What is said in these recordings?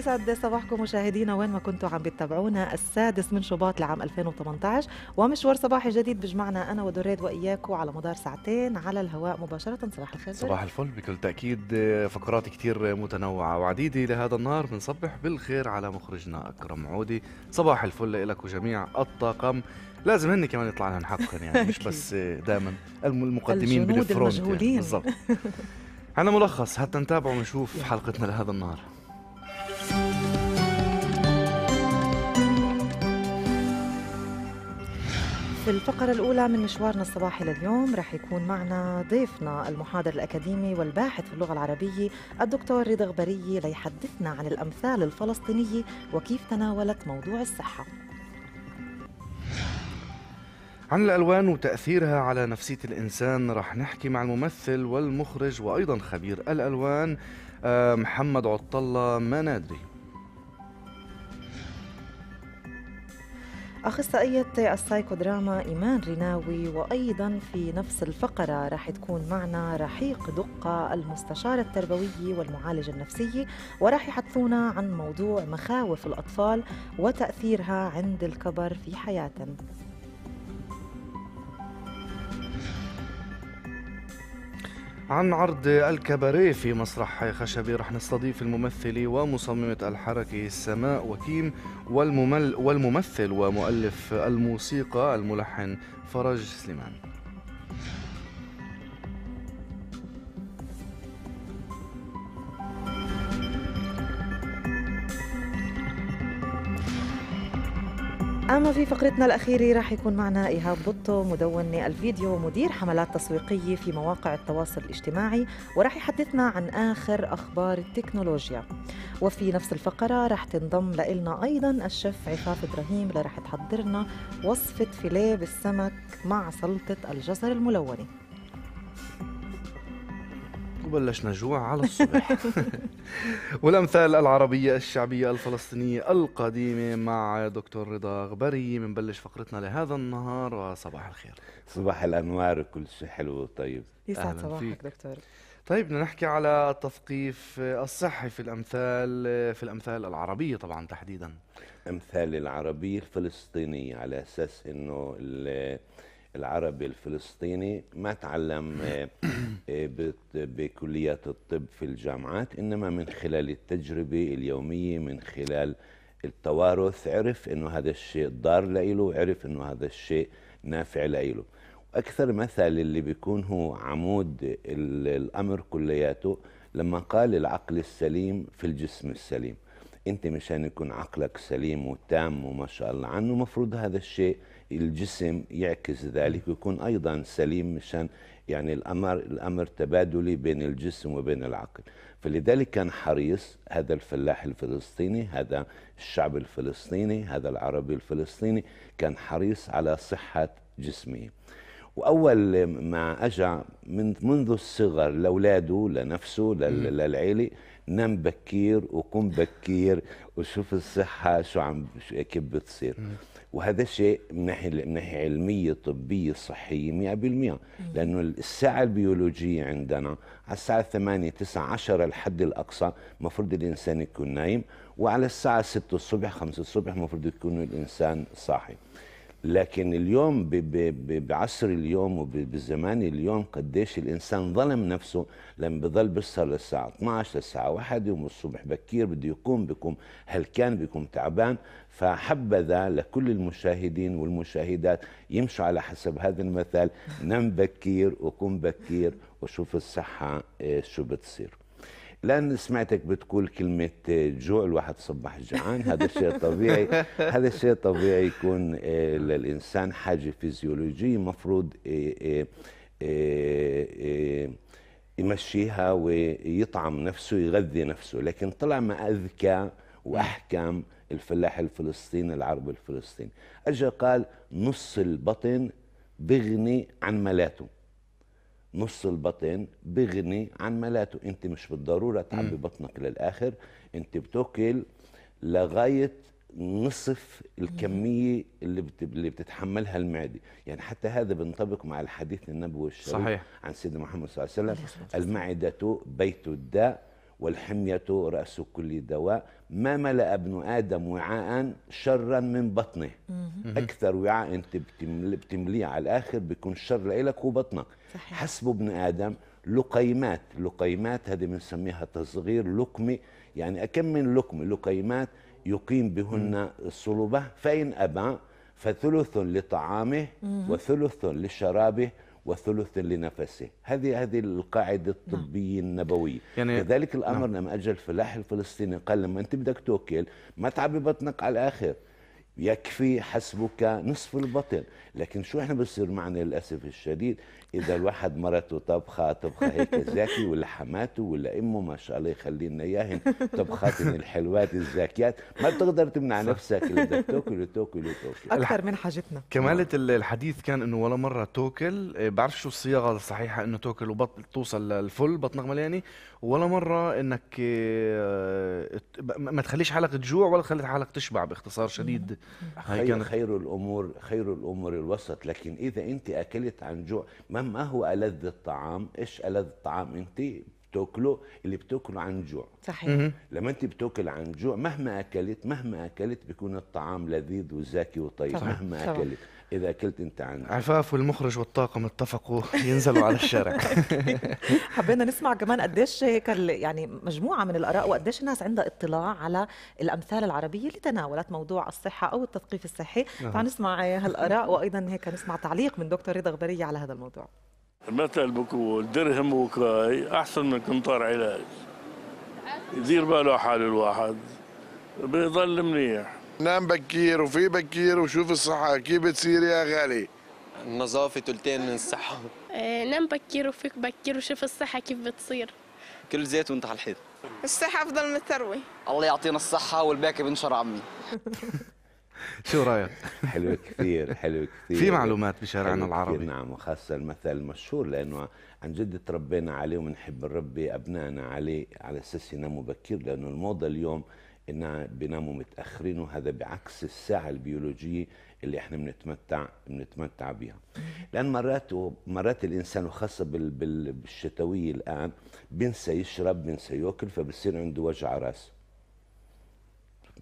يسعد صباحكم مشاهدينا وين ما كنتوا عم بتتابعونا السادس من شباط لعام 2018 ومشوار صباحي جديد بجمعنا انا ودريد واياكم على مدار ساعتين على الهواء مباشره صباح الخير صباح الفل بكل تاكيد فقرات كثير متنوعه وعديده لهذا النهار بنصبح بالخير على مخرجنا اكرم عودي صباح الفل لك وجميع الطاقم لازم هن كمان يطلع لهم حقهم يعني مش بس دائما المقدمين بالفرونت يعني بالضبط عندنا ملخص حتى نتابع ونشوف حلقتنا لهذا النهار في الفقرة الأولى من مشوارنا الصباحي لليوم رح يكون معنا ضيفنا المحاضر الأكاديمي والباحث في اللغة العربية الدكتور رضا غبرية ليحدثنا عن الأمثال الفلسطينية وكيف تناولت موضوع الصحة عن الألوان وتأثيرها على نفسية الإنسان رح نحكي مع الممثل والمخرج وأيضا خبير الألوان آه، محمد عطلة نادري أخصائية السايكودراما إيمان ريناوي وأيضا في نفس الفقرة راح تكون معنا رحيق دقة المستشار التربوي والمعالج النفسي وراح يحدثونا عن موضوع مخاوف الأطفال وتأثيرها عند الكبر في حياتهم عن عرض الكباريه في مسرح خشبي رح نستضيف الممثلة ومصممة الحركة سماء وكيم والممل والممثل ومؤلف الموسيقى الملحن فرج سليمان أما في فقرتنا الأخيرة راح يكون معنا إيهاب بطو مدون الفيديو ومدير حملات تسويقية في مواقع التواصل الاجتماعي وراح يحدثنا عن آخر أخبار التكنولوجيا وفي نفس الفقرة راح تنضم لنا أيضا الشيف عفاف إبراهيم اللي راح تحضرنا وصفة فيليه بالسمك مع سلطة الجزر الملونة وبلشنا جوع على الصبح والأمثال العربية الشعبية الفلسطينية القديمة مع دكتور رضا غبري بنبلش فقرتنا لهذا النهار وصباح الخير صباح الأنوار وكل شيء حلو وطيب يسعد صباحك دكتور طيب بدنا نحكي على التثقيف الصحي في الامثال في الامثال العربيه طبعا تحديدا امثال العربيه الفلسطينيه على اساس انه العربي الفلسطيني ما تعلم آه، آه، بكليات الطب في الجامعات إنما من خلال التجربة اليومية من خلال التوارث عرف إنه هذا الشيء ضار لإله وعرف إنه هذا الشيء نافع لإله وأكثر مثل اللي بيكون هو عمود الأمر كلياته لما قال العقل السليم في الجسم السليم أنت مشان يكون عقلك سليم وتام وما شاء الله عنه مفروض هذا الشيء الجسم يعكس ذلك ويكون ايضا سليم مشان يعني الامر الامر تبادلي بين الجسم وبين العقل فلذلك كان حريص هذا الفلاح الفلسطيني هذا الشعب الفلسطيني هذا العربي الفلسطيني كان حريص على صحه جسمه واول ما اجى من منذ الصغر لاولاده لنفسه للعيله نام بكير وقم بكير وشوف الصحه شو عم كيف بتصير وهذا شيء من ناحيه من ناحيه علميه طبيه صحيه 100% لانه الساعه البيولوجيه عندنا على الساعه 8 9 10 الحد الاقصى المفروض الانسان يكون نايم وعلى الساعه 6 الصبح 5 الصبح المفروض يكون الانسان صاحي لكن اليوم ب ب بعصر اليوم وبزمان اليوم قديش الانسان ظلم نفسه لما بضل بيسهر للساعه 12 للساعه 1 يوم الصبح بكير بده يقوم بكم هل كان بكم تعبان فحبذا لكل المشاهدين والمشاهدات يمشوا على حسب هذا المثل نم بكير وقوم بكير وشوف الصحه إيه، شو بتصير لان سمعتك بتقول كلمه جوع الواحد صبح جعان هذا شيء طبيعي هذا شيء طبيعي يكون آه، للانسان حاجه فيزيولوجيه مفروض آه، آه، يمشيها ويطعم نفسه يغذي نفسه لكن طلع ما اذكى واحكم الفلاح الفلسطيني العربي الفلسطيني اجى قال نص البطن بغني عن ملاته نص البطن بغني عن ملاته انت مش بالضروره تعبي بطنك للاخر انت بتاكل لغايه نصف الكميه اللي اللي بتتحملها المعده يعني حتى هذا بينطبق مع الحديث النبوي الشريف صحيح. عن سيدنا محمد صلى الله عليه وسلم المعده بيت الداء والحمية رأس كل دواء ما ملأ ابن آدم وعاء شرا من بطنه أكثر وعاء أنت بتمليه على الآخر بيكون شر لإلك وبطنك حسب ابن آدم لقيمات لقيمات هذه بنسميها تصغير لقمة يعني أكم من لقمة لقيمات يقيم بهن صلبه فإن أبى فثلث لطعامه وثلث لشرابه وثلث لنفسه هذه هذه القاعدة الطبية نعم. النبوية يعني كذلك الأمر نعم. لما أجى الفلاح الفلسطيني قال لما أنت بدك توكل ما تعبي بطنك على الآخر يكفي حسبك نصف البطن لكن شو احنا بصير معنا للأسف الشديد اذا الواحد مرته طبخه طبخه هيك زاكي ولا حماته ولا امه ما شاء الله يخلي لنا اياهن طبخاتن الحلوات الزاكيات ما بتقدر تمنع نفسك اللي بدك تاكل وتاكل وتاكل اكثر من حاجتنا كمالة الحديث كان انه ولا مره توكل إيه، بعرف شو الصياغه الصحيحه انه توكل وبط توصل للفل بطنك مليانه ولا مره انك آه، ما تخليش حالك تجوع ولا تخلي حالك تشبع باختصار شديد هاي كانت خير الامور خير الامور الوسط لكن اذا انت اكلت عن جوع ما هو الذ الطعام ايش الذ الطعام انت بتاكله اللي بتاكله عن جوع صحيح لما انت بتاكل عن جوع مهما اكلت مهما اكلت بيكون الطعام لذيذ وزاكي وطيب صحيح. مهما صحيح. اكلت اذا اكلت انت عندي عفاف والمخرج والطاقم اتفقوا ينزلوا على الشارع حبينا نسمع كمان قديش هيك يعني مجموعه من الاراء وقديش الناس عندها اطلاع على الامثال العربيه اللي تناولت موضوع الصحه او التثقيف الصحي نعم. تعال نسمع هالاراء وايضا هيك نسمع تعليق من دكتور رضا غبريه على هذا الموضوع مثل بقول درهم وكراي احسن من قنطار علاج يدير باله حال الواحد بيضل منيح نام بكير وفي بكير وشوف الصحة كيف بتصير يا غالي النظافة تلتين من الصحة إيه، نام بكير وفيك بكير وشوف الصحة كيف بتصير كل زيت وانت على الحيط الصحة أفضل من الثروة الله يعطينا الصحة والباقي بنشر عمي شو رايك؟ حلو كثير حلو كثير في معلومات بشارعنا العربي نعم وخاصة المثل المشهور لأنه عن جد تربينا عليه وبنحب نربي أبنائنا عليه على أساس يناموا بكير لأنه الموضة اليوم ان بيناموا متاخرين وهذا بعكس الساعه البيولوجيه اللي احنا بنتمتع بنتمتع بيها لان مرات مرات الانسان وخاصه بالشتويه الان بنسى يشرب بنسى ياكل فبصير عنده وجع راس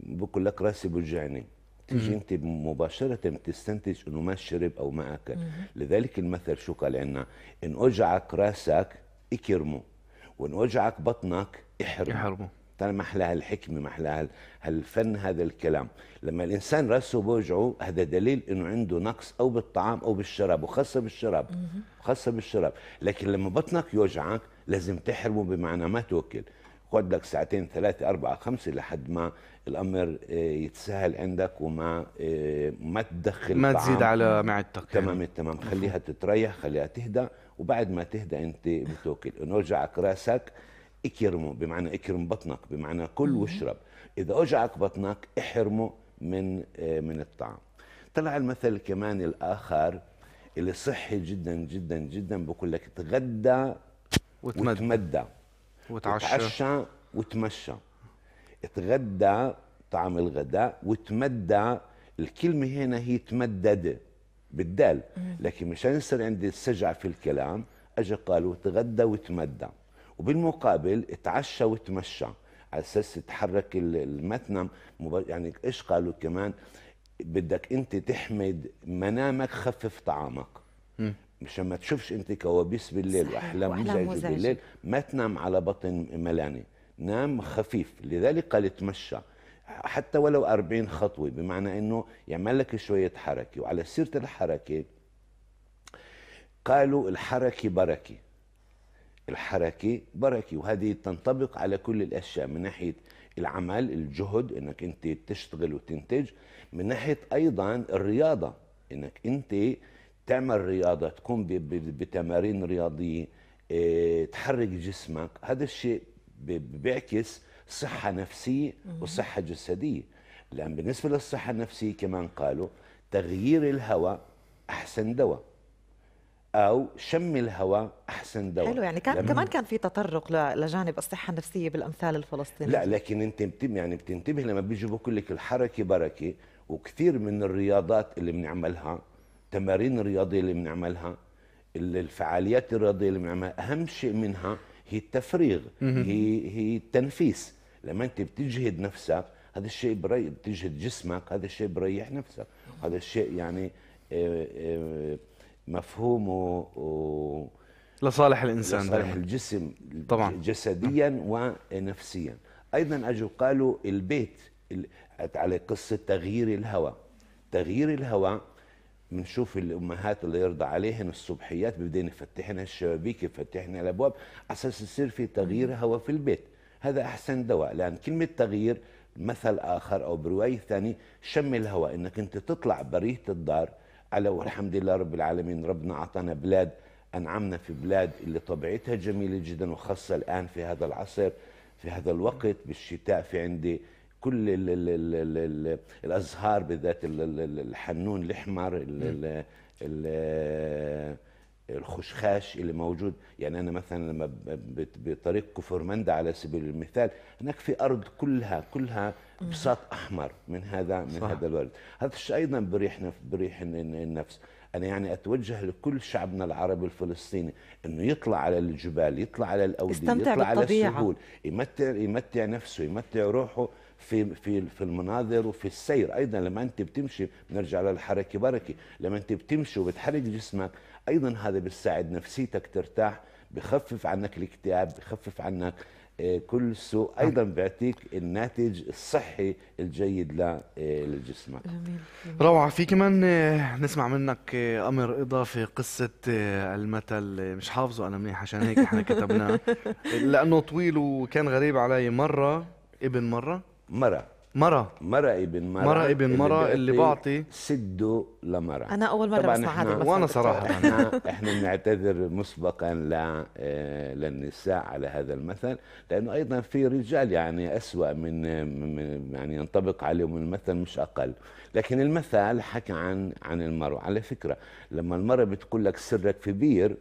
بقول لك راسي بوجعني تيجي انت مباشره بتستنتج انه ما شرب او ما اكل لذلك المثل شو قال عنا ان وجعك راسك اكرمه وان وجعك بطنك احرمه, احرمه. ترى طيب، محلاها الحكمة محلاها هالفن هذا الكلام لما الإنسان رأسه بوجعه هذا دليل أنه عنده نقص أو بالطعام أو بالشراب وخاصة بالشراب خاصة بالشراب لكن لما بطنك يوجعك لازم تحرمه بمعنى ما توكل خد لك ساعتين ثلاثة أربعة خمسة لحد ما الأمر آه، يتسهل عندك وما آه، ما تدخل ما تزيد على معدتك يعني. تمام تمام خليها تتريح خليها تهدى وبعد ما تهدى أنت بتوكل إنه وجعك راسك اكرمه بمعنى اكرم بطنك بمعنى كل واشرب اذا أجعك بطنك احرمه من آه، من الطعام طلع المثل كمان الآخر اللي صحي جدا جدا جدا بقول لك تغدى وتمد. وتمدى وتعشى وتعشى وتمشى تغدى طعم الغداء وتمدى الكلمة هنا هي تمدد بالدال لكن مشان يصير عندي السجع في الكلام اجى قالوا تغدى وتمدى وبالمقابل اتعشى وتمشى على اساس تحرك المتنم يعني ايش قالوا كمان بدك انت تحمد منامك خفف طعامك مشان ما تشوفش انت كوابيس بالليل واحلام مزعجه بالليل ما تنام على بطن ملاني نام خفيف لذلك قال اتمشى حتى ولو 40 خطوه بمعنى انه يعمل لك شويه حركه وعلى سيره الحركه قالوا الحركه بركه الحركه بركه وهذه تنطبق على كل الاشياء من ناحيه العمل الجهد انك انت تشتغل وتنتج من ناحيه ايضا الرياضه انك انت تعمل رياضه تقوم بتمارين رياضيه آه، تحرك جسمك هذا الشيء بيعكس صحه نفسيه وصحه جسديه لان بالنسبه للصحه النفسيه كمان قالوا تغيير الهواء احسن دواء او شم الهواء احسن دواء حلو يعني كان كمان كان في تطرق لجانب الصحه النفسيه بالامثال الفلسطينيه لا لكن انت بتم يعني بتنتبه لما بيجوا بقول لك الحركه بركه وكثير من الرياضات اللي بنعملها التمارين الرياضيه اللي بنعملها الفعاليات الرياضيه اللي بنعملها اهم شيء منها هي التفريغ هي هي التنفيس لما انت بتجهد نفسك هذا الشيء بري بتجهد جسمك هذا الشيء بريح نفسك هذا الشيء يعني آه، آه، مفهومه و... لصالح الانسان لصالح دائما. الجسم طبعا جسديا ونفسيا ايضا اجوا قالوا البيت على قصه تغيير الهواء تغيير الهواء بنشوف الامهات الله يرضى عليهن الصبحيات بدهن يفتحن الشبابيك يفتحن الابواب على اساس يصير في تغيير هواء في البيت هذا احسن دواء لان كلمه تغيير مثل اخر او بروايه ثانيه شم الهواء انك انت تطلع بريه الدار ألا والحمد لله رب العالمين ربنا أعطانا بلاد أنعمنا في بلاد اللي طبيعتها جميلة جدا وخاصة الآن في هذا العصر في هذا الوقت بالشتاء في عندي كل الـ الـ الـ الـ الـ الأزهار بالذات الحنون الأحمر الخشخاش اللي موجود يعني انا مثلا لما بطريق كفرمندا على سبيل المثال هناك في ارض كلها كلها بساط احمر من هذا من صح. هذا الورد هذا الشيء ايضا بريح بريح النفس انا يعني اتوجه لكل شعبنا العربي الفلسطيني انه يطلع على الجبال يطلع على الاوديه يطلع بالطبيعة. على السهول يمتع يمتع نفسه يمتع روحه في في في المناظر وفي السير ايضا لما انت بتمشي بنرجع للحركه بركه لما انت بتمشي وبتحرك جسمك ايضا هذا بيساعد نفسيتك ترتاح بخفف عنك الاكتئاب بخفف عنك آه، كل سوء نعم. ايضا بيعطيك الناتج الصحي الجيد آه، لجسمك روعه في كمان آه، نسمع منك امر اضافي قصه المثل مش حافظه انا منيح عشان هيك احنا كتبناه لانه طويل وكان غريب علي مره ابن مره مره مرة مرة ابن مرة مرة ابن مرة اللي بعطي سده لمرة أنا أول مرة بسمع هذا وأنا صراحة احنا احنا بنعتذر مسبقا ل... آه، للنساء على هذا المثل لأنه أيضا في رجال يعني أسوأ من يعني ينطبق عليهم المثل مش أقل لكن المثل حكى عن عن المرأة على فكرة لما المرأة بتقول لك سرك في بير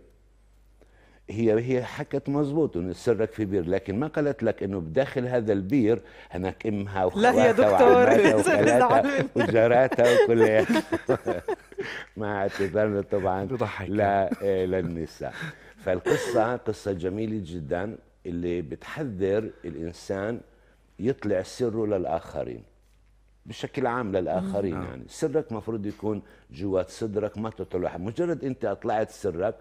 هي هي حكت مظبوط ان سرك في بير لكن ما قالت لك انه بداخل هذا البير هناك امها لا يا دكتور وجاراتها وكل مع اعتذارنا طبعا لا آه، للنساء فالقصه قصه جميله جدا اللي بتحذر الانسان يطلع سره للاخرين بشكل عام للاخرين نعم. يعني سرك مفروض يكون جوات صدرك ما تطلع مجرد انت اطلعت سرك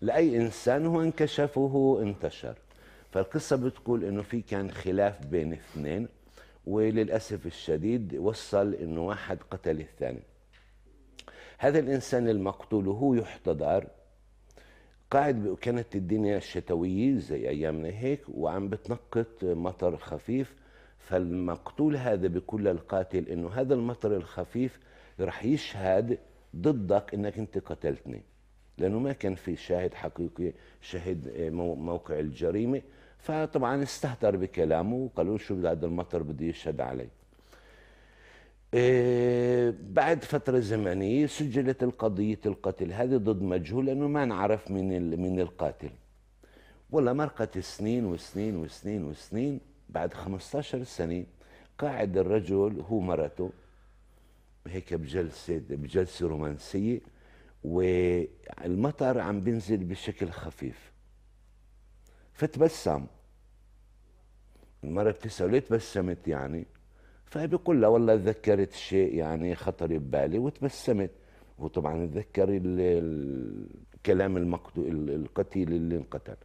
لأي إنسان هو انكشفه انتشر فالقصة بتقول إنه في كان خلاف بين اثنين وللأسف الشديد وصل إنه واحد قتل الثاني هذا الإنسان المقتول وهو يحتضر قاعد كانت الدنيا شتوية زي أيامنا هيك وعم بتنقط مطر خفيف فالمقتول هذا بكل للقاتل إنه هذا المطر الخفيف رح يشهد ضدك إنك أنت قتلتني لانه ما كان في شاهد حقيقي شهد آه، موقع الجريمه فطبعا استهتر بكلامه وقالوا شو هذا المطر بده يشهد علي آه، بعد فترة زمنية سجلت القضية القتل هذه ضد مجهول لأنه ما نعرف من من القاتل ولا مرقت سنين وسنين وسنين وسنين بعد 15 سنة قاعد الرجل هو مرته هيك بجلسة بجلسة رومانسية والمطر عم بينزل بشكل خفيف فتبسم المرة بتسأل ليه تبسمت يعني فبيقول لها والله تذكرت شيء يعني خطر ببالي وتبسمت وطبعا تذكر الكلام المقتول القتيل اللي انقتل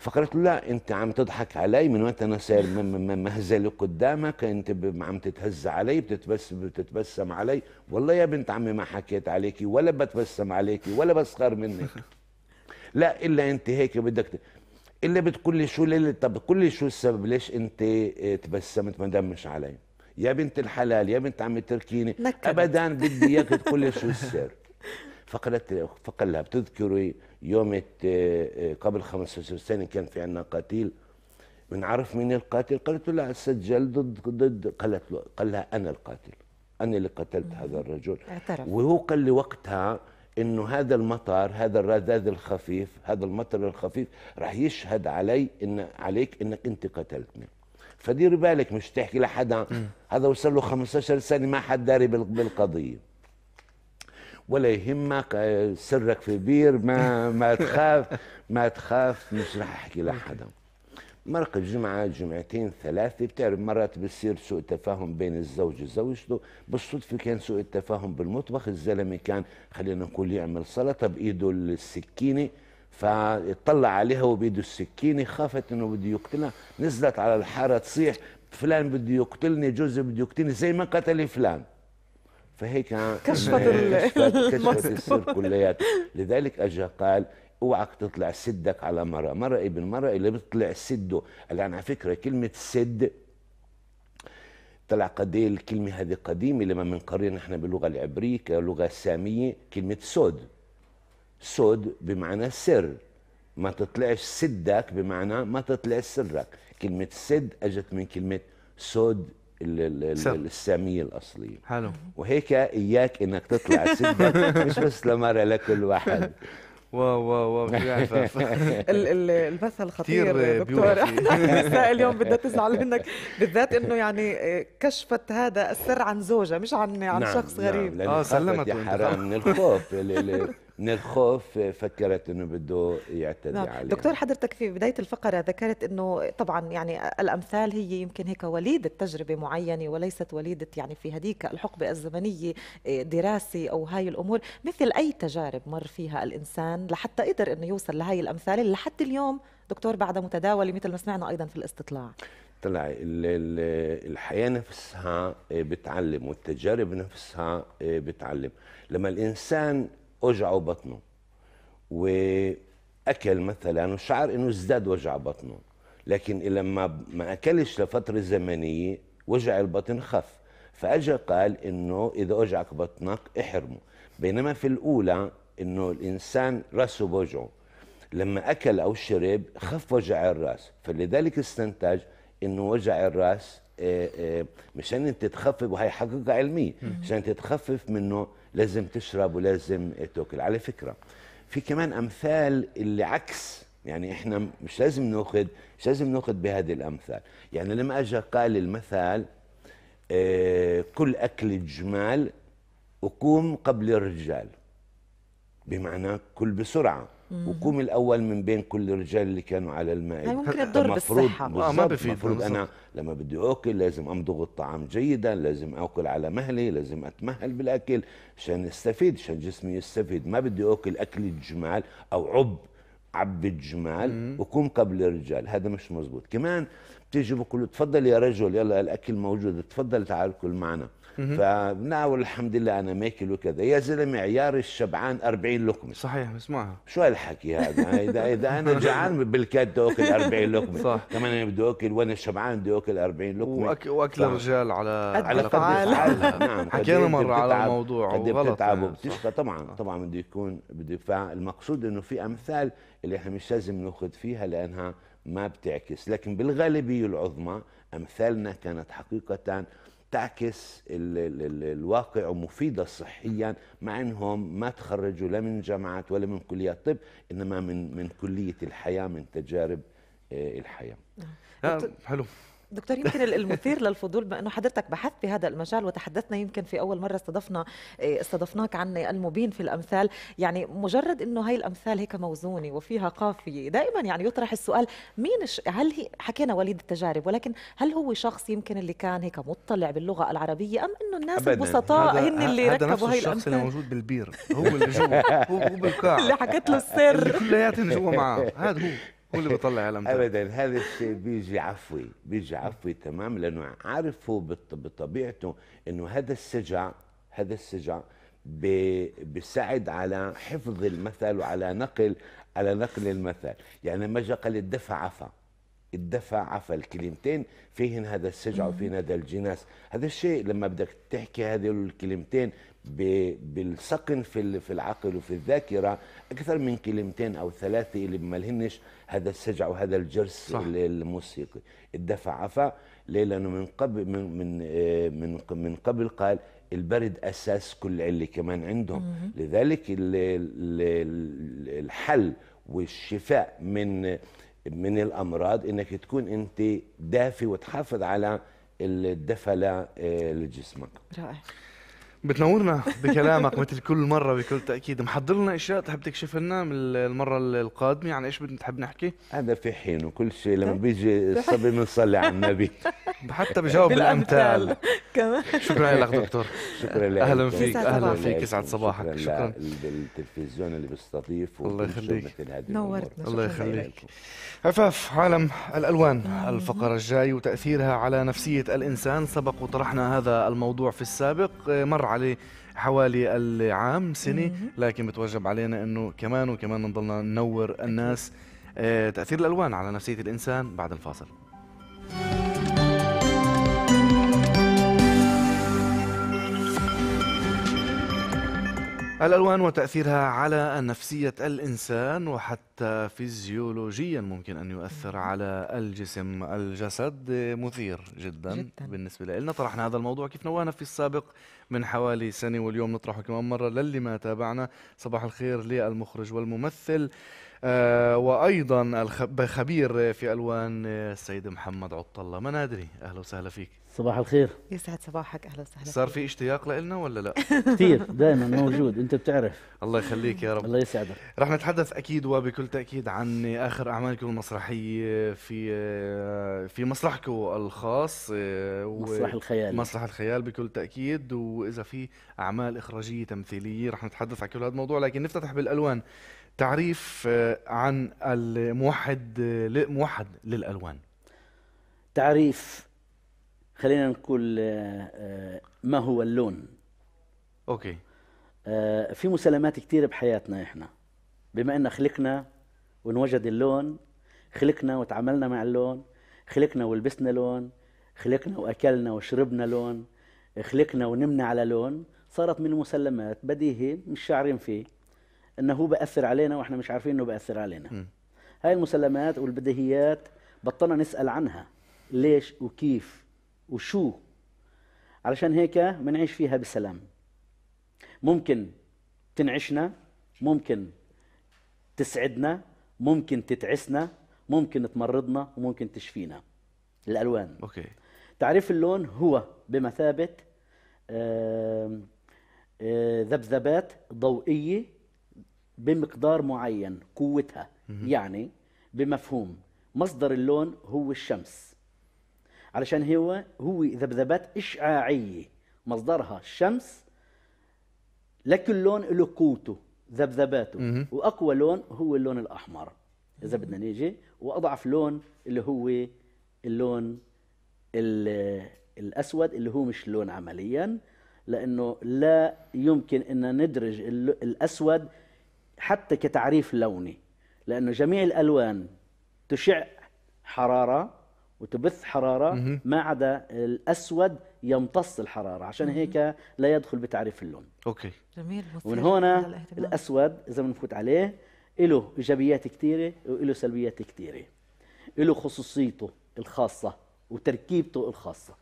فقالت له لا انت عم تضحك علي من وقت انا صاير مهزله قدامك انت عم تتهز علي بتتبس بتتبسم علي والله يا بنت عمي ما حكيت عليكي ولا بتبسم عليكي ولا بسخر منك لا الا انت هيك بدك ت... الا بتقول لي شو ليلة طب قول لي شو السبب ليش انت آه، تبسمت ما دمش علي يا بنت الحلال يا بنت عمي تركيني ابدا بدي اياك تقول لي شو السر فقالت فقال لها بتذكري يوم آه، قبل 15 سنه كان في عندنا قتيل بنعرف مين القاتل قالت له لا سجل ضد ضد قالت له قال لها انا القاتل انا اللي قتلت هذا الرجل اعترف وهو قال لي وقتها انه هذا المطر هذا الرذاذ الخفيف هذا المطر الخفيف راح يشهد علي ان عليك انك انت قتلتني فدير بالك مش تحكي لحدا هذا وصل له 15 سنه ما حد داري بالقضيه ولا يهمك آه، سرك في بير ما ما تخاف ما تخاف مش راح احكي لحدا مرق الجمعة جمعتين ثلاثة بتعرف مرات بتصير سوء تفاهم بين الزوج وزوجته بالصدفة كان سوء التفاهم بالمطبخ الزلمة كان خلينا نقول يعمل سلطة بإيده السكينة فاطلع عليها وبيده السكينة خافت إنه بده يقتلها نزلت على الحارة تصيح فلان بده يقتلني جوزي بده يقتلني زي ما قتل فلان فهيك كشفت, كشفت السر كلياته لذلك اجى قال اوعك تطلع سدك على مره مره ابن مره اللي بتطلع سده الآن على فكرة كلمة سد طلع قد ايه الكلمة هذه قديمة لما بنقارن احنا باللغة العبرية كلغة سامية كلمة سود سود بمعنى سر ما تطلعش سدك بمعنى ما تطلع سرك كلمة سد أجت من كلمة سود السامية الأصلية حلو وهيك إياك إنك تطلع السجن مش بس لمرة لكل واحد واو واو واو يعني؟ البث الخطير دكتور احنا اليوم بدها تزعل منك بالذات انه يعني آه، كشفت هذا السر عن زوجها مش عن عن نعم شخص نعم، غريب اه سلمت يا حرام من الخوف من الخوف فكرت انه بده يعتدي نعم. عليها دكتور حضرتك في بدايه الفقره ذكرت انه طبعا يعني الامثال هي يمكن هيك وليده تجربه معينه وليست وليده يعني في هذيك الحقبه الزمنيه إيه، دراسه او هاي الامور مثل اي تجارب مر فيها الانسان لحتى قدر انه يوصل لهي الامثال اللي لحد اليوم دكتور بعدها متداوله مثل ما سمعنا ايضا في الاستطلاع طلع الحياة نفسها إيه، بتعلم والتجارب نفسها إيه، بتعلم لما الإنسان وجعه بطنه واكل مثلا وشعر انه ازداد وجع بطنه لكن لما ما اكلش لفتره زمنيه وجع البطن خف فاجا قال انه اذا وجعك بطنك احرمه بينما في الاولى انه الانسان راسه بوجعه لما اكل او شرب خف وجع الراس فلذلك استنتج انه وجع الراس آه، آه، مشان انت تخفف وهي حقيقه علميه مشان تتخفف تخفف منه لازم تشرب ولازم تاكل على فكره في كمان امثال اللي عكس يعني احنا مش لازم ناخذ مش لازم ناخذ بهذه الامثال يعني لما اجى قال المثل آه، كل اكل الجمال وقوم قبل الرجال بمعنى كل بسرعه وقوم الاول من بين كل الرجال اللي كانوا على الماء يعني ممكن تضر بالصحه اه ما بفيد المفروض انا لما بدي اكل لازم امضغ الطعام جيدا لازم اكل على مهلي لازم اتمهل بالاكل عشان استفيد عشان جسمي يستفيد ما بدي اكل اكل الجمال او عب عب الجمال وقوم قبل الرجال هذا مش مزبوط كمان بتيجي بقول تفضل يا رجل يلا الاكل موجود تفضل تعال كل معنا فبناول الحمد لله انا ماكل وكذا يا زلمه عيار الشبعان 40 لقمه صحيح بسمعها شو هالحكي هذا اذا اذا انا جعان بالكاد بدي اكل 40 لقمه صح كمان انا بدي اكل وانا شبعان بدي اكل 40 لقمه وأك... واكل الرجال على على قد نعم حكينا مره على الموضوع قد بتتعب يعني. وبتشقى طبعا آه. طبعا بده يكون بده فالمقصود انه في امثال اللي احنا مش لازم ناخذ فيها لانها ما بتعكس لكن بالغالبيه العظمى امثالنا كانت حقيقه تعكس الـ الـ الـ الواقع ومفيدة صحيا مع أنهم ما تخرجوا لا من جامعات ولا من كليات طب إنما من, من كلية الحياة من تجارب آه، الحياة آه، حلو دكتور يمكن المثير للفضول بما انه حضرتك بحثت بهذا المجال وتحدثنا يمكن في اول مره استضفنا آه، استضفناك عن المبين في الامثال يعني مجرد انه هاي الامثال هيك موزونه وفيها قافيه دائما يعني يطرح السؤال مين هل هي حكينا وليد التجارب ولكن هل هو شخص يمكن اللي كان هيك مطلع باللغه العربيه ام انه الناس البسطاء هن اللي ركبوا هاي الامثال الشخص اللي موجود بالبير هو اللي جوا هو بالقاع اللي حكت له السر اللي كلياتهم جوا معاه هذا هو هو اللي بيطلع اعلام ابدا هذا الشيء بيجي عفوي بيجي عفوي تمام لانه عارف بطبيعته انه هذا السجع هذا السجع بيساعد على حفظ المثل وعلى نقل على نقل المثل يعني لما اجى قال الدفع عفا الدفع عفا الكلمتين فيهن هذا السجع وفيهن هذا الجناس هذا الشيء لما بدك تحكي هذه الكلمتين بالسقن في في العقل وفي الذاكره اكثر من كلمتين او ثلاثه اللي ما لهنش هذا السجع وهذا الجرس صح. الموسيقي الدفع عفا ليه لانه من قبل من من من, من قبل قال البرد اساس كل عله كمان عندهم مم. لذلك الحل والشفاء من من الامراض انك تكون انت دافي وتحافظ على الدفله لجسمك رائع بتنورنا بكلامك مثل كل مرة بكل تأكيد محضر لنا أشياء تحب تكشف لنا المرة القادمة عن يعني إيش بتحب نحكي؟ هذا في حينه كل شيء لما بيجي الصبي بنصلي على النبي حتى بجاوب الأمثال كمان شكرا لك دكتور شكرا لك أهلا فيك أهلا فيك يسعد صباحك شكرا للتلفزيون اللي بيستضيف الله يخليك نورتنا الله يخليك عفاف عالم الألوان الفقرة الجاي وتأثيرها على نفسية الإنسان سبق وطرحنا هذا الموضوع في السابق آه، مر عليه حوالي العام سنه لكن بتوجب علينا انه كمان وكمان نضلنا ننور الناس آه، تاثير الالوان على نفسيه الانسان بعد الفاصل الألوان وتأثيرها على نفسية الإنسان وحتى فيزيولوجيا ممكن أن يؤثر على الجسم الجسد مثير جدا, جداً. بالنسبة لنا طرحنا هذا الموضوع كيف نوانا في السابق من حوالي سنة واليوم نطرحه كمان مرة للي ما تابعنا صباح الخير للمخرج والممثل آه وأيضا الخبير في ألوان آه، السيد محمد عطلة منادري أهلا وسهلا فيك صباح الخير يسعد صباحك اهلا وسهلا صار في اشتياق لنا ولا لا؟ كثير دائما موجود انت بتعرف الله يخليك يا رب الله يسعدك رح نتحدث اكيد وبكل تاكيد عن اخر اعمالكم المسرحيه في في مسرحكم الخاص آه، مسرح الخيال مسرح الخيال بكل تاكيد واذا في اعمال اخراجيه تمثيليه رح نتحدث عن كل هذا الموضوع لكن نفتتح بالالوان تعريف آه، عن الموحد آه، موحد للالوان تعريف خلينا نقول آه، آه، ما هو اللون اوكي آه، في مسلمات كثير بحياتنا احنا بما ان خلقنا ونوجد اللون خلقنا وتعاملنا مع اللون خلقنا ولبسنا لون خلقنا واكلنا وشربنا لون خلقنا ونمنا على لون صارت من المسلمات بديهي مش شاعرين فيه انه هو بأثر علينا واحنا مش عارفين انه بأثر علينا م. هاي المسلمات والبديهيات بطلنا نسأل عنها ليش وكيف وشو علشان هيك بنعيش فيها بسلام ممكن تنعشنا ممكن تسعدنا ممكن تتعسنا ممكن تمرضنا وممكن تشفينا الالوان اوكي تعريف اللون هو بمثابه آه، ذبذبات ضوئيه بمقدار معين قوتها يعني بمفهوم مصدر اللون هو الشمس علشان هو هو ذبذبات إشعاعية مصدرها الشمس لكل لون له قوته ذبذباته وأقوى لون هو اللون الأحمر إذا بدنا نيجي وأضعف لون اللي هو اللون الأسود اللي هو مش لون عمليا لأنه لا يمكن أن ندرج الأسود حتى كتعريف لوني لأنه جميع الألوان تشع حرارة وتبث حرارة ما عدا الأسود يمتص الحرارة عشان هيك لا يدخل بتعريف اللون أوكي جميل ومن هنا الأسود إذا بنفوت عليه له إيجابيات كثيرة وله سلبيات كثيرة له خصوصيته الخاصة وتركيبته الخاصة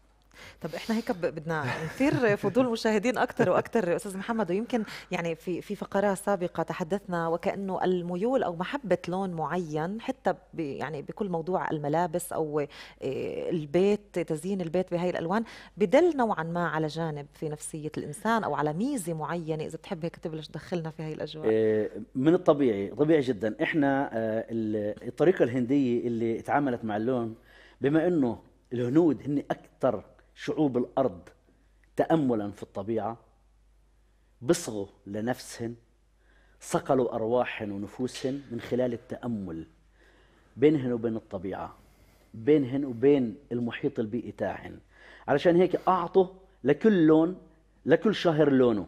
طب احنا هيك بدنا نثير فضول المشاهدين اكثر واكثر استاذ محمد ويمكن يعني في في فقره سابقه تحدثنا وكانه الميول او محبه لون معين حتى يعني بكل موضوع الملابس او آه، البيت تزيين البيت بهي الالوان بدل نوعا ما على جانب في نفسيه الانسان او على ميزه معينه اذا بتحب هيك تبلش تدخلنا في هي الاجواء آه، من الطبيعي طبيعي جدا احنا آه، الطريقه الهنديه اللي تعاملت مع اللون بما انه الهنود هن اكثر شعوب الأرض تأملا في الطبيعة بصغوا لنفسهم صقلوا ارواحهم ونفوسهم من خلال التأمل بينهن وبين الطبيعة بينهن وبين المحيط البيئي تاعهن علشان هيك أعطوا لكل لون لكل شهر لونه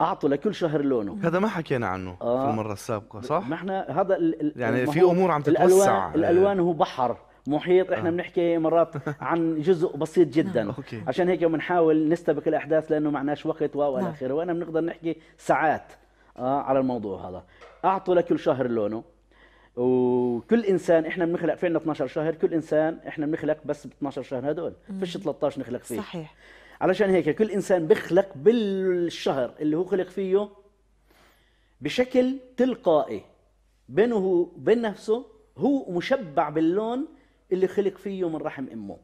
اعطوا لكل شهر لونه هذا ما حكينا عنه آه في المره السابقه صح ما احنا هذا يعني في امور عم تتوسع الالوان, الألوان هو بحر محيط احنا آه. بنحكي مرات عن جزء بسيط نعم. جدا أوكي. عشان هيك بنحاول نستبق الاحداث لانه معناش وقت و الى نعم. اخره وانا بنقدر نحكي ساعات آه على الموضوع هذا اعطوا لكل شهر لونه وكل انسان احنا بنخلق في عندنا 12 شهر كل انسان احنا بنخلق بس ب 12 شهر هدول فيش 13 نخلق فيه صحيح علشان هيك كل انسان بخلق بالشهر اللي هو خلق فيه بشكل تلقائي بينه وبين نفسه هو مشبع باللون اللي خلق فيه من رحم امه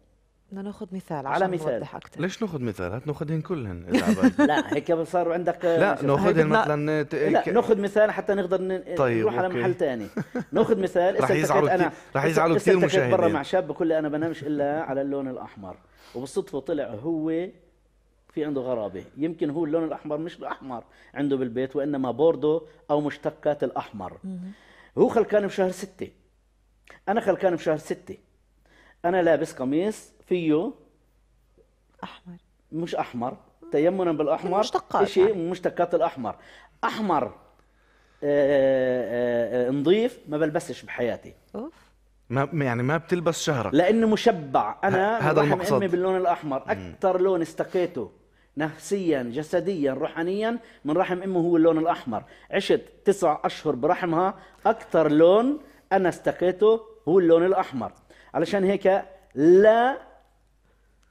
بدنا ناخذ مثال عشان على مثال نوضح اكثر ليش ناخذ مثال؟ هات ناخذهم كلهم لا هيك صار عندك لا ناخذهم مثلا ت... لا ناخذ مثال حتى نقدر ن... طيب نروح على محل ثاني ناخذ مثال رح يزعلوا انا رح يزعلوا كثير مشاهدين برا مع شاب بقول لي انا بنامش الا على اللون الاحمر وبالصدفه طلع هو في عنده غرابه يمكن هو اللون الاحمر مش الاحمر عنده بالبيت وانما بوردو او مشتقات الاحمر هو خلقان بشهر ستة انا خلقان بشهر ستة انا لابس قميص فيه احمر مش احمر تيمنا بالاحمر مشتقات شيء من يعني. مشتقات الاحمر احمر آه، آه، آه، نظيف ما بلبسش بحياتي اوف ما يعني ما بتلبس شهرك لانه مشبع انا هذا المقصد امي باللون الاحمر اكثر لون استقيته نفسيا جسديا روحانيا من رحم امه هو اللون الاحمر عشت تسع اشهر برحمها اكثر لون انا استقيته هو اللون الاحمر علشان هيك لا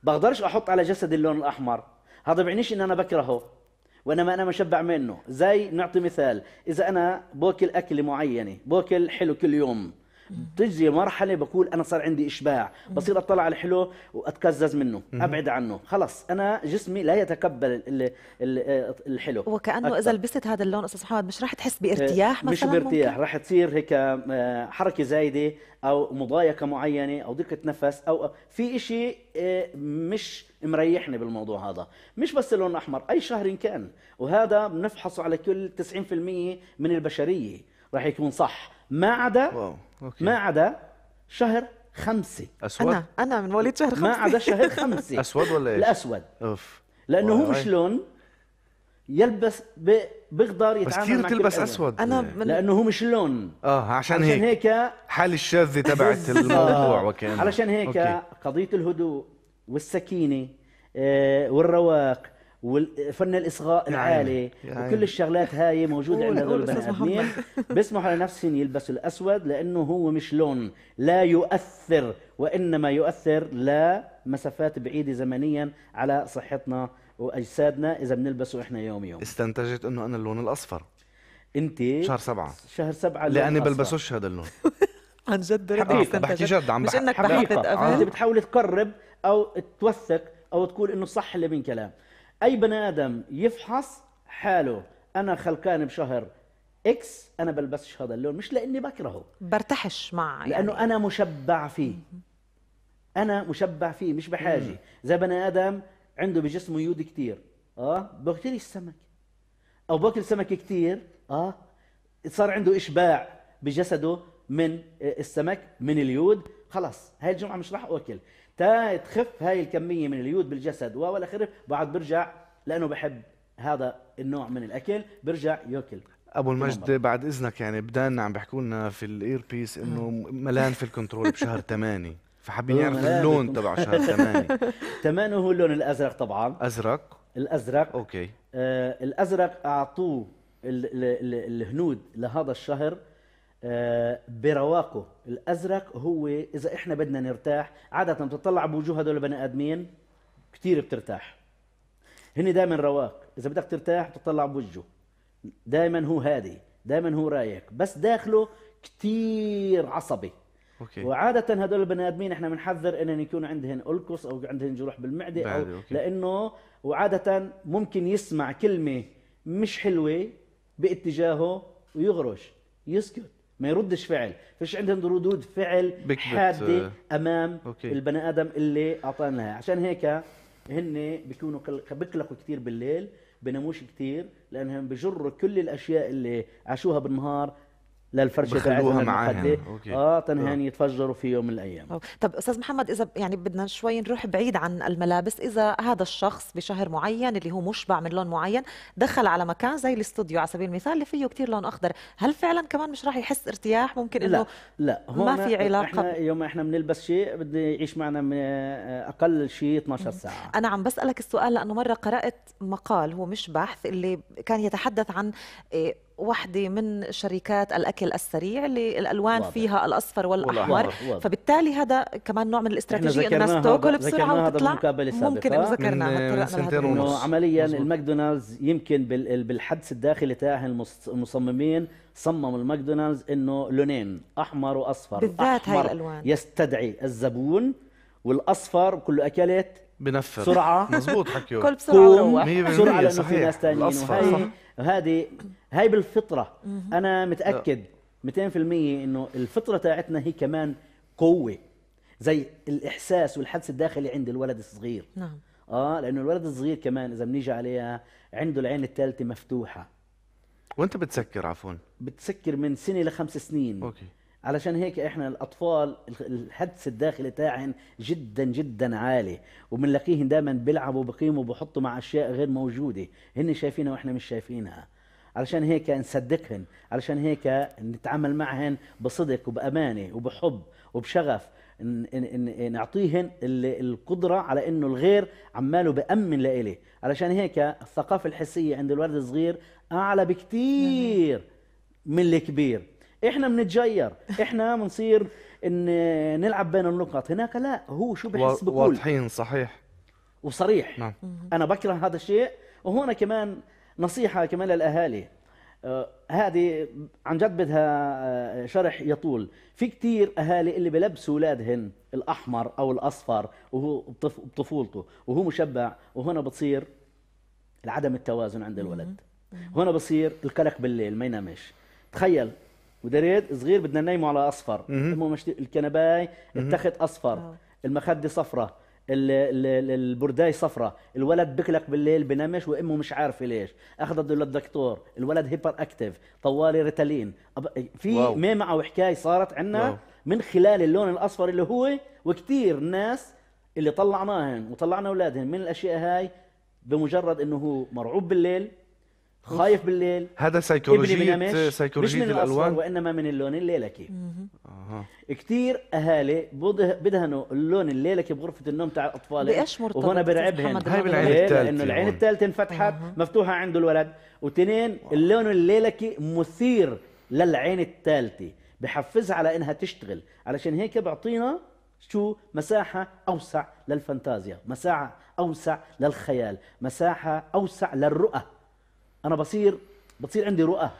بقدرش احط على جسدي اللون الاحمر هذا بعنيش ان انا بكرهه وانما انا مشبع منه زي نعطي مثال اذا انا باكل اكله معينه باكل حلو كل يوم بتجي مرحله بقول انا صار عندي اشباع بصير اطلع على الحلو واتكزز منه ابعد عنه خلص انا جسمي لا يتقبل آه، الحلو وكانه اذا لبست هذا اللون استاذ محمد مش راح تحس بارتياح آه، مثلا مش بارتياح راح تصير هيك آه، حركه زايده او مضايقه معينه او ضيقه نفس او في شيء مش مريحني بالموضوع هذا مش بس اللون الاحمر اي شهر كان وهذا بنفحصه على كل 90% من البشريه راح يكون صح ما عدا أوكي. ما عدا شهر خمسة أسود أنا أنا من مواليد شهر خمسة ما عدا شهر خمسة أسود ولا إيش؟ الأسود أوف لأنه هو مش لون يلبس بيقدر يتعامل بس كثير تلبس اسود انا إيه. من... لانه هو مش لون اه عشان هيك عشان هيك حال الشاذه تبعت الموضوع آه. وكانه علشان هيك أوكي. قضيه الهدوء والسكينه آه، والرواق والفن الاصغاء العالي وكل الشغلات هاي موجوده عند هذول البني ادمين بيسمحوا لنفسهم يلبسوا الاسود لانه هو مش لون لا يؤثر وانما يؤثر لمسافات بعيده زمنيا على صحتنا واجسادنا اذا بنلبسه احنا يوم يوم استنتجت انه انا اللون الاصفر انت شهر سبعة شهر سبعة لاني بلبسوش هذا اللون عن جد حقيقة بحكي جد عم بحكي مش انك حقيقة انت بتحاول تقرب او توثق او تقول انه صح اللي من كلام اي بني ادم يفحص حاله انا خلقان بشهر اكس انا بلبسش هذا اللون مش لاني بكرهه برتاحش مع يعني لانه انا مشبع فيه انا مشبع فيه مش بحاجه زي بني ادم عنده بجسمه يود كتير اه بكتير السمك او باكل سمك كتير اه صار عنده اشباع بجسده من آه، السمك من اليود خلاص هاي الجمعه مش راح اكل تا تخف هاي الكميه من اليود بالجسد والى اخره بعد برجع لانه بحب هذا النوع من الاكل برجع ياكل ابو المجد بعد اذنك يعني بدانا عم بيحكوا لنا في الاير بيس انه ملان في الكنترول بشهر 8 فحابين يعرفوا اللون تبع شهر 8 8 هو اللون الازرق طبعا ازرق الازرق اوكي آه الازرق اعطوه الـ الـ الـ الهنود لهذا الشهر آه، برواقه الازرق هو اذا احنا بدنا نرتاح عاده بتطلع بوجوه هدول البني ادمين كثير بترتاح هن دائما رواق اذا بدك ترتاح بتطلع بوجهه دائما هو هادي دائما هو رايق بس داخله كثير عصبي أوكي. وعادة هدول البني ادمين احنا بنحذر انهم يكون عندهم الكس او عندهم جروح بالمعدة او لانه وعادة ممكن يسمع كلمة مش حلوة باتجاهه ويغرش يسكت ما يردش فعل فيش عندهم ردود فعل حاده آه، امام أوكي. البني ادم اللي اعطانا اياها عشان هيك هن بيكونوا بيقلقوا كثير بالليل بناموش كثير لانهم بجروا كل الاشياء اللي عاشوها بالنهار للفرشه بخلوها معاهم اه تنهان آه. يتفجروا في يوم من الايام أوه. طب استاذ محمد اذا يعني بدنا شوي نروح بعيد عن الملابس اذا هذا الشخص بشهر معين اللي هو مشبع من لون معين دخل على مكان زي الاستوديو على سبيل المثال اللي فيه كثير لون اخضر هل فعلا كمان مش راح يحس ارتياح ممكن انه لا لا هون ما في علاقه احنا يوم احنا بنلبس شيء بده يعيش معنا آه، اقل شيء 12 ساعه انا عم بسالك السؤال لانه مره قرات مقال هو مش بحث اللي كان يتحدث عن إيه واحدة من شركات الأكل السريع اللي الألوان واضح. فيها الأصفر والأحمر واضح. واضح. فبالتالي هذا كمان نوع من الاستراتيجية الناس تاكل بسرعة وتطلع ممكن ذكرنا عمليا الماكدونالدز يمكن بالحدس الداخلي تاع المصممين صمم الماكدونالدز انه لونين احمر واصفر بالذات أحمر هاي الالوان يستدعي الزبون والاصفر كله اكلت بنفر سرعه مزبوط حكيو كل بسرعه سرعه بسرعه لانه في ناس ثانيين وهي هذه هاي بالفطره انا متاكد 200% انه الفطره تاعتنا هي كمان قوه زي الاحساس والحدس الداخلي عند الولد الصغير نعم اه لانه الولد الصغير كمان اذا بنيجي عليها عنده العين الثالثه مفتوحه وانت بتسكر عفوا بتسكر من سنه لخمس سنين اوكي علشان هيك احنا الاطفال الحدس الداخلي تاعهم جدا جدا عالي وبنلاقيهم دائما بيلعبوا بقيموا وبحطوا مع اشياء غير موجوده هن شايفينها واحنا مش شايفينها علشان هيك نصدقهن علشان هيك نتعامل معهن بصدق وبامانه وبحب وبشغف نعطيهن القدرة على انه الغير عماله بأمن لإلي علشان هيك الثقافة الحسية عند الولد الصغير أعلى بكثير من الكبير احنا بنتجير احنا بنصير ان نلعب بين النقط هناك لا هو شو بحس بقول واضحين صحيح وصريح نعم. انا بكره هذا الشيء وهنا كمان نصيحه كمان للاهالي آه، هذه عن جد بدها آه، شرح يطول في كثير أهالي اللي بلبسوا اولادهم الأحمر أو الأصفر وهو بطفولته وهو مشبع وهنا بتصير عدم التوازن عند الولد هنا بصير القلق بالليل ما ينامش تخيل ودريد صغير بدنا ننيمه على اصفر المهم الكنباي التخت اصفر المخده صفرة البرداي صفرة الولد بكلك بالليل بنمش وامه مش عارفه ليش اخذته للدكتور الولد هيبر اكتف طوالي ريتالين في ميمعه وحكايه صارت عندنا من خلال اللون الاصفر اللي هو وكثير ناس اللي طلعناهن وطلعنا اولادهن من الاشياء هاي بمجرد انه هو مرعوب بالليل خايف بالليل هذا سيكولوجية سيكولوجية مش من الالوان وانما من اللون الليلكي اها كثير اهالي بدهنوا اللون الليلكي بغرفه النوم تاع الأطفال بايش مرتبط وهنا برعبهم هاي بالعين الثالثه انه العين الثالثه انفتحت أه. مفتوحه عنده الولد وتنين اللون الليلكي مثير للعين الثالثه بحفزها على انها تشتغل علشان هيك بعطينا شو مساحة أوسع للفانتازيا مساحة أوسع للخيال مساحة أوسع للرؤى انا بصير بتصير عندي رؤى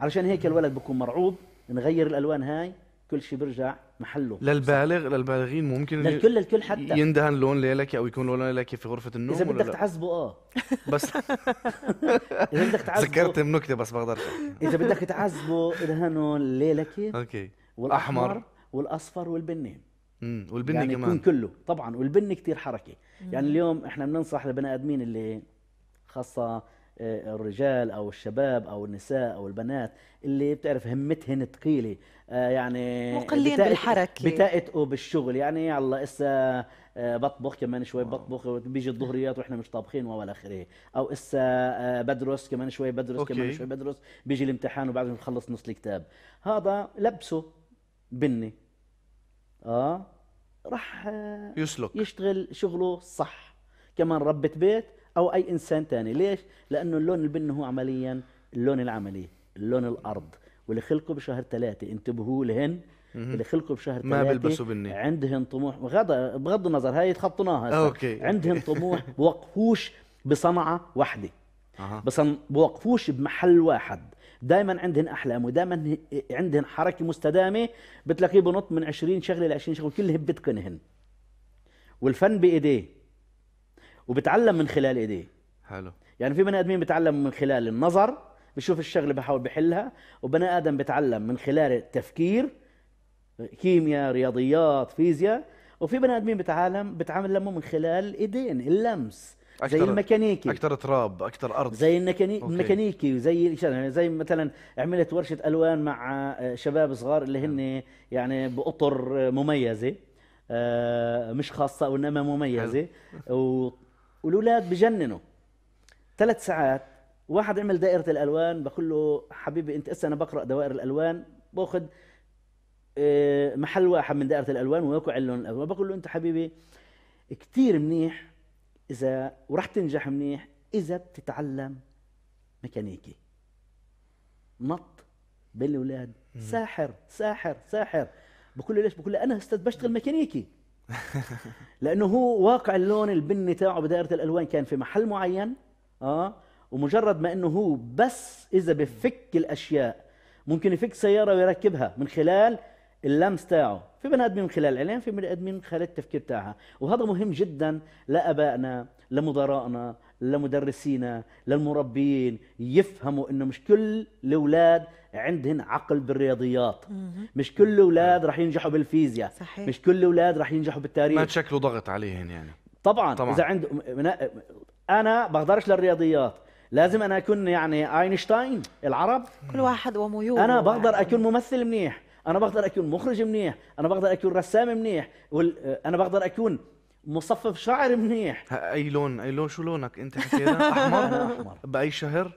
علشان هيك الولد بكون مرعوب نغير الالوان هاي كل شيء بيرجع محله للبالغ للبالغين ممكن للكل للكل حتى يندهن لون ليلكي او يكون لون ليلكي في غرفه النوم اذا بدك تعذبه اه بس اذا بدك تعذبه ذكرت النكته بس بقدر اذا بدك تعذبه ادهنه ليلكي اوكي والاحمر والاصفر والبني امم والبني يعني كمان يكون كله طبعا والبني كثير حركه يعني اليوم احنا بننصح لبني ادمين اللي خاصه الرجال او الشباب او النساء او البنات اللي بتعرف همتهن ثقيله آه، يعني مقلين بالحركه بتقتقوا بالشغل يعني يلا اسا آه، بطبخ كمان شوي بطبخ بيجي الظهريات واحنا مش طابخين والى اخره او اسا آه، بدرس كمان شوي بدرس أوكي. كمان شوي بدرس بيجي الامتحان وبعد بخلص نص الكتاب هذا لبسه بني اه راح يسلك يشتغل شغله صح كمان ربة بيت او اي انسان تاني ليش لانه اللون البني هو عمليا اللون العملي اللون الارض واللي خلقوا بشهر ثلاثة انتبهوا لهن اللي خلقوا بشهر ما بيلبسوا بني عندهم طموح بغض بغض النظر هاي تخطناها اوكي عندهم طموح بوقفوش بصنعة واحدة أه. بس بوقفوش بمحل واحد دائما عندهم احلام ودائما عندهم حركه مستدامه بتلاقيه بنط من 20 شغله ل 20 شغله كل هبتكنهن والفن بايديه وبتعلم من خلال ايديه حلو يعني في بني ادمين بتعلم من خلال النظر بشوف الشغله بحاول بحلها وبني ادم بتعلم من خلال التفكير كيمياء رياضيات فيزياء وفي بني ادمين بتعلم بتعلموا من خلال ايدين اللمس أكتر زي الميكانيكي اكثر تراب اكثر ارض زي الميكانيكي وزي زي مثلا عملت ورشه الوان مع آه، شباب صغار اللي هن نعم. يعني باطر مميزه آه، مش خاصه وانما مميزه والولاد بجننوا ثلاث ساعات واحد عمل دائرة الألوان بقول له حبيبي أنت أسا أنا بقرأ دوائر الألوان باخذ آه، محل واحد من دائرة الألوان ويقع اللون الألوان بقول له أنت حبيبي كتير منيح إذا ورح تنجح منيح إذا بتتعلم ميكانيكي نط الأولاد ساحر ساحر ساحر بقول له ليش بقول له أنا أستاذ بشتغل ميكانيكي لانه هو واقع اللون البني تاعه بدائره الالوان كان في محل معين اه ومجرد ما انه هو بس اذا بفك الاشياء ممكن يفك سياره ويركبها من خلال اللمس تاعه في بني ادمين من خلال العلم في بني ادمين من خلال التفكير تاعها وهذا مهم جدا لابائنا لمدرائنا لمدرسينا للمربيين يفهموا انه مش كل الاولاد عندهن عقل بالرياضيات مش كل الاولاد نعم. رح ينجحوا بالفيزياء صحيح. مش كل الاولاد رح ينجحوا بالتاريخ ما تشكلوا ضغط عليهن يعني طبعا, طبعا. اذا عند انا بقدرش للرياضيات لازم انا اكون يعني اينشتاين العرب كل واحد وميوله انا يعني. بقدر اكون ممثل منيح انا بقدر اكون مخرج منيح انا بقدر اكون رسام منيح انا بقدر اكون مصفف شعر منيح اي لون اي لون شو لونك انت حكينا احمر احمر باي شهر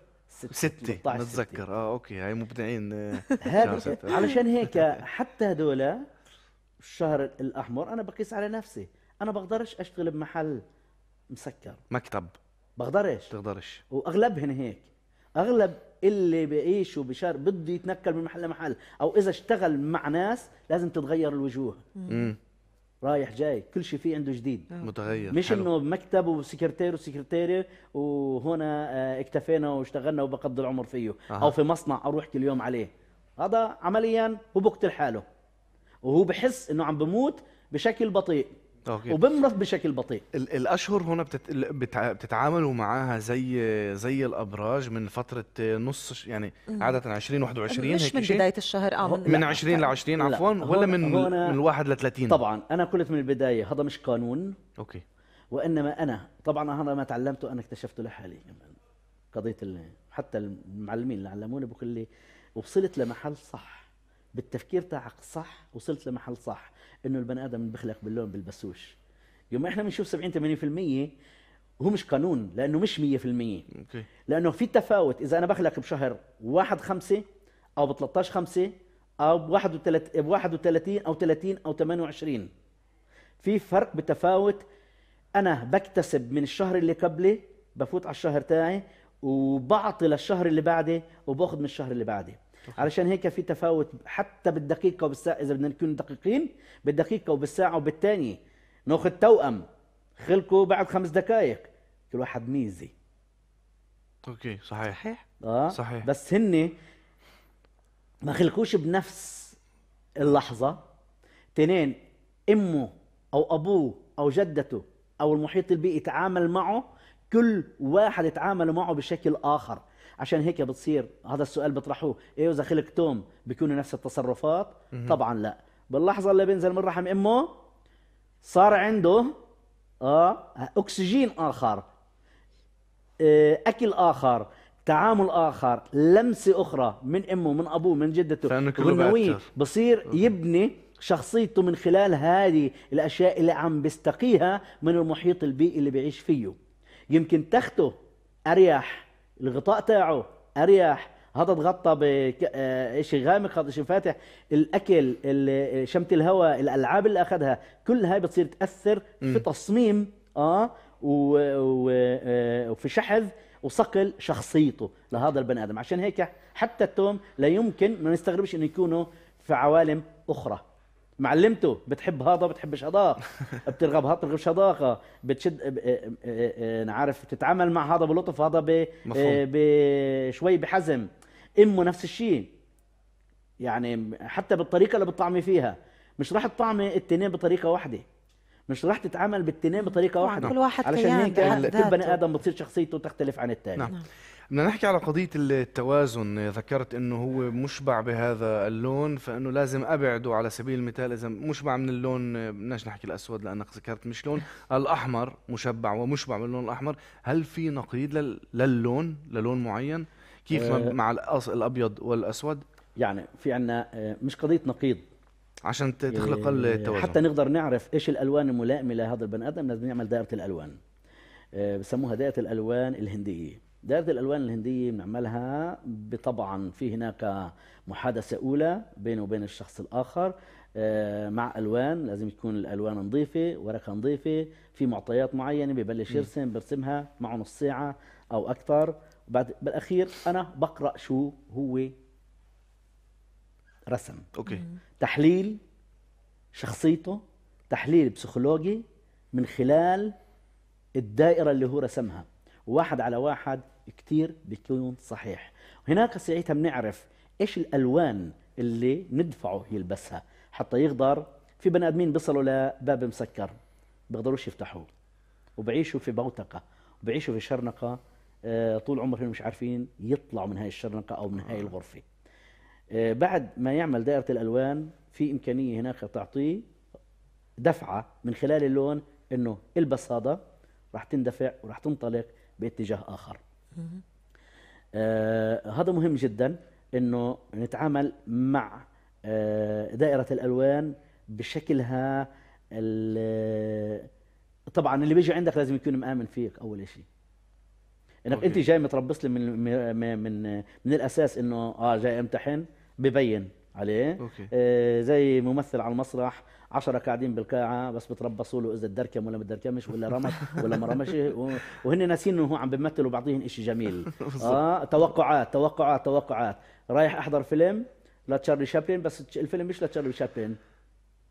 ستة نتذكر اه اوكي هاي مبدعين آه، هذا علشان هيك حتى هدول الشهر الاحمر انا بقيس على نفسي انا بقدرش اشتغل بمحل مسكر مكتب بقدرش بتقدرش واغلبهن هيك اغلب اللي بيعيشوا بشهر بده يتنكل من محل لمحل او اذا اشتغل مع ناس لازم تتغير الوجوه رايح جاي كل شيء فيه عنده جديد نعم. متغير مش حلو. انه مكتب وسكرتير وسكرتيره وهنا آه، اكتفينا واشتغلنا وبقضي العمر فيه أه. او في مصنع اروح كل يوم عليه هذا عمليا هو بقتل حاله وهو بحس انه عم بموت بشكل بطيء أوكي. وبنضف بشكل بطيء الاشهر هنا بتت... بتتعاملوا معاها زي زي الابراج من فتره نص يعني عاده 20 21 مش هيك من بدايه الشهر اه من 20 ل 20 عفوا ولا من هنا... من 1 ل 30 طبعا انا قلت من البدايه هذا مش قانون اوكي وانما انا طبعا هذا ما تعلمته انا اكتشفته لحالي قضيه ال... حتى المعلمين اللي علموني بقول لي وصلت لمحل صح بالتفكير تاعك صح وصلت لمحل صح انه البني ادم بخلق باللون بالبسوش يوم احنا بنشوف 70 80% هو مش قانون لانه مش 100% اوكي لانه في تفاوت اذا انا بخلق بشهر 1 5 او ب 13 5 او ب 31 ب 31 او 30 او 28 في فرق بتفاوت انا بكتسب من الشهر اللي قبلي بفوت على الشهر تاعي وبعطي للشهر اللي بعده وباخذ من الشهر اللي بعده علشان هيك في تفاوت حتى بالدقيقه وبالساعه اذا بدنا نكون دقيقين بالدقيقه وبالساعه وبالثانيه ناخذ توأم خلقوا بعد خمس دقائق كل واحد ميزه اوكي صحيح صحيح اه صحيح بس هن ما خلقوش بنفس اللحظه تنين امه او ابوه او جدته او المحيط البيئي تعامل معه كل واحد تعامل معه بشكل اخر عشان هيك بتصير هذا السؤال بيطرحوه ايه اذا خلق توم بيكونوا نفس التصرفات طبعا لا باللحظه اللي بينزل من رحم امه صار عنده اه اكسجين اخر آه اكل اخر تعامل اخر لمسه اخرى من امه من ابوه من جدته وبنويه بصير يبني شخصيته من خلال هذه الاشياء اللي عم بيستقيها من المحيط البيئي اللي بيعيش فيه يمكن تخته اريح الغطاء تاعه اريح هذا تغطى بشيء آه، غامق هذا شيء فاتح الاكل شمت الهواء الالعاب اللي اخذها كل هاي بتصير تاثر م. في تصميم آه،, اه وفي شحذ وصقل شخصيته لهذا البني ادم عشان هيك حتى التوم لا يمكن ما نستغربش انه يكونوا في عوالم اخرى معلمته بتحب هذا بتحبش هذا بترغب هذا بترغبش شداقة بتشد آه، آه، آه، نعرف عارف تتعامل مع هذا بلطف هذا ب... بشوي بحزم امه نفس الشيء يعني حتى بالطريقه اللي بتطعمي فيها مش راح تطعمي التنين بطريقه واحده مش راح تتعامل بالتنين بطريقه نعم، واحده كل واحد علشان هيك كل بني ادم بتصير شخصيته تختلف عن الثاني نعم. نعم. بدنا نحكي على قضية التوازن ذكرت انه هو مشبع بهذا اللون فانه لازم ابعده على سبيل المثال اذا مشبع من اللون بدناش نحكي الاسود لانك ذكرت مش لون الاحمر مشبع ومشبع من اللون الاحمر هل في نقيض للون للون معين كيف أه مع الابيض والاسود يعني في عنا آه، مش قضية نقيض عشان تخلق آه، التوازن حتى نقدر نعرف ايش الالوان الملائمه لهذا البني ادم لازم نعمل دائره الالوان آه، بسموها دائره الالوان الهنديه دائرة الألوان الهندية بنعملها طبعا في هناك محادثة أولى بينه وبين الشخص الآخر آه، مع ألوان لازم تكون الألوان نظيفة ورقة نظيفة في معطيات معينة ببلش يرسم برسمها معه نص ساعة أو أكثر بعد بالأخير أنا بقرأ شو هو رسم أوكي. تحليل شخصيته تحليل بسيكولوجي من خلال الدائرة اللي هو رسمها واحد على واحد كتير بيكون صحيح هناك ساعتها بنعرف ايش الالوان اللي ندفعه يلبسها حتى يقدر في بني ادمين بيصلوا لباب مسكر بيقدروش يفتحوه وبعيشوا في بوتقه وبعيشوا في شرنقه آه، طول عمرهم مش عارفين يطلعوا من هاي الشرنقه او من هاي الغرفه آه، بعد ما يعمل دائره الالوان في امكانيه هناك تعطيه دفعه من خلال اللون انه البس هذا راح تندفع وراح تنطلق باتجاه اخر آه هذا مهم جدا انه نتعامل مع آه دائرة الالوان بشكلها آه، طبعا اللي بيجي عندك لازم يكون مآمن فيك اول شيء انك انت جاي متربص لي من من من الاساس انه اه جاي امتحن ببين عليه أوكي. آه زي ممثل على المسرح 10 قاعدين بالقاعه بس بتربصوا له اذا الدركم ولا ما الدركمش ولا رمش ولا ما رمش وهن ناسين انه هو عم بيمثل وبعطيهم شيء جميل اه توقعات توقعات توقعات رايح احضر فيلم لتشارلي شابلن بس الفيلم مش لتشارلي شابلن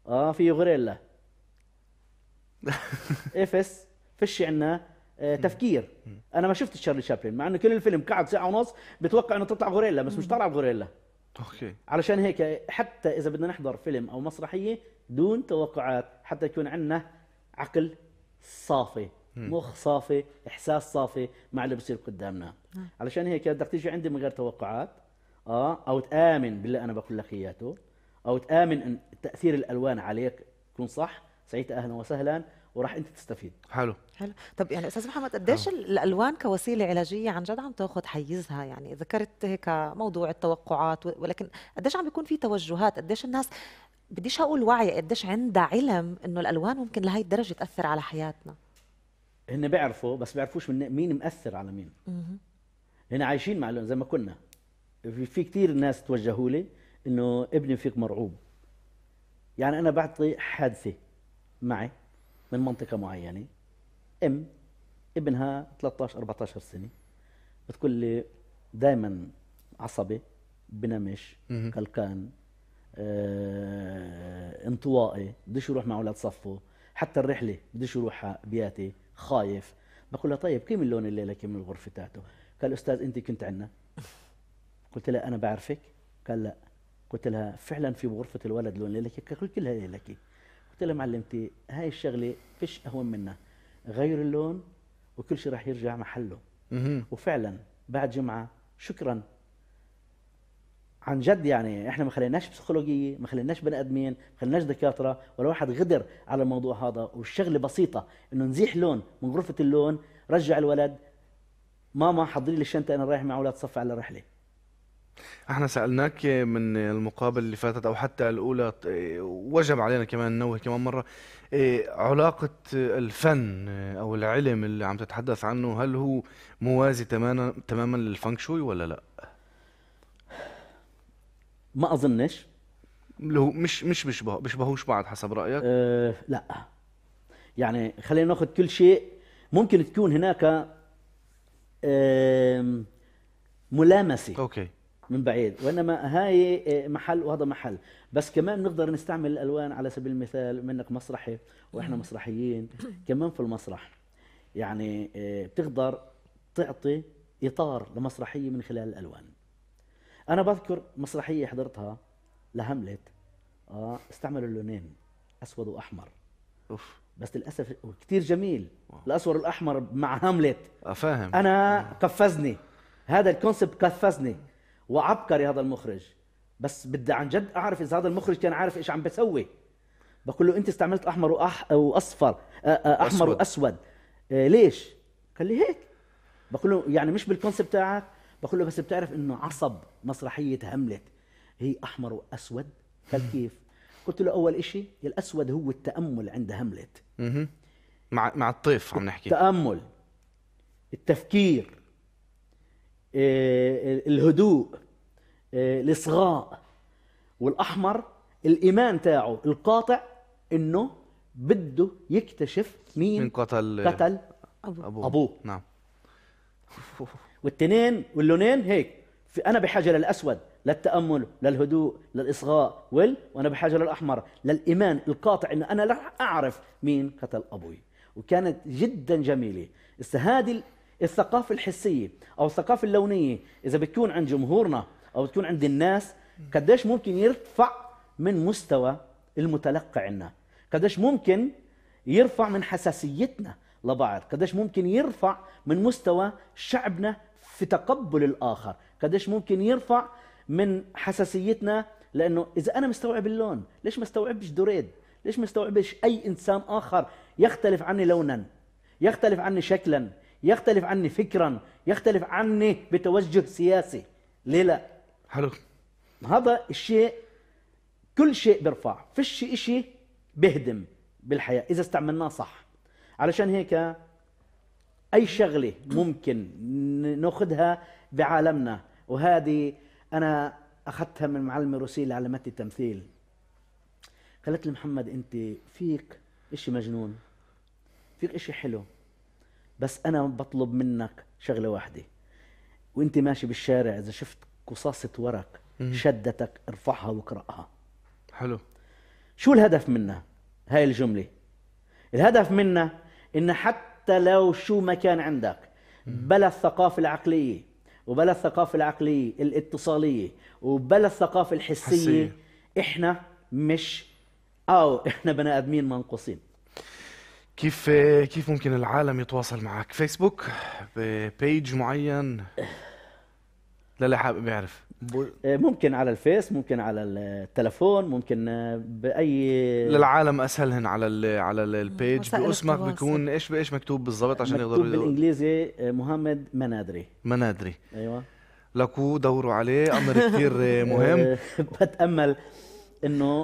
اه فيه غوريلا افس فش عنا آه، تفكير انا ما شفت تشارلي شابلن مع انه كل الفيلم قعد ساعه ونص بتوقع انه تطلع غوريلا بس مش طالع غوريلا اوكي علشان هيك حتى اذا بدنا نحضر فيلم او مسرحيه دون توقعات حتى يكون عندنا عقل صافي مخ صافي احساس صافي مع اللي بصير قدامنا نعم. علشان هيك بدك تيجي عندي من غير توقعات اه او تامن باللي انا بقول لك اياته او تامن ان تاثير الالوان عليك يكون صح سعيد اهلا وسهلا وراح انت تستفيد حلو حلو طب يعني استاذ محمد قديش آه. الالوان كوسيله علاجيه عن جد عم تاخذ حيزها يعني ذكرت هيك موضوع التوقعات ولكن قديش عم بيكون في توجهات قديش الناس بديش اقول وعي قديش عندها علم انه الالوان ممكن لهي الدرجه تاثر على حياتنا هن بيعرفوا بس بيعرفوش من مين مأثر على مين هن عايشين مع الالوان زي ما كنا في كثير ناس توجهوا لي انه ابني فيك مرعوب يعني انا بعطي حادثه معي من منطقه معينه ام ابنها 13 14 سنه بتقول لي دائما عصبي بنمش قلقان آه، انطوائي بديش يروح مع اولاد صفه حتى الرحله بديش يروح بياتي خايف بقول له طيب كم اللون الليله كم الغرفه تاعته قال استاذ انت كنت عندنا قلت لها انا بعرفك قال لا قلت لها فعلا في غرفه الولد لون ليلك قال كلها ليلك قلت لها معلمتي هاي الشغله فيش اهون منها غير اللون وكل شيء راح يرجع محله وفعلا بعد جمعه شكرا عن جد يعني احنا ما خليناش بسيكولوجيه ما خليناش بني ادمين ما خليناش دكاتره ولا واحد غدر على الموضوع هذا والشغله بسيطه انه نزيح لون من غرفه اللون رجع الولد ماما حضري لي الشنطه انا رايح مع اولاد صف على الرحله احنا سالناك من المقابله اللي فاتت او حتى الاولى وجب علينا كمان ننوه كمان مره علاقه الفن او العلم اللي عم تتحدث عنه هل هو موازي تماما تماما للفانكشوي ولا لا؟ ما اظنش اللي هو مش مش بيشبه بيشبهوش بعض حسب رايك أه لا يعني خلينا ناخذ كل شيء ممكن تكون هناك أه ملامسه اوكي من بعيد وانما هاي أه، محل وهذا محل بس كمان بنقدر نستعمل الالوان على سبيل المثال منك مسرحي واحنا مسرحيين كمان في المسرح يعني أه، بتقدر تعطي اطار لمسرحيه من خلال الالوان انا بذكر مسرحيه حضرتها لهملت اه استعملوا اللونين اسود واحمر اوف بس للاسف كثير جميل واو. الاسود والاحمر مع هاملت آه، فاهم انا واو. قفزني هذا الكونسبت قفزني وعبقري هذا المخرج بس بدي عن جد اعرف اذا هذا المخرج كان عارف ايش عم بسوي بقول له انت استعملت احمر وأح... واصفر آه، آه، احمر واسود, وأسود. ليش؟ قال لي هيك بقول له يعني مش بالكونسبت تاعك بقول له بس بتعرف انه عصب مسرحيه هاملت هي احمر واسود قال كيف؟ قلت له اول شيء الاسود هو التامل عند هاملت مع مع الطيف عم نحكي التامل التفكير آه، الهدوء آه، الاصغاء والاحمر الايمان تاعه القاطع انه بده يكتشف مين, مين قتل قتل ابوه ابوه نعم والتنين واللونين هيك انا بحاجه للاسود للتامل للهدوء للاصغاء وال وانا بحاجه للاحمر للايمان القاطع انه انا رح اعرف مين قتل ابوي وكانت جدا جميله هسه هذه الثقافه الحسيه او الثقافه اللونيه اذا بتكون عند جمهورنا او بتكون عند الناس قديش ممكن يرفع من مستوى المتلقى عنا قديش ممكن يرفع من حساسيتنا لبعض قديش ممكن يرفع من مستوى شعبنا في تقبل الآخر قديش ممكن يرفع من حساسيتنا لأنه إذا أنا مستوعب اللون ليش ما استوعبش دريد ليش ما استوعبش أي إنسان آخر يختلف عني لونا يختلف عني شكلا يختلف عني فكرا يختلف عني بتوجه سياسي ليه لا حلو هذا الشيء كل شيء بيرفع فيش شيء بيهدم بالحياة إذا استعملناه صح علشان هيك اي شغله ممكن ناخذها بعالمنا وهذه انا اخذتها من معلمه روسيه اللي علمتني التمثيل قالت لي محمد انت فيك اشي مجنون فيك اشي حلو بس انا بطلب منك شغله واحده وانت ماشي بالشارع اذا شفت قصاصه ورق شدتك ارفعها واقراها حلو شو الهدف منها هاي الجمله الهدف منها ان حتى حتى لو شو ما كان عندك بلا الثقافة العقلية وبلا الثقافة العقلية الاتصالية وبلا الثقافة الحسية حسية. احنا مش او آه، احنا بني ادمين منقوصين كيف كيف ممكن العالم يتواصل معك فيسبوك بيج معين للي حابب يعرف آه، ممكن على الفيس ممكن على التلفون ممكن آه، باي للعالم اسهلهن على الـ على البيج باسمك بيكون ايش بايش مكتوب بالضبط عشان يقدروا مكتوب بالانجليزي آه، محمد منادري منادري ايوه لكو دوروا عليه امر كثير مهم بتامل انه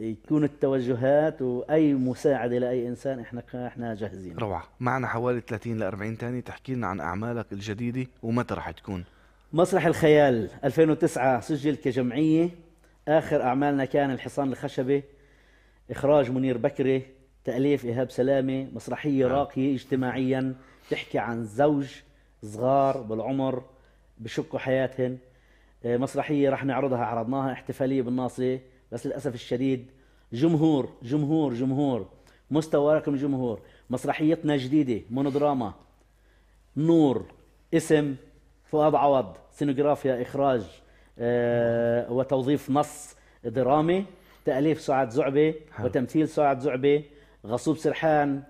يكون التوجهات واي مساعده لاي انسان احنا احنا جاهزين روعه معنا حوالي 30 ل 40 ثانيه تحكي لنا عن اعمالك الجديده ومتى رح تكون مسرح الخيال 2009 سجل كجمعية آخر أعمالنا كان الحصان الخشبي إخراج منير بكري تأليف إيهاب سلامة مسرحية نعم. راقية اجتماعيا تحكي عن زوج صغار بالعمر بشقوا حياتهم آه، مسرحية رح نعرضها عرضناها احتفالية بالناصيه بس للأسف الشديد جمهور جمهور جمهور مستوى رقم جمهور مسرحيتنا جديدة مونودراما نور اسم فؤاد عوض سينوغرافيا إخراج آه، وتوظيف نص درامي تأليف سعاد زعبي وتمثيل سعاد زعبي غصوب سرحان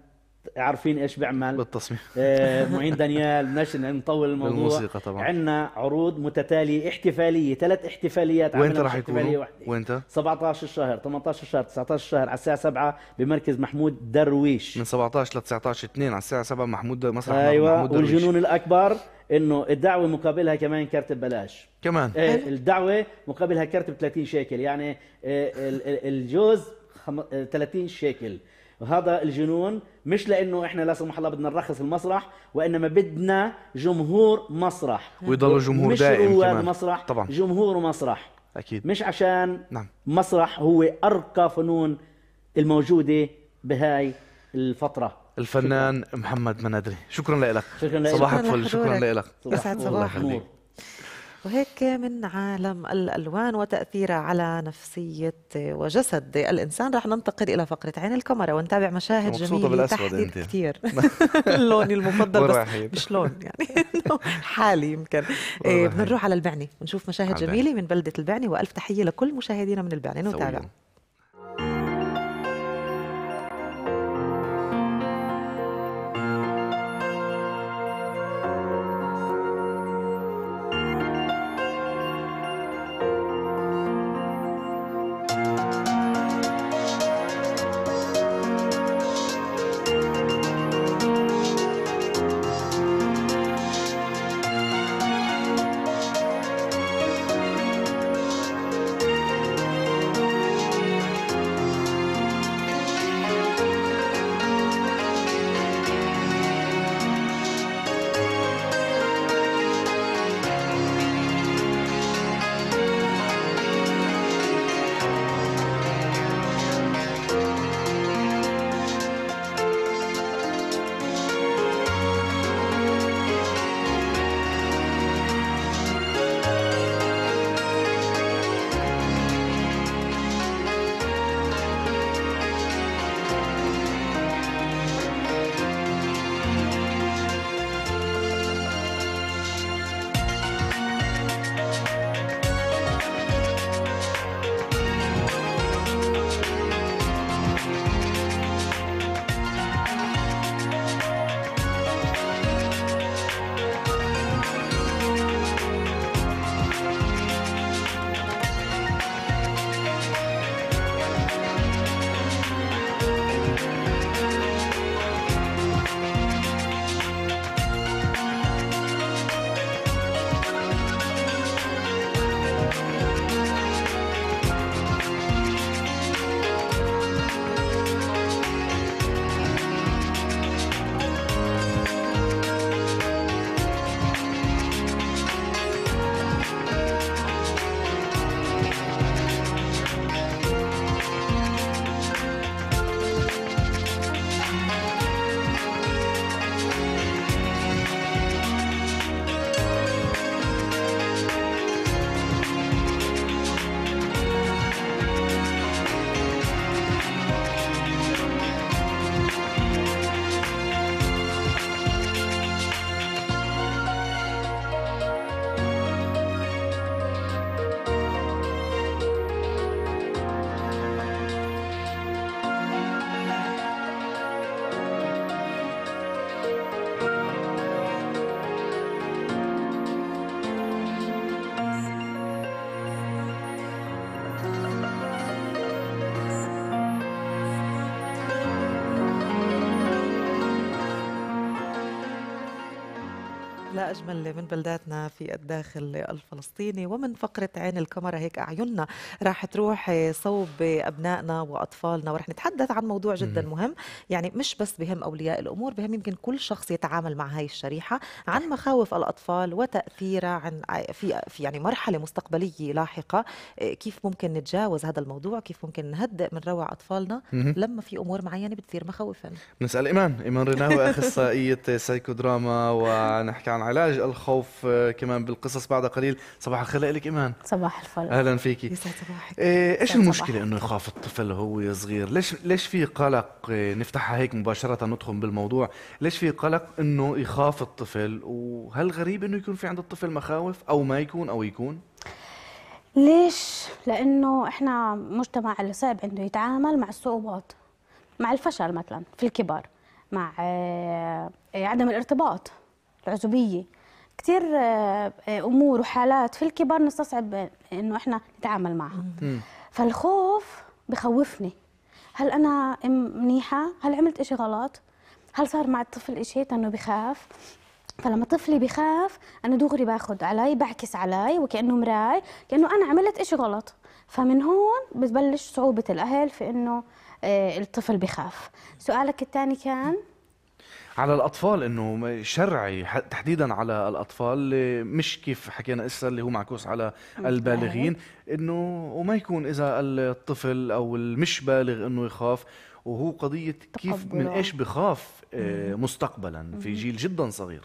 عارفين ايش بيعمل بالتصميم آه، معين دانيال بدناش نطول الموضوع بالموسيقى طبعا عندنا عروض متتاليه احتفاليه ثلاث احتفاليات وين راح يكونوا؟ وانت؟ 17 الشهر 18 الشهر 19 الشهر على الساعه 7 بمركز محمود درويش من 17 ل 19 2 على الساعه 7 محمود مسرح ايوه محمود درويش ايوه والجنون الاكبر انه الدعوه مقابلها كمان كرت ببلاش كمان إيه الدعوه مقابلها كرت ب 30 شيكل يعني إيه الجوز 30 شيكل وهذا الجنون مش لانه احنا لا سمح الله بدنا نرخص المسرح وانما بدنا جمهور مسرح ويضل جمهور دائم مش كمان مسرح طبعا جمهور مسرح اكيد مش عشان نعم. مسرح هو ارقى فنون الموجوده بهاي الفتره الفنان شكرا. محمد منادري شكرا لك شكرا صباحك فل شكرا لك يسعد صباحك وهيك من عالم الألوان وتأثيرها على نفسية وجسد الإنسان رح ننتقل إلى فقرة عين الكاميرا ونتابع مشاهد جميلة بالاسود انت كثير لوني المفضل بس مش لون يعني حالي يمكن إيه، بنروح على البعني ونشوف مشاهد جميلة من بلدة البعني وألف تحية لكل مشاهدينا من البعني نتابع أجمل من بلداتنا في الداخل الفاضل الفلسطيني ومن فقرة عين الكاميرا هيك أعيننا راح تروح صوب أبنائنا وأطفالنا ورح نتحدث عن موضوع جدا مهم يعني مش بس بهم أولياء الأمور بهم يمكن كل شخص يتعامل مع هاي الشريحة عن مخاوف الأطفال وتأثيرها عن في يعني مرحلة مستقبلية لاحقة كيف ممكن نتجاوز هذا الموضوع كيف ممكن نهدئ من روع أطفالنا لما في أمور معينة بتصير مخاوفا بنسأل إيمان إيمان رناوي أخصائية سايكودراما ونحكي عن علاج الخوف آه، كمان بالقصص بعد قليل صباح الخير لك ايمان صباح الفل اهلا فيكي يسعد صباحك إيه ايش المشكله انه يخاف الطفل وهو صغير ليش ليش في قلق إيه، نفتحها هيك مباشره ندخل بالموضوع ليش في قلق انه يخاف الطفل وهل غريب انه يكون في عند الطفل مخاوف او ما يكون او يكون ليش لانه احنا مجتمع اللي صعب انه يتعامل مع الصعوبات مع الفشل مثلا في الكبر مع إيه، عدم الارتباط العزوبيه كثير آه، آه، امور وحالات في الكبار نستصعب انه احنا نتعامل معها فالخوف بخوفني هل انا ام منيحه هل عملت إشي غلط هل صار مع الطفل إشي لانه بخاف فلما طفلي بخاف انا دغري باخذ علي بعكس علي وكانه مراي كانه انا عملت إشي غلط فمن هون بتبلش صعوبه الاهل في انه آه، الطفل بخاف سؤالك الثاني كان على الاطفال انه شرعي تحديدا على الاطفال مش كيف حكينا اسا اللي هو معكوس على البالغين انه وما يكون اذا الطفل او المش بالغ انه يخاف وهو قضيه كيف من ايش بخاف آه، مستقبلا في جيل جدا صغير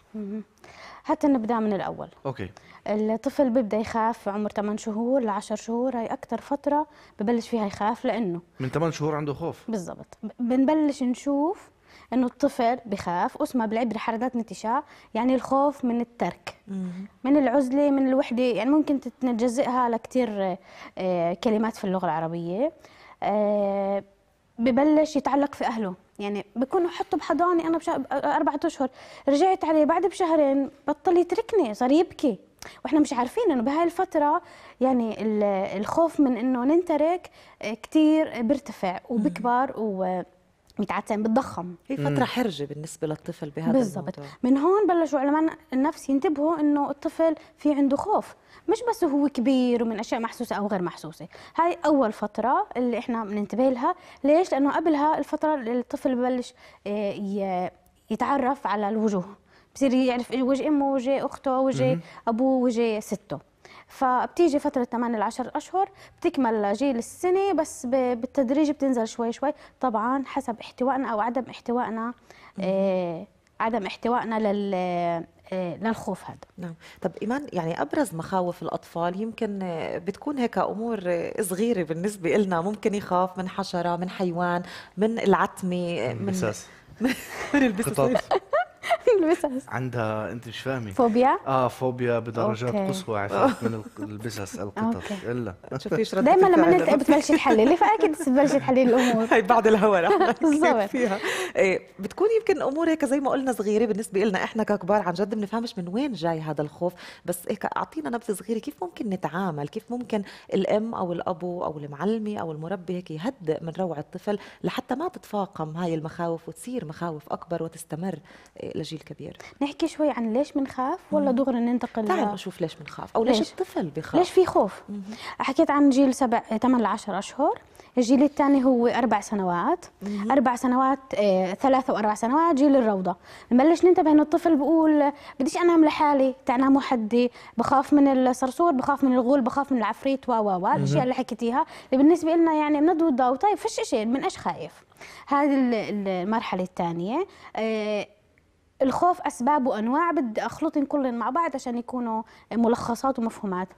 حتى نبدا من الاول اوكي الطفل بيبدا يخاف عمر 8 شهور ل 10 شهور هي اكثر فتره ببلش فيها يخاف لانه من 8 شهور عنده خوف بالضبط بنبلش نشوف انه الطفل بخاف اسمها بالعبري حردات نتشاء يعني الخوف من الترك من العزله من الوحده يعني ممكن تتجزئها لكثير آه، كلمات في اللغه العربيه آه، ببلش يتعلق في اهله يعني بكونوا حطوا بحضانه انا بشهر آه، اربعة اشهر رجعت عليه بعد بشهرين بطل يتركني صار يبكي واحنا مش عارفين انه بهاي الفتره يعني الخوف من انه ننترك كثير بيرتفع وبكبر و بيتعتم بتضخم هي فتره حرجه بالنسبه للطفل بهذا بالضبط من هون بلشوا علماء النفس ينتبهوا انه الطفل في عنده خوف مش بس هو كبير ومن اشياء محسوسه او غير محسوسه هاي اول فتره اللي احنا بننتبه لها ليش لانه قبلها الفتره اللي الطفل ببلش آه، يتعرف على الوجوه بصير يعرف وجه امه وجه اخته وجه ابوه وجه سته فبتيجي فترة 8 ل 10 أشهر بتكمل جيل السنة بس بالتدريج بتنزل شوي شوي طبعا حسب احتوائنا أو عدم احتوائنا آه عدم احتوائنا لل آه، للخوف هذا نعم طب إيمان يعني أبرز مخاوف الأطفال يمكن آه، بتكون هيك أمور آه، صغيرة بالنسبة لنا ممكن يخاف من حشرة من حيوان من العتمة من البساس من البساس البسس عندها انت مش فاهمه فوبيا اه فوبيا بدرجات قصوى عفاك من البسس القطط الا دائما لما نلتقي بتبلشي تحللي إيه، فاكيد بتبلشي تحللي الامور هي بعد الهوا رح فيها إيه بتكون يمكن امور هيك زي ما قلنا صغيره بالنسبه لنا احنا ككبار عن جد بنفهمش من وين جاي هذا الخوف بس هيك إيه اعطينا نبذه صغيره كيف ممكن نتعامل كيف ممكن الام او الابو او المعلمه او المربي هيك يهدئ من روع الطفل لحتى ما تتفاقم هاي المخاوف وتصير مخاوف اكبر وتستمر إيه لجيل كبير نحكي شوي عن ليش بنخاف ولا دغري ننتقل تعال نشوف ليش بنخاف او ليش, ليش الطفل بخاف ليش في خوف مم. حكيت عن جيل سبع 8 10 اشهر الجيل الثاني هو اربع سنوات مم. اربع سنوات آه، ثلاثة واربع سنوات جيل الروضه بنبلش ننتبه انه الطفل بقول بديش انام لحالي تعنام حدي بخاف من الصرصور بخاف من الغول بخاف من العفريت و و و الاشياء اللي حكيتيها اللي بالنسبه لنا يعني بنضوي الضوء طيب فيش شيء من ايش خايف هذه المرحله الثانيه آه الخوف اسباب وانواع بدي اخلطهم كلهم مع بعض عشان يكونوا ملخصات ومفهومات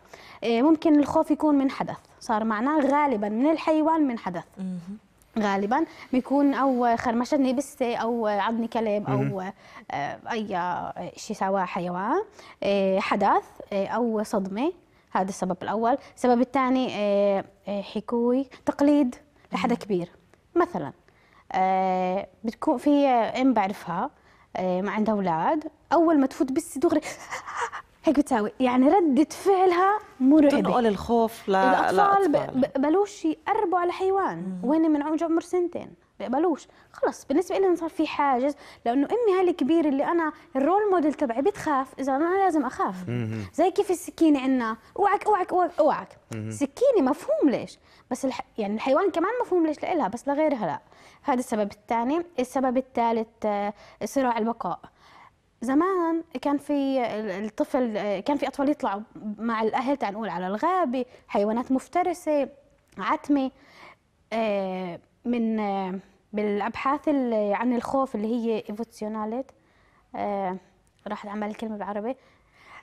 إيه، ممكن الخوف يكون من حدث صار معناه غالبا من الحيوان من حدث غالبا بيكون او خرمشتني بسه او عضني كلب او إيه، اي شيء سواه حيوان إيه، حدث او صدمه هذا السبب الاول السبب الثاني حكوي تقليد لحدا كبير مثلا بتكون في ام بعرفها آه، ما عندها اولاد اول ما تفوت بس دغري هيك بتساوي يعني ردة فعلها مرعبة تنقل الخوف لا الأطفال, الأطفال بلوش يقربوا على حيوان وين من عمر سنتين بيقبلوش خلص بالنسبه لهم صار في حاجز لانه امي هالكبير اللي انا الرول موديل تبعي بتخاف اذا انا لازم اخاف زي كيف السكينه عنا اوعك اوعك اوعك اوعك السكينه مفهوم ليش بس الح... يعني الحيوان كمان مفهوم ليش لإلها بس لغيرها لا هذا السبب الثاني السبب الثالث آه، صراع البقاء زمان كان في الطفل آه، كان في اطفال يطلعوا مع الاهل تعال نقول على الغابه حيوانات مفترسه عتمه آه، من بالابحاث عن الخوف اللي هي ايفوتسيوناليت آه، راح اعمل الكلمه بالعربي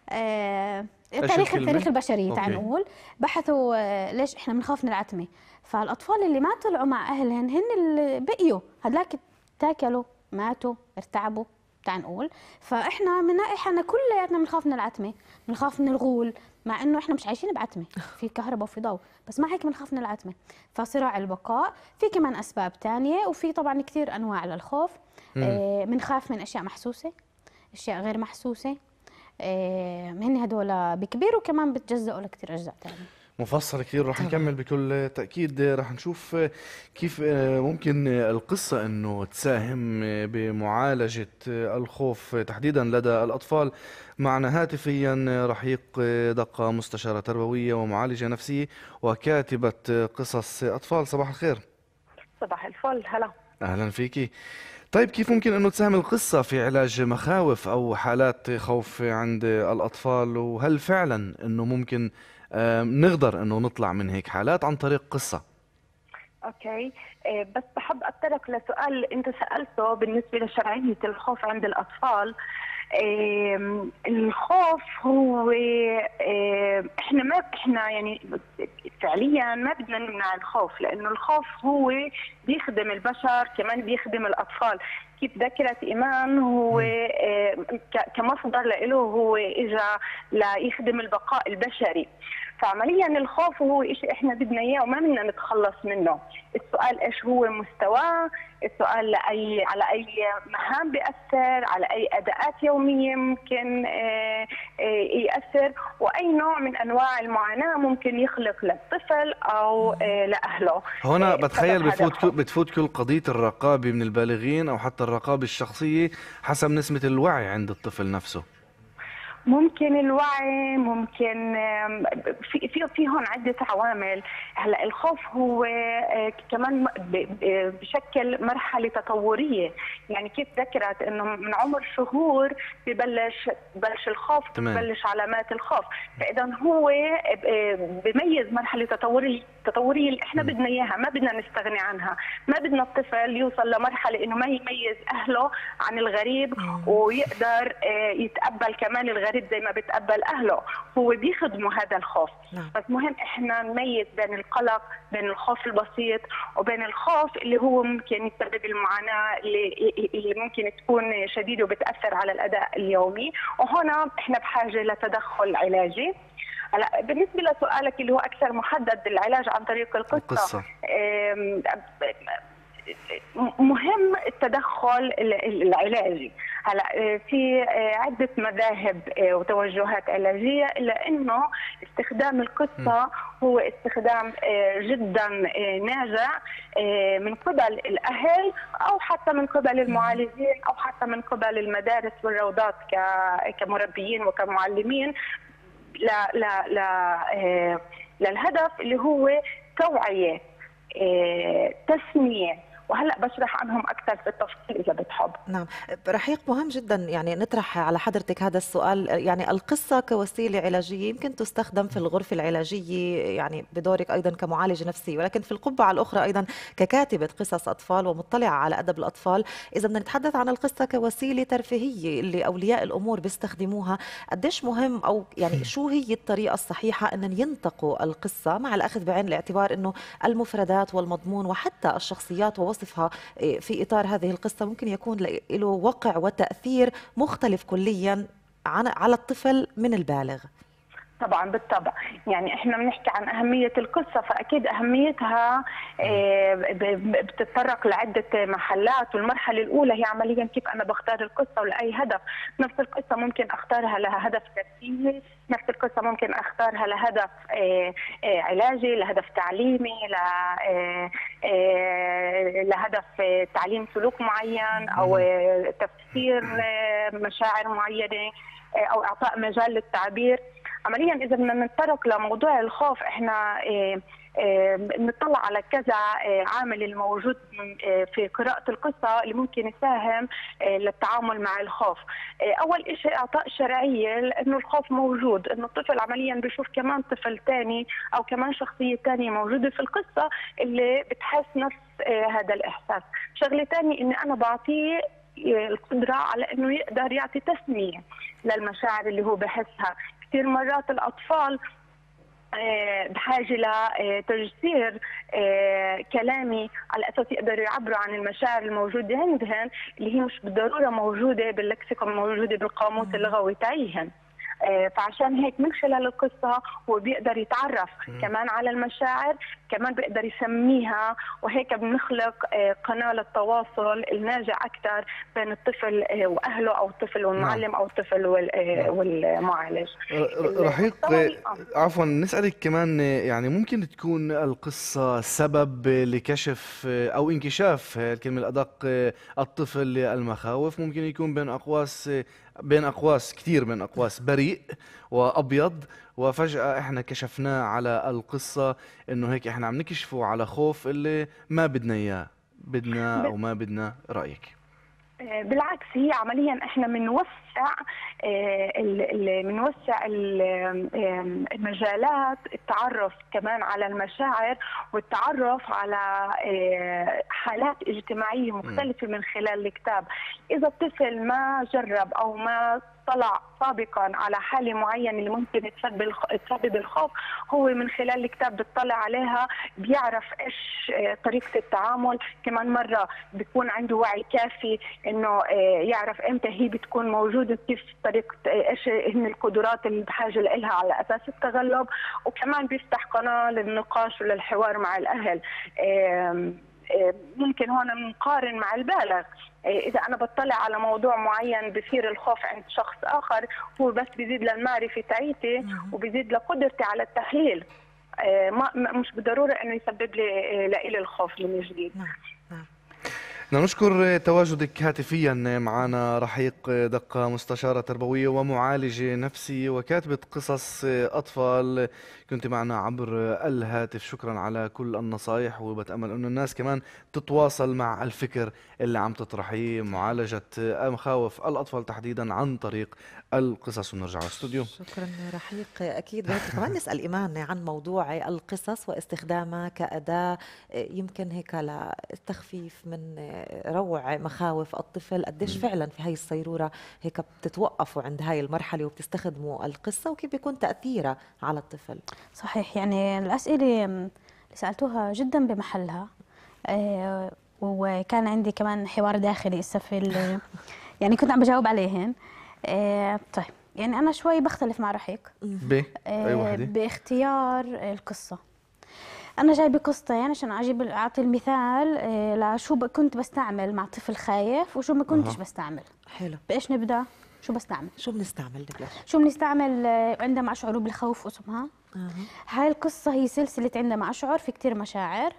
آه، تاريخ تاريخ البشريه تعال نقول بحثوا آه، ليش احنا بنخاف من العتمه فالاطفال اللي ما طلعوا مع اهلهم هن اللي بقيوا هذاك تاكلوا ماتوا ارتعبوا تعال نقول فاحنا من ناحيه كلياتنا بنخاف من العتمه بنخاف من الغول مع انه احنا مش عايشين بعتمه في كهرباء وفي ضوء بس مع هيك بنخاف من العتمه فصراع البقاء في كمان اسباب تانية وفي طبعا كثير انواع للخوف آه، بنخاف من اشياء محسوسه اشياء غير محسوسه آه، هن هدول بكبير وكمان بتجزئوا لكثير اجزاء ثانيه مفصل كثير رح نكمل بكل تأكيد رح نشوف كيف ممكن القصة أنه تساهم بمعالجة الخوف تحديدا لدى الأطفال معنا هاتفيا رحيق دقة مستشارة تربوية ومعالجة نفسية وكاتبة قصص أطفال صباح الخير صباح الفل هلا أهلا فيكي طيب كيف ممكن أنه تساهم القصة في علاج مخاوف أو حالات خوف عند الأطفال وهل فعلا أنه ممكن نقدر انه نطلع من هيك حالات عن طريق قصه اوكي آه، بس بحب اترك لسؤال انت سالته بالنسبه لشرعيه الخوف عند الاطفال الخوف هو احنا ما احنا يعني فعليا ما بدنا نمنع الخوف لانه الخوف هو بيخدم البشر كمان بيخدم الاطفال كيف ذكرت ايمان هو كمصدر له هو إجا ليخدم البقاء البشري فعمليا الخوف هو شيء احنا بدنا اياه وما بدنا نتخلص منه السؤال ايش هو مستواه السؤال لاي على اي مهام بياثر على اي اداءات يوميه ممكن آه، آه، ياثر واي نوع من انواع المعاناه ممكن يخلق للطفل او آه، لاهله هنا بتخيل بفوت بتفوت كل قضيه الرقابه من البالغين او حتى الرقابه الشخصيه حسب نسبه الوعي عند الطفل نفسه ممكن الوعي ممكن في في في هون عده عوامل هلا الخوف هو آه، كمان بشكل مرحله تطوريه يعني كيف ذكرت انه من عمر شهور ببلش ببلش الخوف ببلش علامات الخوف فاذا هو آه، بميز مرحله تطوريه تطوريه اللي احنا بدنا اياها ما بدنا نستغني عنها ما بدنا الطفل يوصل لمرحله انه ما يميز اهله عن الغريب ويقدر آه، يتقبل كمان الغريب الولد زي ما بتقبل اهله هو بيخدموا هذا الخوف نعم. بس مهم احنا نميز بين القلق بين الخوف البسيط وبين الخوف اللي هو ممكن يسبب المعاناه اللي, اللي ممكن تكون شديده وبتاثر على الاداء اليومي وهنا احنا بحاجه لتدخل علاجي هلا بالنسبه لسؤالك اللي هو اكثر محدد العلاج عن طريق القصه, القصة. مهم التدخل العلاجي هلا آه، في آه، عده مذاهب آه، وتوجهات علاجيه الا انه استخدام القصه هو استخدام جدا ناجع من قبل الاهل او حتى من قبل المعالجين او حتى من قبل المدارس والروضات كمربيين وكمعلمين لا لا لا للهدف اللي هو توعيه تسميه وهلا بشرح عنهم اكثر بالتفصيل اذا بتحب نعم رحيق مهم جدا يعني نطرح على حضرتك هذا السؤال يعني القصه كوسيله علاجيه يمكن تستخدم في الغرفه العلاجيه يعني بدورك ايضا كمعالجه نفسيه ولكن في القبعه الاخرى ايضا ككاتبه قصص اطفال ومطلعه على ادب الاطفال اذا بدنا نتحدث عن القصه كوسيله ترفيهيه اللي اولياء الامور بيستخدموها قديش مهم او يعني شو هي الطريقه الصحيحه ان ينتقوا القصه مع الاخذ بعين الاعتبار انه المفردات والمضمون وحتى الشخصيات ووصف وصفها إيه، في إطار هذه القصة ممكن يكون له وقع وتأثير مختلف كليا على الطفل من البالغ طبعا بالطبع يعني احنا بنحكي عن اهميه القصه فاكيد اهميتها آه، بتتطرق لعده محلات والمرحله الاولى هي عمليا كيف انا بختار القصه ولاي هدف نفس القصه ممكن اختارها لها هدف ترفيهي نفس القصه ممكن اختارها لهدف آه، آه، علاجي لهدف تعليمي لهدف تعليم سلوك معين او تفسير مشاعر معينه او اعطاء مجال للتعبير عمليا اذا بدنا نتطرق لموضوع الخوف احنا آه، آه، بنطلع على كذا آه، عامل الموجود في قراءة القصة اللي ممكن يساهم للتعامل مع الخوف أول شيء إعطاء شرعية لأنه الخوف موجود أنه الطفل عمليا بيشوف كمان طفل تاني أو كمان شخصية تانية موجودة في القصة اللي بتحس نفس هذا الإحساس شغلة تانية أني أنا بعطيه القدرة على أنه يقدر يعطي تسمية للمشاعر اللي هو بحسها كثير مرات الأطفال آه، بحاجه لتجسير آه، آه، كلامي على اساس يقدروا يعبروا عن المشاعر الموجوده عندهم اللي هي مش بالضروره موجوده باللكسيكون موجوده بالقاموس اللغوي تاعيهم. آه، فعشان هيك من خلال القصه هو بيقدر يتعرف م. كمان على المشاعر كمان بيقدر يسميها وهيك بنخلق آه، قناه للتواصل الناجع اكثر بين الطفل آه، واهله او الطفل نعم. والمعلم او الطفل نعم. والمعالج رحيق عفوا نسالك كمان يعني ممكن تكون القصه سبب لكشف او انكشاف الكلمه الادق الطفل المخاوف ممكن يكون بين اقواس بين اقواس كثير من اقواس بريء وابيض وفجاه احنا كشفناه على القصه انه هيك احنا عم نكشفه على خوف اللي ما بدنا اياه بدنا او ما بدنا رايك آه، بالعكس هي عمليا احنا بنوسع بنوسع آه، المجالات التعرف كمان على المشاعر والتعرف على آه، حالات اجتماعيه مختلفه من خلال الكتاب اذا الطفل ما جرب او ما اطلع سابقا على حاله معينه اللي ممكن تسبب تسبب الخوف هو من خلال الكتاب بيطلع عليها بيعرف ايش آه، طريقه التعامل كمان مره بيكون عنده وعي كافي انه آه، يعرف امتى هي بتكون موجوده كيف طريقه آه، ايش هن القدرات اللي بحاجه لها على اساس التغلب وكمان بيفتح قناه للنقاش وللحوار مع الاهل آه، ممكن هون نقارن مع البالغ آه، اذا انا بطلع على موضوع معين بثير الخوف عند شخص اخر هو بس بيزيد للمعرفه تاعيتي نعم. وبيزيد لقدرتي على التحليل آه، ما مش بالضروره انه يسبب لي لإلي الخوف من جديد نعم. بدنا نعم، نشكر تواجدك هاتفيا معنا رحيق دقة مستشارة تربوية ومعالجة نفسية وكاتبة قصص أطفال كنت معنا عبر الهاتف شكرا على كل النصائح وبتأمل أنه الناس كمان تتواصل مع الفكر اللي عم تطرحيه معالجة مخاوف الأطفال تحديدا عن طريق القصص ونرجع على الاستوديو شكرا رحيق أكيد كمان نسأل إيمان عن موضوع القصص واستخدامها كأداة يمكن هيك للتخفيف من روع مخاوف الطفل قديش فعلا في هاي الصيروره هيك بتتوقفوا عند هاي المرحله وبتستخدموا القصه وكيف بيكون تاثيرها على الطفل صحيح يعني الاسئله اللي سالتوها جدا بمحلها آه، وكان عندي كمان حوار داخلي هسه في يعني كنت عم بجاوب عليهن آه، طيب يعني انا شوي بختلف مع رحيق ب آه، باختيار القصه انا جايبه قصتين يعني عشان اجيب اعطي المثال آه، لشو كنت بستعمل مع طفل خايف وشو ما كنتش أه. بستعمل حلو بايش نبدا شو بستعمل شو بنستعمل نبلش شو بنستعمل آه، عندما اشعر بالخوف اسمها أه. هاي القصه هي سلسله عندما اشعر في كثير مشاعر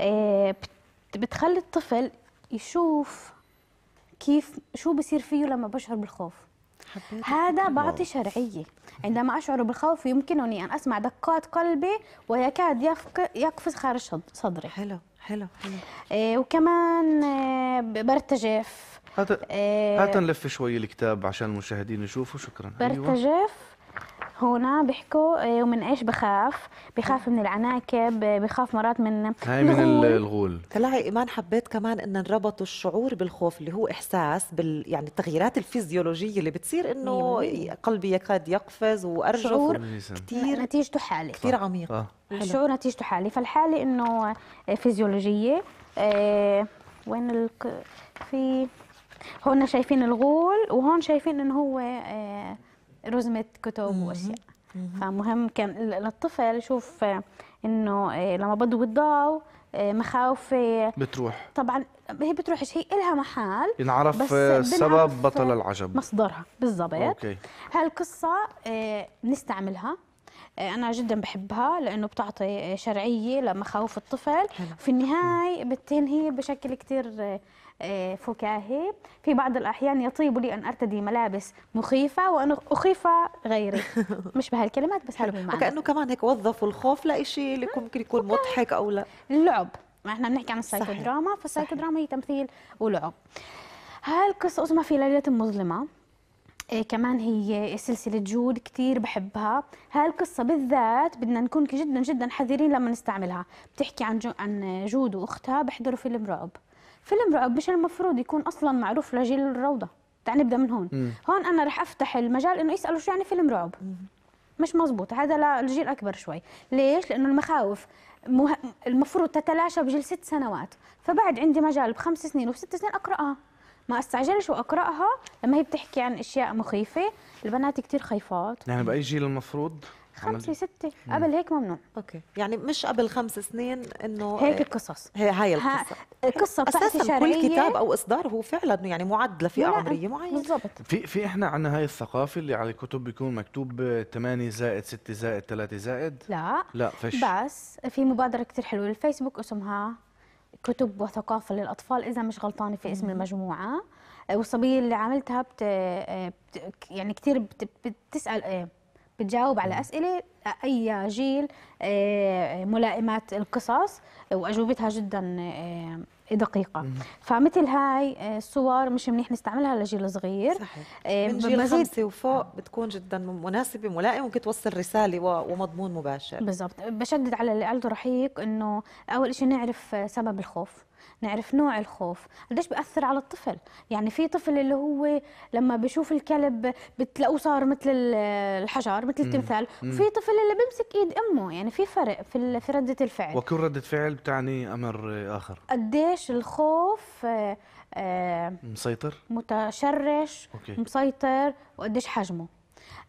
آه، بتخلي الطفل يشوف كيف شو بصير فيه لما بشعر بالخوف هذا بعطي شرعية عندما أشعر بالخوف يمكنني أن أسمع دقات قلبي ويكاد يقفز خارج صدري حلو حلو حلو إيه وكمان إيه برتجف هات إيه هات نلف شوي الكتاب عشان المشاهدين يشوفوا شكرا أيوة. برتجف أيوة. هنا بيحكوا آه، ومن ايش بخاف بخاف آه. من العناكب آه، بخاف مرات من هاي من الغول, طلعي ايمان حبيت كمان ان نربطوا الشعور بالخوف اللي هو احساس بال يعني التغييرات الفيزيولوجيه اللي بتصير انه أيوة. قلبي يكاد يقفز وارجف شعور كثير نتيجته حاله كثير عميق الشعور نتيجته حاله فالحاله انه فيزيولوجيه وين في هون شايفين الغول وهون شايفين انه هو رزمه كتب واشياء فمهم كان للطفل يشوف آه، انه آه، لما بده الضوء آه، مخاوف بتروح طبعا هي بتروحش هي لها محل ينعرف سبب بطل العجب مصدرها بالضبط اوكي هالقصه بنستعملها انا جدا بحبها لانه بتعطي شرعيه لمخاوف الطفل في النهايه بتنهي بشكل كثير آه، فكاهي في بعض الأحيان يطيب لي أن أرتدي ملابس مخيفة وأن أخيف غيري مش بهالكلمات بس حلو وكأنه كمان هيك وظفوا الخوف لإشي اللي ممكن يكون مضحك أو لا اللعب احنا بنحكي عن السايكودراما فالسايكودراما هي تمثيل ولعب هالقصة اسمها في ليلة مظلمة إيه كمان هي سلسلة جود كتير بحبها هاي القصة بالذات بدنا نكون جدا جدا حذرين لما نستعملها بتحكي عن جو عن جود وأختها بحضروا فيلم رعب فيلم رعب مش المفروض يكون اصلا معروف لجيل الروضه تعال نبدا من هون مم. هون انا رح افتح المجال انه يسالوا شو يعني فيلم رعب مم. مش مزبوط هذا للجيل اكبر شوي ليش لانه المخاوف مه... المفروض تتلاشى بجيل ست سنوات فبعد عندي مجال بخمس سنين وست سنين اقراها ما استعجلش واقراها لما هي بتحكي عن اشياء مخيفه البنات كثير خايفات يعني باي جيل المفروض خمسة إيه؟ ستة قبل هيك ممنوع اوكي يعني مش قبل خمس سنين انه هيك آه، القصص هي هاي القصه ها قصة اساسا كل كتاب او اصدار هو فعلا يعني معد لفئه عمريه معينه بالضبط في في احنا عندنا هاي الثقافه اللي على الكتب بيكون مكتوب 8 زائد 6 زائد 3 زائد لا لا فش بس في مبادره كثير حلوه للفيسبوك اسمها كتب وثقافه للاطفال اذا مش غلطانه في اسم المجموعه آه، والصبيه اللي عملتها بت آه، يعني كثير بتسال بتجاوب على اسئله اي جيل آه، ملائمات القصص واجوبتها جدا آه، دقيقة فمثل هاي آه، الصور مش منيح نستعملها لجيل صغير صحيح. من جيل خمسة وفوق بتكون جدا مناسبة ملائمة ممكن توصل رسالة ومضمون مباشر بالضبط بشدد على اللي قالته رحيق انه اول شيء نعرف سبب الخوف نعرف نوع الخوف قديش بأثر على الطفل يعني في طفل اللي هو لما بشوف الكلب بتلاقوه صار مثل الحجر مثل التمثال وفي طفل اللي بمسك ايد امه يعني في فرق في في رده الفعل وكل رده فعل بتعني امر اخر قديش الخوف آه، آه، مسيطر متشرش أوكي. مسيطر وقديش حجمه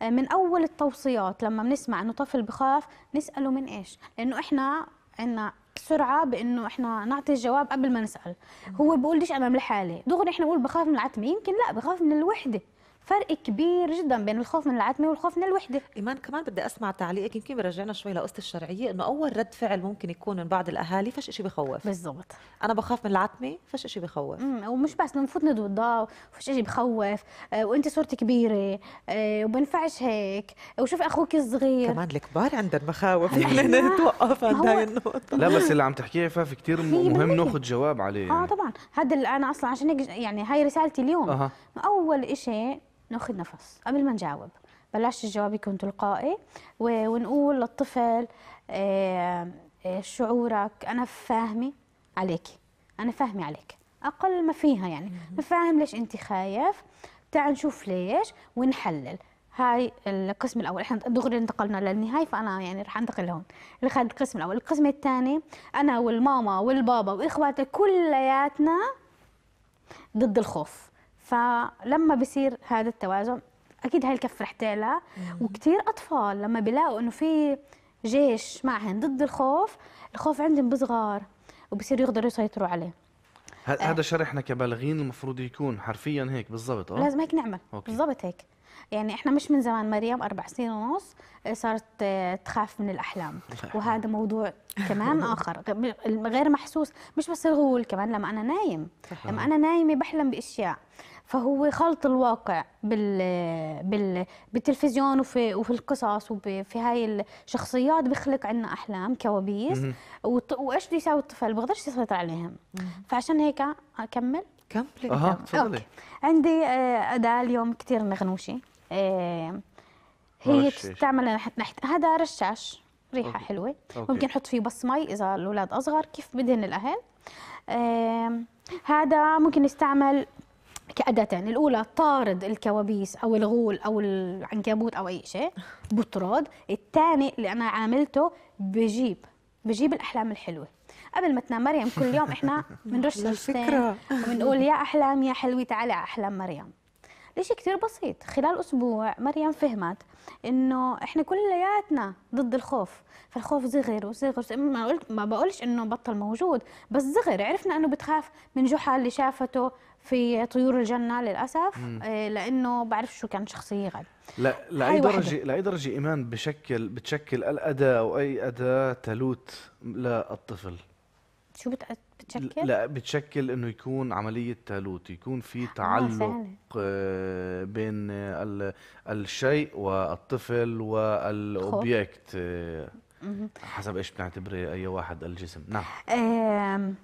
آه، من اول التوصيات لما بنسمع انه طفل بخاف نساله من ايش لانه احنا عندنا بسرعه بانه احنا نعطي الجواب قبل ما نسال هو بيقول ليش انا لحالي دغري احنا بنقول بخاف من العتمه يمكن لا بخاف من الوحده فرق كبير جدا بين الخوف من العتمه والخوف من الوحده ايمان كمان بدي اسمع تعليقك يمكن برجعنا شوي لقصه الشرعيه انه اول رد فعل ممكن يكون من بعض الاهالي فش شيء بخوف بالضبط انا بخاف من العتمه فش شيء بخوف ومش بس بنفوت نتوضا فش شيء بخوف آه، وانت صورتي كبيره آه، وبنفعش هيك وشوف اخوك الصغير كمان الكبار عندهم مخاوف يعني نتوقف عند هاي النقطه لا بس اللي عم تحكيه فاف كثير مهم ناخذ جواب عليه اه طبعا هذا انا اصلا عشان هيك يعني هاي رسالتي اليوم أه. اول شيء ناخذ نفس قبل ما نجاوب بلاش الجواب يكون تلقائي ونقول للطفل آه، آه، شعورك انا فاهمه عليك انا فاهمه عليك اقل ما فيها يعني فاهم ليش انت خايف تعال نشوف ليش ونحلل هاي القسم الاول احنا دغري انتقلنا للنهايه فانا يعني رح انتقل لهون القسم الاول القسم الثاني انا والماما والبابا واخواتي كلياتنا ضد الخوف فلما بصير هذا التوازن اكيد هاي الكف رح تعلى وكثير اطفال لما بيلاقوا انه في جيش معهم ضد الخوف الخوف عندهم بصغار وبصيروا يقدروا يسيطروا عليه آه. هذا آه. شرحنا كبالغين المفروض يكون حرفيا هيك بالضبط اه لازم هيك نعمل بالضبط هيك يعني احنا مش من زمان مريم اربع سنين ونص آه، صارت آه، تخاف من الاحلام وهذا موضوع كمان اخر غير محسوس مش بس الغول كمان لما انا نايم لما انا نايمه بحلم باشياء فهو خلط الواقع بال بال بالتلفزيون وفي وفي القصص وفي هاي الشخصيات بخلق عنا احلام كوابيس وايش بده يساوي الطفل بقدرش يسيطر عليهم فعشان هيك اكمل كملي اها تفضلي عندي آه، اداه اليوم كثير نغنوشه آه، هي تستعمل هذا رشاش ريحه أوكي. حلوه أوكي. ممكن نحط فيه مي اذا الاولاد اصغر كيف بدهن الاهل آه، هذا ممكن يستعمل كأداتين يعني الأولى طارد الكوابيس أو الغول أو العنكبوت أو أي شيء بطرد الثاني اللي أنا عاملته بجيب بجيب الأحلام الحلوة قبل ما تنام مريم كل يوم إحنا بنرش الفكرة بنقول يا أحلام يا حلوة تعالي على أحلام مريم ليش كثير بسيط خلال أسبوع مريم فهمت إنه إحنا كلياتنا ضد الخوف فالخوف زغر وصغر ما قلت ما بقولش إنه بطل موجود بس زغر عرفنا إنه بتخاف من جحا اللي شافته في طيور الجنه للاسف مم. إيه، لانه بعرف شو كان شخصيه غبي لا لاي درجه لاي درجه ايمان بشكل بتشكل الاداه واي اداه تلوت للطفل شو بت... بتشكل؟ لا بتشكل انه يكون عمليه تالوت يكون في آه، تعلق آه، بين الشيء والطفل والاوبجكت حسب ايش بنعتبره اي واحد الجسم نعم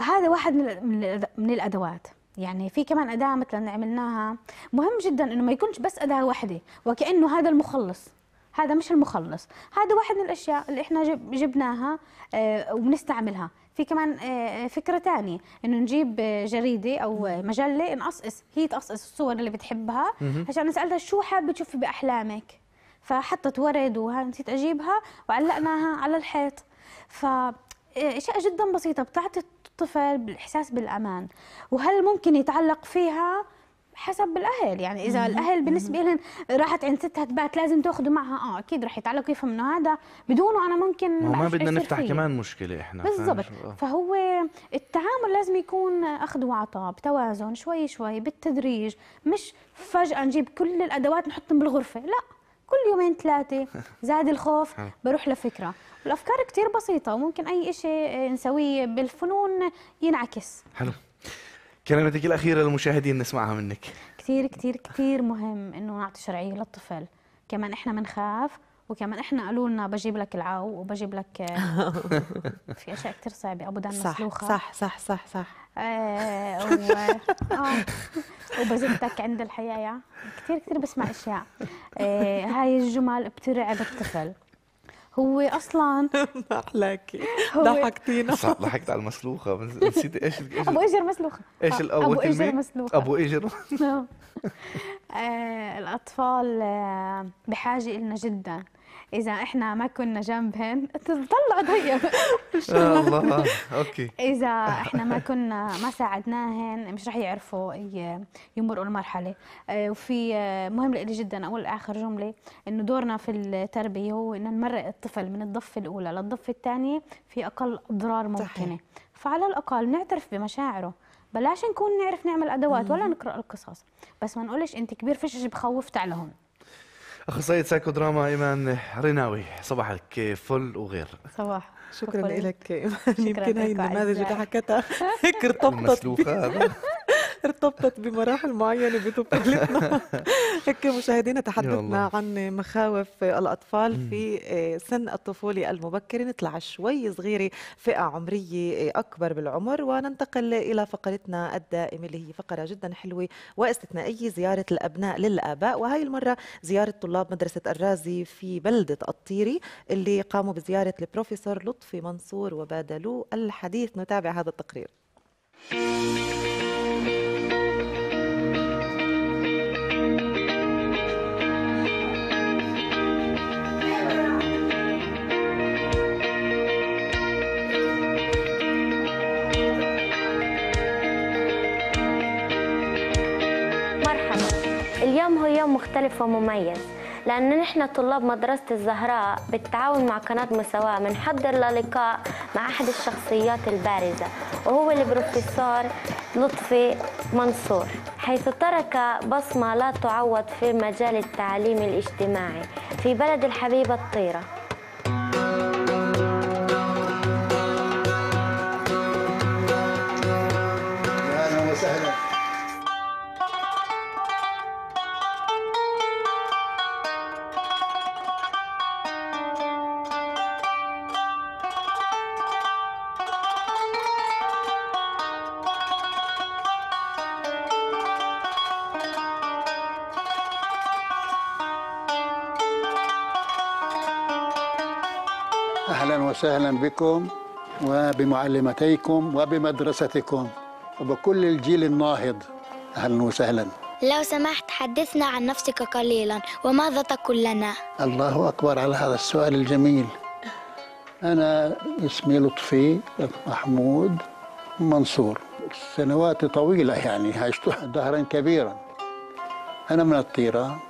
هذا واحد من من الادوات يعني في كمان اداه مثلا عملناها مهم جدا انه ما يكونش بس اداه واحده وكانه هذا المخلص هذا مش المخلص هذا واحد من الاشياء اللي احنا جبناها آه، وبنستعملها في كمان آه، آه، فكره ثانيه انه نجيب جريده او مجله نقصقص هي تقصقص الصور اللي بتحبها عشان سالتها شو حابه تشوفي باحلامك فحطت ورد ونسيت اجيبها وعلقناها على الحيط ف اشياء جدا بسيطه بتعطي الطفل بالاحساس بالامان وهل ممكن يتعلق فيها حسب الاهل يعني اذا الاهل بالنسبه لهم راحت عند ستها تبات لازم تاخذوا معها اه اكيد رح يتعلقوا يفهم انه هذا بدونه انا ممكن ما بدنا نفتح فيه. كمان مشكله احنا بالضبط آه. فهو التعامل لازم يكون اخذ وعطاء بتوازن شوي شوي بالتدريج مش فجاه نجيب كل الادوات نحطهم بالغرفه لا كل يومين ثلاثه زاد الخوف بروح لفكره الافكار كثير بسيطه وممكن اي شيء آه، نسويه بالفنون ينعكس حلو كلمتك الاخيره للمشاهدين نسمعها منك كثير كثير كثير مهم انه نعطي شرعيه للطفل كمان احنا بنخاف وكمان احنا قالوا لنا بجيب لك العو وبجيب لك آه، في اشياء كثير صعبه ابو دان مسلوخه صح صح صح صح آه و... آه وبزتك عند الحياة كثير كثير بسمع اشياء آه هاي الجمل بترعب الطفل هو اصلا ما احلاكي ضحكتينا ضحكت على المسلوخه نسيت ايش ابو اجر مسلوخه ايش الاول ابو اجر مسلوخه ابو اجر آه، الاطفال آه، بحاجه لنا جدا اذا احنا ما كنا جنبهن تطلع هي الله آه، اوكي اذا احنا ما كنا ما ساعدناهن مش رح يعرفوا يمرقوا المرحله آه، وفي آه، مهم لي جدا اقول اخر جمله انه دورنا في التربيه هو ان نمرق الطفل من الضفه الاولى للضفه الثانيه في اقل اضرار ممكنه صحيح. فعلى الاقل نعترف بمشاعره بلاش نكون نعرف نعمل ادوات ولا نقرا القصص بس ما نقولش انت كبير فيش بخوف تعلهم اخصائيه سايكو دراما ايمان رناوي صباحك فل وغير صباح شكرا لك ايمان يمكن هي النماذج اللي حكيتها هيك ارتبطت ارتبطت بمراحل معينة بطفولتنا هيك مشاهدينا تحدثنا عن مخاوف الأطفال في سن الطفولة المبكرة نطلع شوي صغيرة فئة عمرية أكبر بالعمر وننتقل إلى فقرتنا الدائمة اللي هي فقرة جدا حلوة واستثنائية زيارة الأبناء للآباء وهي المرة زيارة طلاب مدرسة الرازي في بلدة الطيري اللي قاموا بزيارة البروفيسور لطفي منصور وبادلوه الحديث نتابع هذا التقرير Thank you. يوم مختلف ومميز لأن نحن طلاب مدرسة الزهراء بالتعاون مع قناة مساواة بنحضر للقاء مع أحد الشخصيات البارزة وهو البروفيسور لطفي منصور حيث ترك بصمة لا تعوض في مجال التعليم الاجتماعي في بلد الحبيبة الطيرة أهلا وسهلا بكم وبمعلمتيكم وبمدرستكم وبكل الجيل الناهض أهلا وسهلا لو سمحت حدثنا عن نفسك قليلا وماذا تقول لنا الله أكبر على هذا السؤال الجميل أنا اسمي لطفي محمود منصور سنوات طويلة يعني عشت دهرا كبيرا أنا من الطيرة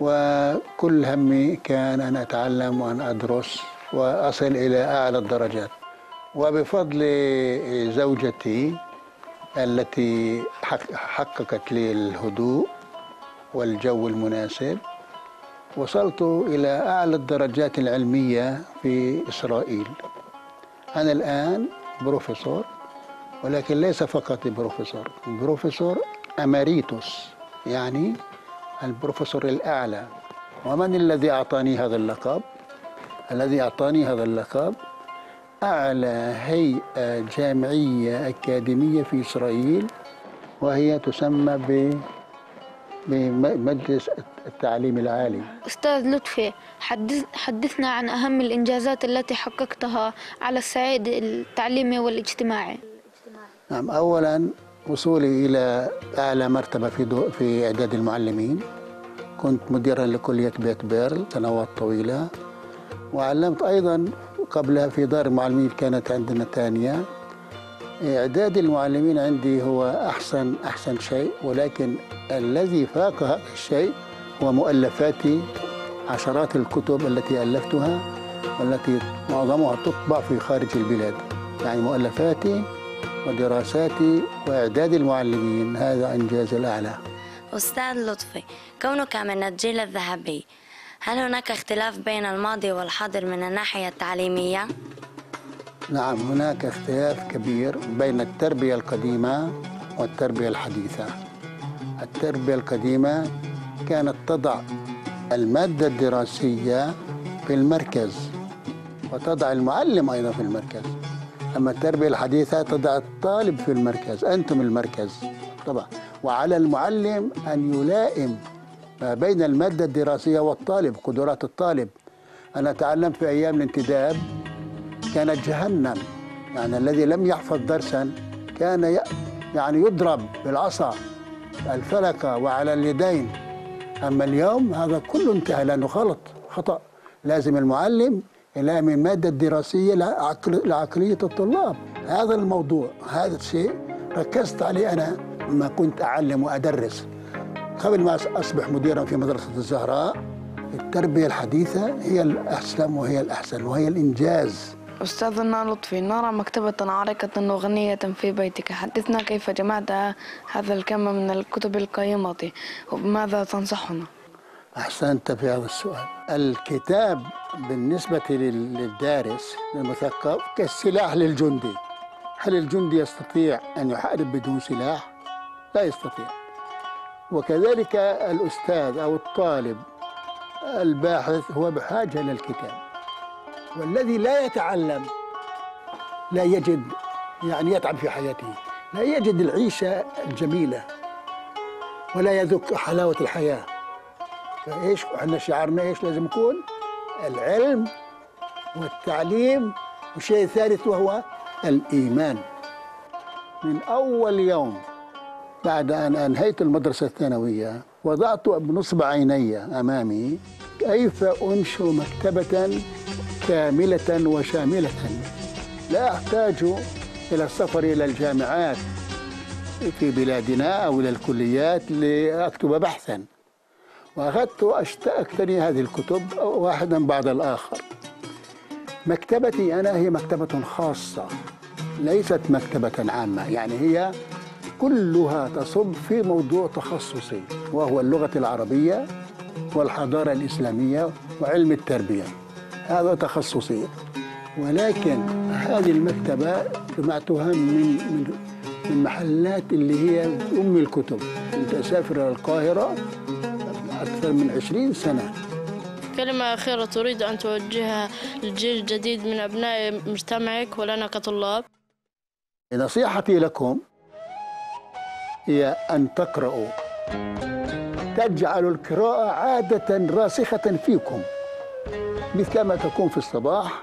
وكل همي كان أن أتعلم وأن أدرس وأصل إلى أعلى الدرجات وبفضل زوجتي التي حققت لي الهدوء والجو المناسب وصلت إلى أعلى الدرجات العلمية في إسرائيل أنا الآن بروفيسور ولكن ليس فقط بروفيسور بروفيسور أماريتوس يعني البروفيسور الأعلى ومن الذي أعطاني هذا اللقب؟ الذي أعطاني هذا اللقب أعلى هيئة جامعية أكاديمية في إسرائيل وهي تسمى ب بمجلس التعليم العالي أستاذ لطفي حدث حدثنا عن أهم الإنجازات التي حققتها على الصعيد التعليمي والاجتماعي نعم أولا وصولي إلى أعلى مرتبة في, دو في إعداد المعلمين كنت مديرا لكلية بيت بيرل سنوات طويلة وعلمت أيضا قبلها في دار المعلمين كانت عندنا ثانية إعداد المعلمين عندي هو أحسن أحسن شيء ولكن الذي فاق هذا الشيء هو مؤلفاتي عشرات الكتب التي ألفتها والتي معظمها تطبع في خارج البلاد يعني مؤلفاتي ودراساتي وإعداد المعلمين هذا إنجاز الأعلى أستاذ لطفي كونك من الجيل الذهبي هل هناك اختلاف بين الماضي والحاضر من الناحية التعليمية؟ نعم هناك اختلاف كبير بين التربية القديمة والتربية الحديثة التربية القديمة كانت تضع المادة الدراسية في المركز وتضع المعلم أيضا في المركز أما التربية الحديثة تضع الطالب في المركز أنتم المركز طبعا وعلى المعلم أن يلائم ما بين المادة الدراسية والطالب قدرات الطالب أنا تعلمت في أيام الانتداب كانت جهنم يعني الذي لم يحفظ درسا كان يعني يضرب بالعصا الفلكة وعلى اليدين أما اليوم هذا كله انتهى لأنه غلط خطأ لازم المعلم من المادة الدراسية لعقلية الطلاب هذا الموضوع هذا الشيء ركزت عليه أنا لما كنت أعلم وأدرس قبل ما أصبح مديرا في مدرسة الزهراء التربية الحديثة هي الأسلم وهي الأحسن وهي الإنجاز أستاذنا لطفي نرى مكتبة عريقة وغنية في بيتك حدثنا كيف جمعت هذا الكم من الكتب القيمة وبماذا تنصحنا أحسنت في هذا السؤال الكتاب بالنسبة للدارس للمثقف كالسلاح للجندي هل الجندي يستطيع أن يحارب بدون سلاح؟ لا يستطيع وكذلك الأستاذ أو الطالب الباحث هو بحاجة للكتاب والذي لا يتعلم لا يجد يعني يتعب في حياته لا يجد العيشة الجميلة ولا يذوق حلاوة الحياة فإيش احنا شعارنا إيش لازم يكون العلم والتعليم وشيء ثالث وهو الإيمان من أول يوم بعد أن أنهيت المدرسة الثانوية وضعت بنصب عيني أمامي كيف أنشئ مكتبة كاملة وشاملة لا أحتاج إلى السفر إلى الجامعات في بلادنا أو إلى الكليات لأكتب بحثا وأخذت أشتأكتني هذه الكتب واحدا بعد الآخر مكتبتي أنا هي مكتبة خاصة ليست مكتبة عامة يعني هي كلها تصب في موضوع تخصصي وهو اللغة العربية والحضارة الإسلامية وعلم التربية هذا تخصصي ولكن هذه المكتبة جمعتها من من من محلات اللي هي أم الكتب كنت أسافر إلى القاهرة أكثر من عشرين سنة كلمة أخيرة تريد أن توجهها للجيل الجديد من أبناء مجتمعك ولنا كطلاب نصيحتي لكم هي أن تقرأوا تجعل القراءة عادة راسخة فيكم مثلما تكون في الصباح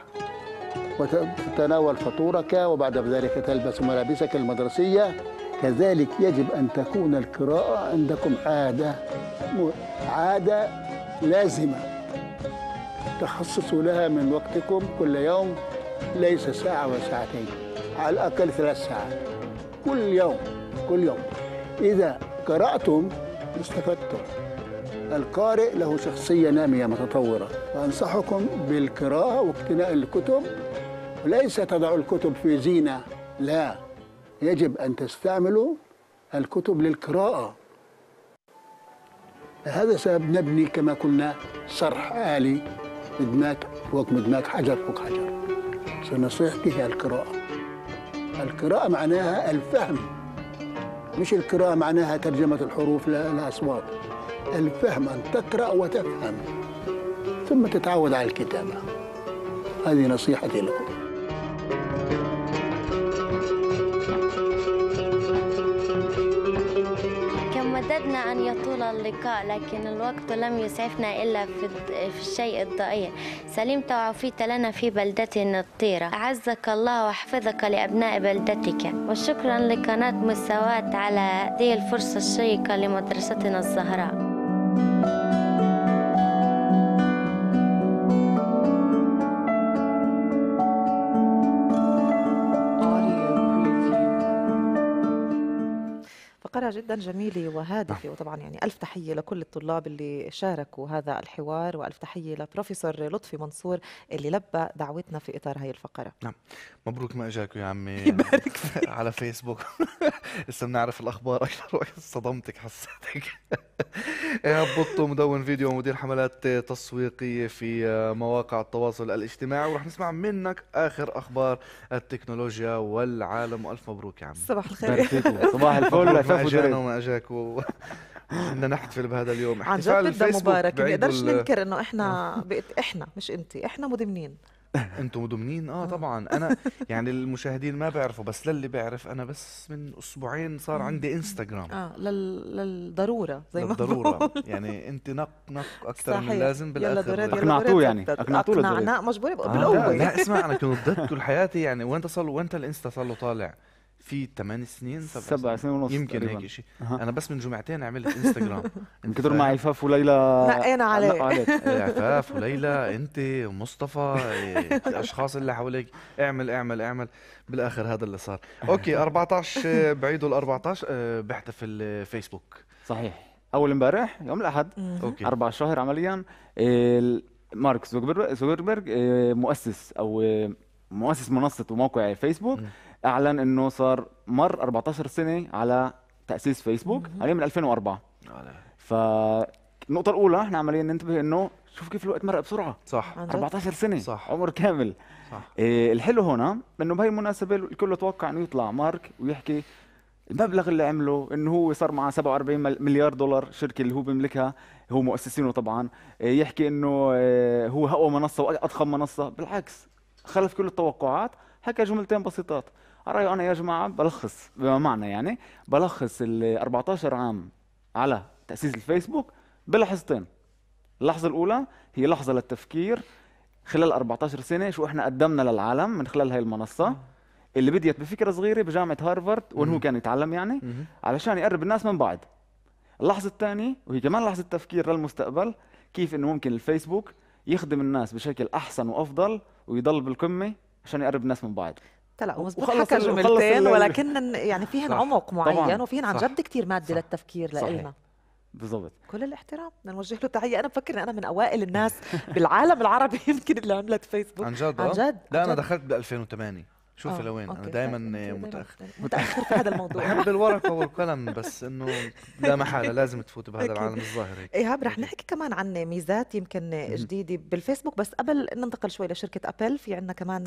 وتتناول فطورك وبعد ذلك تلبس ملابسك المدرسية كذلك يجب أن تكون القراءة عندكم عادة عادة لازمة تخصصوا لها من وقتكم كل يوم ليس ساعة وساعتين على الأقل ثلاث ساعات كل يوم كل يوم إذا قرأتم استفدتم القارئ له شخصية نامية متطورة وأنصحكم بالقراءة واقتناء الكتب وليس تضع الكتب في زينة لا يجب أن تستعملوا الكتب للقراءة هذا سبب نبني كما قلنا صرح آلي مدماك فوق مدماك حجر فوق حجر فنصيحتي هي القراءة القراءة معناها الفهم مش القراءة معناها ترجمة الحروف للأصوات الفهم أن تقرأ وتفهم ثم تتعود على الكتابة هذه نصيحتي لكم وددنا أن يطول اللقاء لكن الوقت لم يسعفنا إلا في, في الشيء الضئيل سلمت وعفيت لنا في بلدتنا الطيرة أعزك الله وأحفظك لأبناء بلدتك وشكرا لقناة مساواة على هذه الفرصة الشيقة لمدرستنا الزهراء فقرة جدا جميلة وهادفة نعم. وطبعا يعني ألف تحية لكل الطلاب اللي شاركوا هذا الحوار وألف تحية لبروفيسور لطفي منصور اللي لبى دعوتنا في إطار هاي الفقرة نعم مبروك ما إجاك يا عمي يبارك على فيسبوك لسه بنعرف الأخبار أكثر صدمتك حسيتك إيهاب بطو مدون فيديو ومدير حملات تسويقية في آه، مواقع التواصل الاجتماعي ورح نسمع منك آخر أخبار التكنولوجيا والعالم وألف مبروك يا عمي صباح الخير صباح الفل اجانا وما اجاك و... بدنا نحتفل بهذا اليوم عن جد بدها مباركه ما بنقدرش ننكر انه احنا آه. بقيت احنا مش انت احنا مدمنين انتم مدمنين آه, اه طبعا انا يعني المشاهدين ما بيعرفوا بس للي بيعرف انا بس من اسبوعين صار عندي انستغرام اه لل... للضروره زي ما للضروره يعني انت نق نق اكثر من لازم بالاخر اقنعتوه يعني اقنعتوه اقنعناه مجبوري آه، بالقوه لا, لا اسمع انا كنت ضد كل حياتي يعني وين صار وين الانستا صار له طالع في 8 سنين سبع سنين ونص يمكن هيك شيء انا بس من جمعتين عملت انستغرام من كثر ما عفاف وليلى نقينا عليك عفاف وليلى انت ومصطفى الاشخاص إيه، اللي حواليك اعمل اعمل اعمل بالاخر هذا اللي صار اوكي 14 بعيدوا آه، ال 14 بحتفل فيسبوك صحيح اول امبارح يوم الاحد اوكي اربع شهر عمليا إيه، مارك زوكربيرج إيه، مؤسس او مؤسس منصه وموقع فيسبوك اعلن انه صار مر 14 سنه على تاسيس فيسبوك هي من 2004 ف النقطة الأولى احنا عمالين ننتبه انه شوف كيف الوقت مرق بسرعة صح 14 سنة صح عمر كامل صح إيه الحلو هنا انه بهي المناسبة الكل توقع انه يطلع مارك ويحكي المبلغ اللي عمله انه هو صار معه 47 مليار دولار الشركه اللي هو بيملكها هو مؤسسينه طبعا إيه، يحكي انه إيه، هو اقوى منصه واضخم منصه بالعكس خلف كل التوقعات حكى جملتين بسيطات رايه انا يا جماعه بلخص بما معنى يعني بلخص ال 14 عام على تاسيس الفيسبوك بلحظتين اللحظه الاولى هي لحظه للتفكير خلال 14 سنه شو احنا قدمنا للعالم من خلال هاي المنصه اللي بديت بفكره صغيره بجامعه هارفارد وين هو كان يتعلم يعني علشان يقرب الناس من بعض اللحظه الثانيه وهي كمان لحظه تفكير للمستقبل كيف انه ممكن الفيسبوك يخدم الناس بشكل احسن وافضل ويضل بالقمه عشان يقرب الناس من بعض لا مظبوط حكى جملتين ولكن يعني فيهن عمق معين وفيهن عن جد كثير ماده للتفكير لإلنا بالضبط كل الاحترام بدنا نوجه له تحيه انا بفكر انا من اوائل الناس بالعالم العربي يمكن اللي عملت فيسبوك عن جد عن آه؟ جد لا عن جد. انا دخلت ب 2008 شوفي آه. لوين انا دايما متاخر متاخر في هذا الموضوع بحب الورقه والقلم بس انه لا محاله لازم تفوت بهذا العالم الظاهر هيك ايهاب رح نحكي كمان عن ميزات يمكن جديده بالفيسبوك بس قبل ننتقل شوي لشركه ابل في عندنا كمان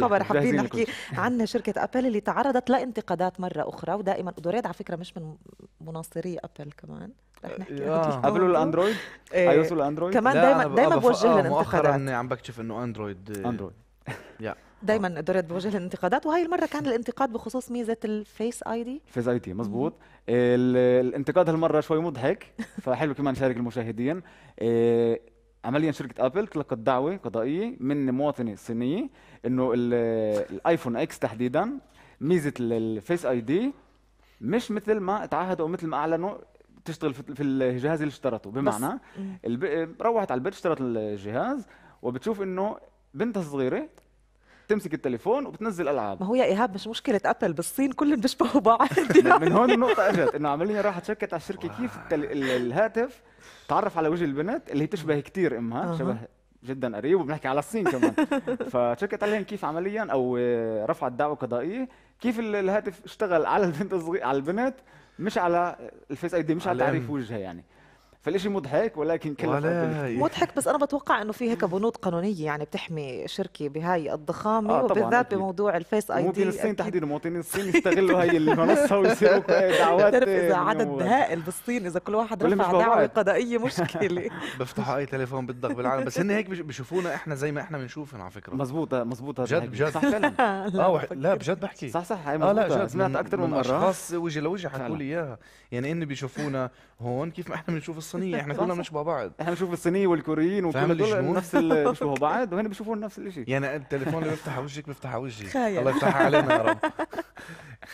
خبر حابين نحكي عن شركه ابل اللي تعرضت لانتقادات مره اخرى ودائما ادوريد على فكره مش من مناصري ابل كمان رح نحكي آه، قبل الاندرويد اي او الاندرويد كمان دائما دائما بوجه آه، لنا انتقادات مؤخرا عم بكتشف انه اندرويد آه، اندرويد يا دايما قدرت بوجه الانتقادات وهي المره كان الانتقاد بخصوص ميزه الفيس اي دي الفيس اي دي مزبوط الانتقاد هالمره شوي مضحك فحلو كمان نشارك المشاهدين آه، عمليا شركه ابل تلقت دعوه قضائيه من مواطنه صينيه انه الايفون اكس تحديدا ميزه الفيس اي دي مش مثل ما تعهدوا مثل ما اعلنوا تشتغل في الجهاز اللي اشترته بمعنى روحت على البيت اشترت الجهاز وبتشوف انه بنتها الصغيره تمسك التليفون وبتنزل العاب ما هو يا ايهاب مش مشكله ابل بالصين كلهم بيشبهوا بعض من هون النقطه اجت انه عمليا راحت شكت على الشركه كيف الهاتف تعرف على وجه البنت اللي هي تشبه كثير امها شبه جدا قريب وبنحكي على الصين كمان فشكت عليهم كيف عمليا او رفعت دعوه قضائيه كيف الهاتف اشتغل على البنت الصغيره على البنت مش على الفيس اي دي مش على تعريف وجهها يعني فالشيء مضحك ولكن كلف مضحك بس انا بتوقع انه في هيك بنود قانونيه يعني بتحمي شركه بهاي الضخامه آه وبالذات بموضوع الفيس اي دي الصين تحديدا مواطنين الصين يستغلوا هاي المنصه ويصيروا دعوات اذا عدد هائل بالصين اذا كل واحد رفع دعوه قضائيه مشكله بفتح اي تليفون بدك بالعالم بس هن هيك بشوفونا احنا زي ما احنا بنشوفهم على فكره مزبوطه مزبوطه جد جد صح فعلا اه لا بجد بحكي صح صح هاي آه، لا جد سمعت اكثر من مره اشخاص وجه لوجه حكوا لي اياها يعني هن بيشوفونا هون كيف ما احنا بنشوف الصين الصينيه احنا كلنا بنشبه بعض احنا بنشوف الصينيه والكوريين وكل دول نفس اللي بيشبهوا بعض وهنا بيشوفوا نفس الشيء يعني التليفون اللي بيفتح وجهك بيفتح وجهي الله يفتحها علينا يا رب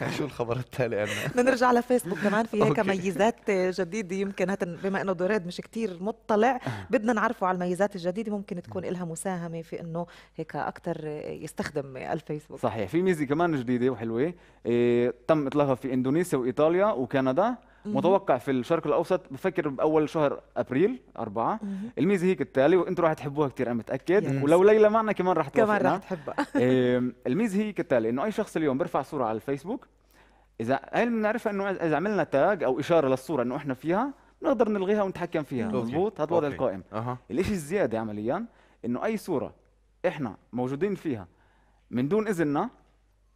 شو الخبر التالي عندنا بدنا نرجع على فيسبوك كمان في هيك ميزات جديده يمكن هات بما انه دوريد مش كتير مطلع بدنا نعرفه على الميزات الجديده ممكن تكون لها مساهمه في انه هيك اكثر يستخدم الفيسبوك صحيح في ميزه كمان جديده وحلوه إيه تم اطلاقها في اندونيسيا وايطاليا وكندا متوقع في الشرق الاوسط بفكر باول شهر ابريل أربعة الميزه هيك التالي وانتم راح تحبوها كثير انا متاكد ولو ليلى معنا كمان راح تحبها كمان راح تحبها إيه، الميزه هي كالتالي انه اي شخص اليوم بيرفع صوره على الفيسبوك اذا هل بنعرفها انه اذا عملنا تاج او اشاره للصوره انه احنا فيها بنقدر نلغيها ونتحكم فيها مضبوط هذا الوضع القائم أه. الشيء الزياده عمليا انه اي صوره احنا موجودين فيها من دون اذننا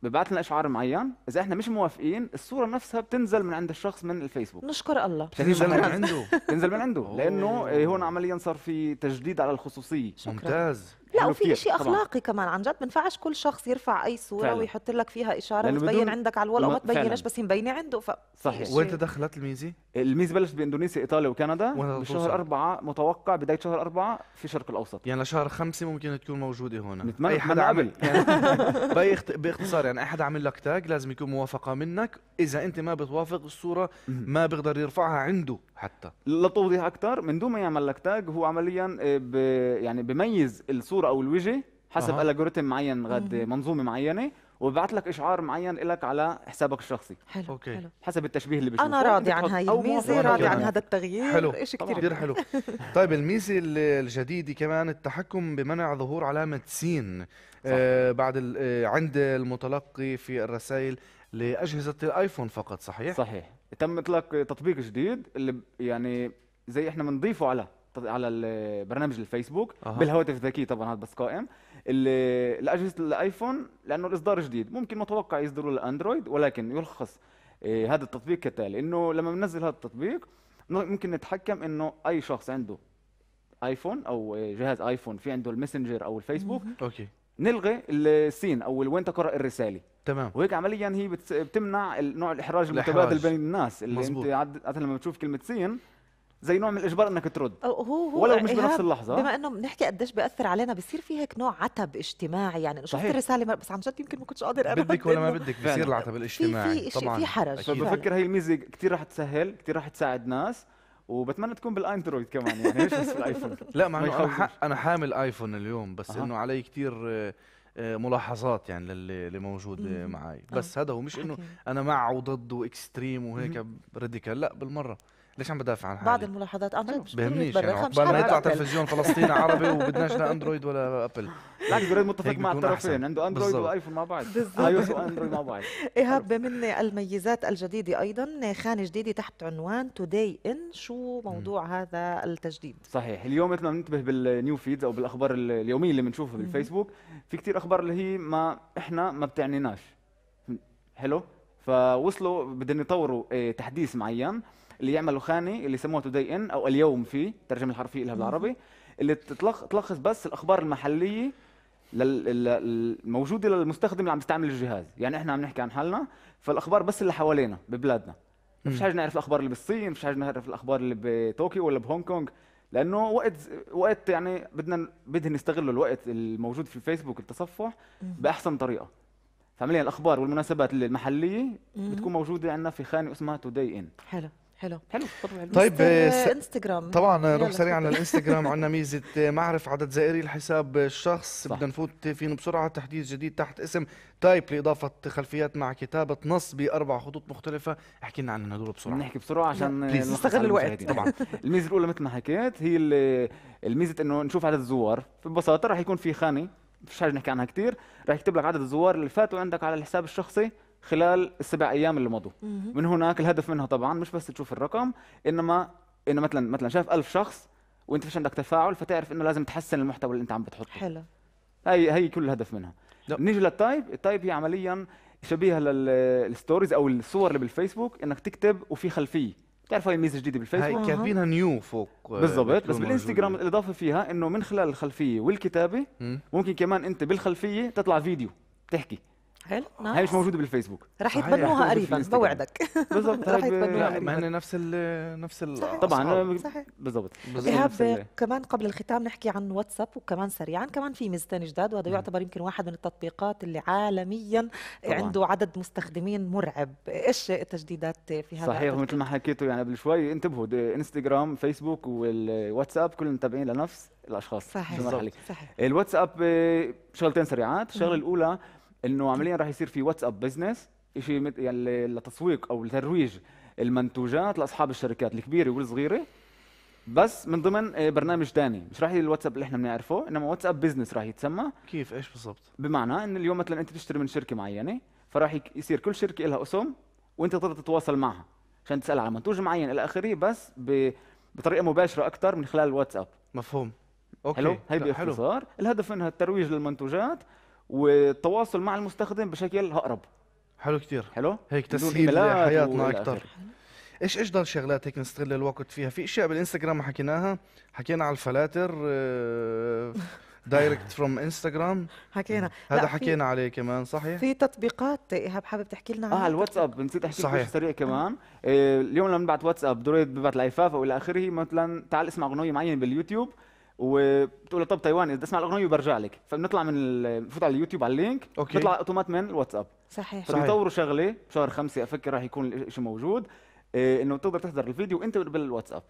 ببعث لنا اشعار معين اذا احنا مش موافقين الصوره نفسها بتنزل من عند الشخص من الفيسبوك نشكر الله بتنزل من عنده بتنزل من عنده لانه هون عمليا صار في تجديد على الخصوصيه ممتاز لا وفي شيء اخلاقي كمان عن جد بنفعش كل شخص يرفع اي صوره فعلا. ويحط لك فيها اشاره تبين عندك على الورقه ما تبينش بس مبينه عنده ف صحيح وين تدخلت الميزه؟ الميزه بلشت باندونيسيا ايطاليا وكندا بشهر أربعة متوقع بدايه شهر أربعة في الشرق الاوسط يعني لشهر خمسة ممكن تكون موجوده هون نتمنى اي حدا عمل يعني باختصار يعني اي حدا عمل لك تاج لازم يكون موافقه منك اذا انت ما بتوافق الصوره ما بيقدر يرفعها عنده حتى لتوضيح اكثر من دون ما يعمل لك تاج هو عمليا آه، ب يعني بميز الصوره او الوجه حسب أه. الجوريثم معين غد منظومه معينه وببعث لك اشعار معين لك على حسابك الشخصي حلو أوكي. حلو حسب التشبيه اللي بشوفه انا راضي عن هاي الميزه راضي عن هذا التغيير حلو شيء كثير كثير حلو طيب الميزه الجديده كمان التحكم بمنع ظهور علامه سين آه بعد آه، عند المتلقي في الرسائل لاجهزه الايفون فقط صحيح صحيح تم اطلاق تطبيق جديد اللي يعني زي احنا بنضيفه على على البرنامج الفيسبوك أه. بالهواتف الذكيه طبعا هذا بس قائم الاجهزه الايفون لانه الاصدار جديد ممكن متوقع يصدروا للاندرويد ولكن يلخص إيه هذا التطبيق كالتالي انه لما بننزل هذا التطبيق ممكن نتحكم انه اي شخص عنده ايفون او إيه، جهاز ايفون في عنده الماسنجر او الفيسبوك اوكي نلغي السين او وين تقرا الرساله تمام وهيك عمليا هي بتمنع نوع الاحراج المتبادل بين الناس اللي مزبوط. انت عاده لما بتشوف كلمه سين زي نوع من الاجبار انك ترد هو هو ولو مش بنفس اللحظه بما انه بنحكي قديش بياثر علينا بصير في هيك نوع عتب اجتماعي يعني شفت الرساله بس عن جد يمكن ما كنتش قادر ارد بدك ولا ما بدك بصير العتب الاجتماعي في في طبعا في حرج فبفكر هي الميزه كثير رح تسهل كثير رح تساعد ناس وبتمنى تكون بالاندرويد كمان يعني مش بس بالايفون لا مع انه انا انا حامل ايفون اليوم بس أه. انه علي كثير آه، آه، ملاحظات يعني للي موجود معي أه. بس هذا هو مش انه انا مع وضد واكستريم وهيك راديكال لا بالمره ليش عم بدافع عن حالي؟ بعض الملاحظات اه مش بهمنيش يعني عقبال ما يطلع تلفزيون فلسطيني عربي وبدناش لا اندرويد ولا ابل لا جريد متفق مع الطرفين عنده اندرويد وايفون مع بعض ايوس واندرويد مع بعض ايهاب بمن الميزات الجديده ايضا خانه جديده تحت عنوان توداي ان شو موضوع م. هذا التجديد؟ صحيح اليوم مثل ما بننتبه بالنيو فيدز او بالاخبار اليوميه اللي بنشوفها بالفيسبوك في كثير اخبار اللي هي ما احنا ما بتعنيناش حلو فوصلوا بدهم يطوروا إيه، تحديث معين اللي يعملوا خانه اللي يسموها توداي ان او اليوم في الترجمه الحرفيه لها بالعربي اللي تلخص بس الاخبار المحليه الموجوده للمستخدم اللي عم يستعمل الجهاز يعني احنا عم نحكي عن حالنا فالاخبار بس اللي حوالينا ببلادنا ما فيش حاجه نعرف الاخبار اللي بالصين ما فيش حاجه نعرف الاخبار اللي بطوكيو ولا بهونغ كونغ لانه وقت وقت يعني بدنا بدهم يستغلوا الوقت الموجود في الفيسبوك التصفح باحسن طريقه فعمليا الاخبار والمناسبات المحليه بتكون موجوده عندنا في خانه اسمها توداي ان حلو حلو حلو حلو طيب آه، آه، س... انستغرام طبعا آه، روح سريعا للانستغرام عندنا ميزه معرف عدد زائري الحساب الشخص بدنا نفوت فيه بسرعه تحديث جديد تحت اسم تايب لاضافه خلفيات مع كتابه نص باربع خطوط مختلفه احكي لنا عنهم هدول بسرعه نحكي بسرعه عشان نستغل الوقت طبعا الميزه الاولى مثل ما حكيت هي الميزه انه نشوف عدد الزوار ببساطه راح يكون في خانه فيش حاجه نحكي عنها كثير راح يكتب لك عدد الزوار اللي فاتوا عندك على الحساب الشخصي خلال السبع ايام اللي مضوا من هناك الهدف منها طبعا مش بس تشوف الرقم انما انه مثلا مثلا شاف ألف شخص وانت فيش عندك تفاعل فتعرف انه لازم تحسن المحتوى اللي انت عم بتحطه حلو هي هي كل الهدف منها لا. نيجي للتايب التايب هي عمليا شبيهه للستوريز او الصور اللي بالفيسبوك انك تكتب وفي خلفيه بتعرف هاي ميزه جديده بالفيسبوك هاي كاتبينها نيو فوق آه، بالضبط بس بالانستغرام الاضافه فيها انه من خلال الخلفيه والكتابه ممكن كمان انت بالخلفيه تطلع فيديو تحكي حلو مش موجوده بالفيسبوك راح يتبنوها قريبا بوعدك بالضبط راح يتبنوها قريبا ما هن نفس الـ نفس صحيح. طبعا بالضبط ايهاب كمان قبل الختام نحكي عن واتساب وكمان سريعا كمان في ميزتين جداد وهذا يعتبر يمكن واحد من التطبيقات اللي عالميا طبعاً. عنده عدد مستخدمين مرعب ايش التجديدات في هذا صحيح مثل ما حكيتوا يعني قبل شوي انتبهوا انستغرام فيسبوك والواتساب كلهم متابعين لنفس الاشخاص صحيح صحيح الواتساب آه، شغلتين سريعات الشغله الاولى انه عمليا راح يصير في واتساب بزنس شيء يعني لتسويق او لترويج المنتوجات لاصحاب الشركات الكبيره والصغيره بس من ضمن آه، برنامج ثاني مش راح الواتساب اللي احنا بنعرفه انما واتساب بزنس راح يتسمى كيف ايش بالضبط بمعنى ان اليوم مثلا انت تشتري من شركه معينه فراح يصير كل شركه لها اسم وانت تقدر تتواصل معها عشان تسال عن منتوج معين الى اخره بس ب... بطريقه مباشره اكثر من خلال الواتساب مفهوم اوكي حلو هي باختصار الهدف منها الترويج للمنتوجات والتواصل مع المستخدم بشكل اقرب حلو كثير حلو هيك تسهيل لحياتنا اكثر ايش ايش ضل شغلات هيك نستغل الوقت فيها في اشياء بالانستغرام حكيناها حكينا على الفلاتر دايركت فروم انستغرام حكينا هذا حكينا عليه كمان صحيح في تطبيقات ايهاب حابب تحكي لنا آه، عنها اه الواتساب نسيت احكي صحيح سريع كمان آه، اليوم لما بنبعث واتساب دوريد ببعث لايفاف او الى اخره مثلا تعال اسمع اغنيه معينه باليوتيوب وبتقول له طب تايواني بدي اسمع الاغنيه برجع لك فبنطلع من بفوت على اليوتيوب على اللينك أوكي. بيطلع اوتومات من الواتساب صحيح فبيطوروا شغله بشهر خمسة افكر راح يكون الشيء موجود آه، انه بتقدر تحضر الفيديو وانت بالواتساب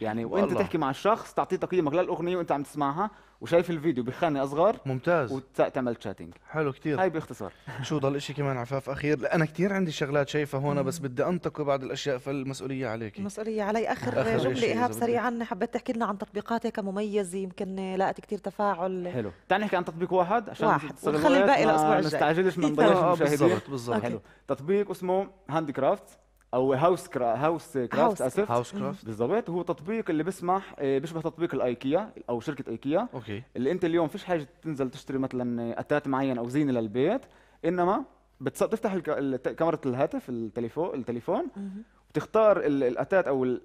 يعني وانت والله. تحكي مع الشخص تعطيه تقييمك للاغنيه وانت عم تسمعها وشايف الفيديو بخانه اصغر ممتاز وتعمل تشاتنج حلو كتير هاي باختصار شو ضل شيء كمان عفاف اخير لا انا كتير عندي شغلات شايفها هون بس بدي انتقي بعض الاشياء فالمسؤوليه عليك المسؤوليه علي اخر, آخر جمله ايهاب سريعا حبيت تحكي لنا عن تطبيقات هيك مميزه يمكن لقت كتير تفاعل حلو تعال نحكي عن تطبيق واحد عشان واحد ونخلي الباقي الاسبوع الجاي ما نستعجلش من ضيوف المشاهدين بالضبط بالضبط حلو تطبيق اسمه هاند كرافت او هاوس كرا هاوس كرافت اسف هاوس كرافت بالضبط هو تطبيق اللي بيسمح آه، بيشبه تطبيق الايكيا او شركه ايكيا اوكي اللي انت اليوم فيش حاجه تنزل تشتري مثلا اتات معين او زينه للبيت انما بتص... بتفتح الك... كاميرا الهاتف التليفون التليفون وتختار الاتات او ال...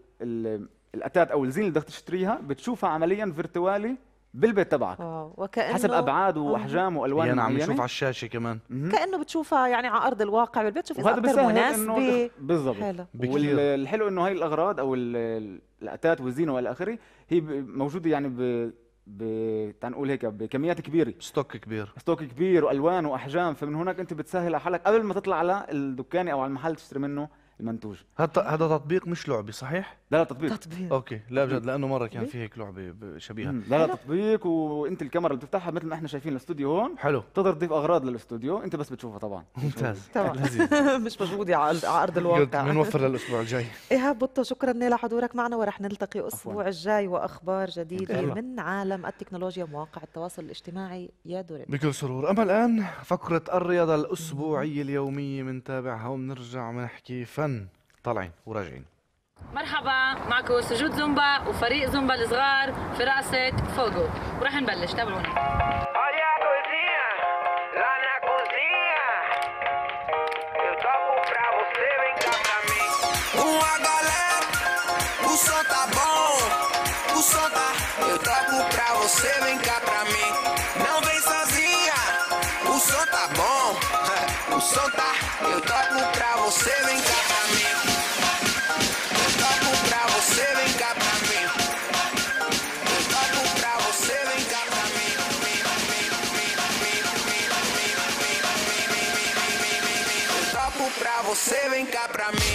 الاتات او الزينه اللي بدك تشتريها بتشوفها عمليا فيرتوالي بالبيت تبعك اه وكانه حسب ابعاد واحجام والوان يعني عم نشوف يعني. على الشاشه كمان كانه بتشوفها يعني على ارض الواقع بالبيت تشوف اذا اكثر مناسبه بالضبط والحلو انه هاي الاغراض او الاتات والزينه والى اخره هي موجوده يعني ب ب نقول هيك بكميات كبيره ستوك كبير ستوك كبير والوان واحجام فمن هناك انت بتسهل على حالك قبل ما تطلع على الدكان او على المحل تشتري منه المنتوج هذا هذا تطبيق مش لعبه صحيح؟ لا لا تطبيق تطبيق اوكي لا بجد لانه مره كان في هيك لعبه شبيهه لا لا تطبيق وانت الكاميرا اللي بتفتحها مثل ما احنا شايفين الاستوديو هون حلو تقدر تضيف اغراض للاستوديو انت بس بتشوفها طبعا ممتاز مش موجوده على ارض الواقع بنوفر للاسبوع الجاي ايهاب بطه شكرا لحضورك معنا ورح نلتقي الاسبوع الجاي واخبار جديده من عالم التكنولوجيا ومواقع التواصل الاجتماعي يا دوري بكل سرور اما الان فقره الرياضه الاسبوعيه اليوميه بنتابعها وبنرجع بنحكي فن عن طالعين وراجعين مرحبا معكم سجود زومبا وفريق زومبا الصغار في رقصة فوجو وراح نبلش تابعونا você vem cá pra mim. Não vem sozinha, o som tá bom. O som tá, eu toco pra você, vem cá. Você vem cá pra mim.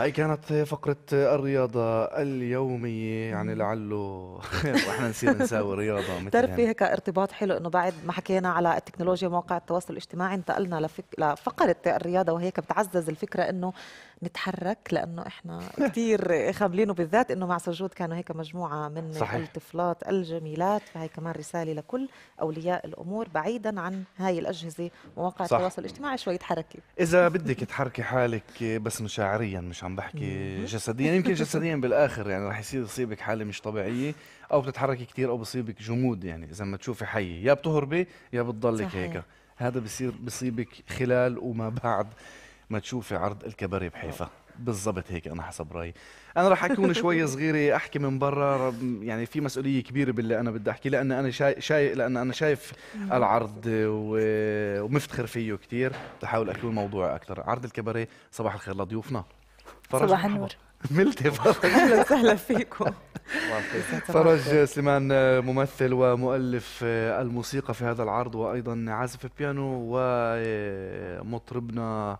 هاي كانت فقرة الرياضة اليومية يعني لعله واحنا نصير نساوي رياضة مثل بتعرف في هيك ارتباط حلو انه بعد ما حكينا على التكنولوجيا ومواقع التواصل الاجتماعي انتقلنا لفك... لفقرة الرياضة وهيك بتعزز الفكرة انه نتحرك لانه احنا كثير خاملين وبالذات انه مع سجود كانوا هيك مجموعة من صحيح. الطفلات الجميلات فهي كمان رسالة لكل اولياء الامور بعيدا عن هاي الاجهزة ومواقع التواصل الاجتماعي شوي تحركي اذا بدك تحركي حالك بس مشاعريا مش عم بحكي جسديا يعني يمكن جسديا بالاخر يعني رح يصير يصيبك حاله مش طبيعيه او بتتحركي كثير او بصيبك جمود يعني اذا ما تشوفي حي يا بتهربي يا بتضلك هيك هذا بصير بصيبك خلال وما بعد ما تشوفي عرض الكباري بحيفا بالضبط هيك انا حسب رايي انا رح اكون شوي صغيره احكي من برا يعني في مسؤوليه كبيره باللي انا بدي احكي لان انا شايف شاي لان انا شايف العرض ومفتخر فيه كثير بحاول اكون موضوعي اكثر عرض الكباري صباح الخير لضيوفنا صباح النور ملتي فرج اهلا وسهلا فيكم فرج سليمان آه، ممثل ومؤلف آه، الموسيقى في هذا العرض وايضا عازف بيانو ومطربنا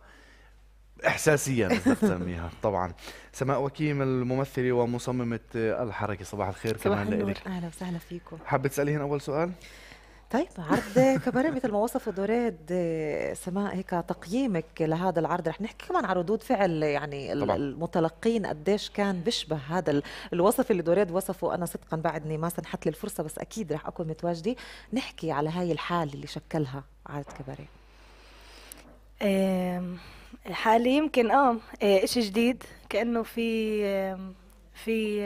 احساسيا تسميها طبعا سماء وكيم الممثله ومصممه آه، الحركه صباح الخير كمان لك اهلا وسهلا فيكم حابه تسأليهن اول سؤال طيب عرض كباري مثل ما وصفوا دوريد سماء هيك تقييمك لهذا العرض رح نحكي كمان عن ردود فعل يعني طبعا. المتلقين قديش كان بيشبه هذا الوصف اللي دوريد وصفه انا صدقا بعدني ما سنحت لي الفرصه بس اكيد رح اكون متواجده نحكي على هاي الحاله اللي شكلها عرض كباري حالي يمكن اه, آه، شيء جديد كانه في في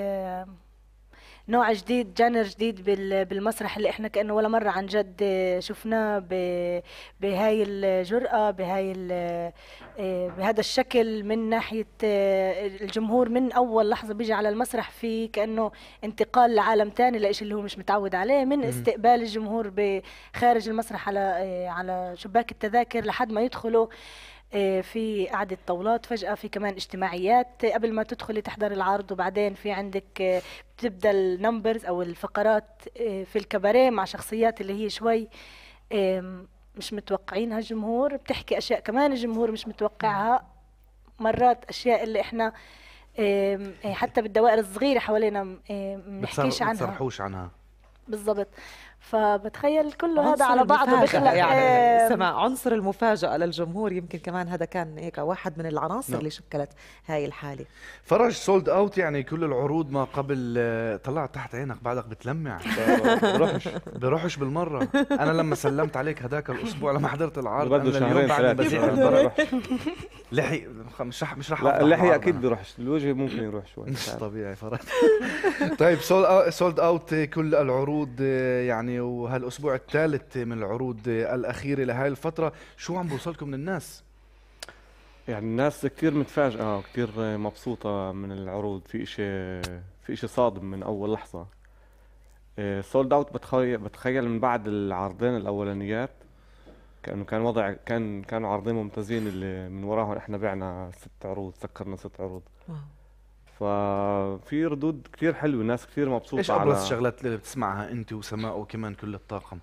نوع جديد جانر جديد بالمسرح اللي احنا كانه ولا مره عن جد شفناه بهاي الجراه بهاي إيه، بهذا الشكل من ناحيه إيه، الجمهور من اول لحظه بيجي على المسرح في كانه انتقال لعالم ثاني لشيء اللي هو مش متعود عليه من استقبال الجمهور بخارج المسرح على إيه، على شباك التذاكر لحد ما يدخلوا آه، في قعدة طاولات فجأة في كمان اجتماعيات آه، قبل ما تدخلي تحضري العرض وبعدين في عندك آه، بتبدأ النمبرز أو الفقرات في الكباريه مع شخصيات اللي هي شوي مش متوقعينها الجمهور بتحكي أشياء كمان الجمهور مش متوقعها مرات أشياء اللي إحنا إيه، حتى بالدوائر الصغيرة حوالينا بنحكيش عنها بنصرحوش عنها بالضبط فبتخيل كل هذا على بعضه بيخلق يعني سمع عنصر المفاجأة للجمهور يمكن كمان هذا كان هيك واحد من العناصر نعم. اللي شكلت هاي الحالة فرج سولد اوت يعني كل العروض ما قبل طلعت تحت عينك بعدك بتلمع بروحش بروحش بالمرة أنا لما سلمت عليك هذاك الأسبوع لما حضرت العرض بده شهرين ثلاثه لحي مش رح مش رح لا اللحي أكيد بيروحش الوجه ممكن يروح شوي مش طبيعي فرج طيب سولد اوت كل العروض يعني يعني وهالاسبوع الثالث من العروض الاخيره لهي الفتره شو عم بوصلكم من الناس يعني الناس كثير متفاجئه وكثير آه، مبسوطه من العروض في شيء في شيء صادم من اول لحظه سولد اوت بتخيل بتخيل من بعد العرضين الاولانيات كانه كان وضع كان كانوا عرضين ممتازين اللي من وراهم احنا بعنا ست عروض سكرنا ست عروض واو. ففي ردود كثير حلوه ناس كثير مبسوطه ايش ابرز الشغلات اللي بتسمعها انت وسماء وكمان كل الطاقم؟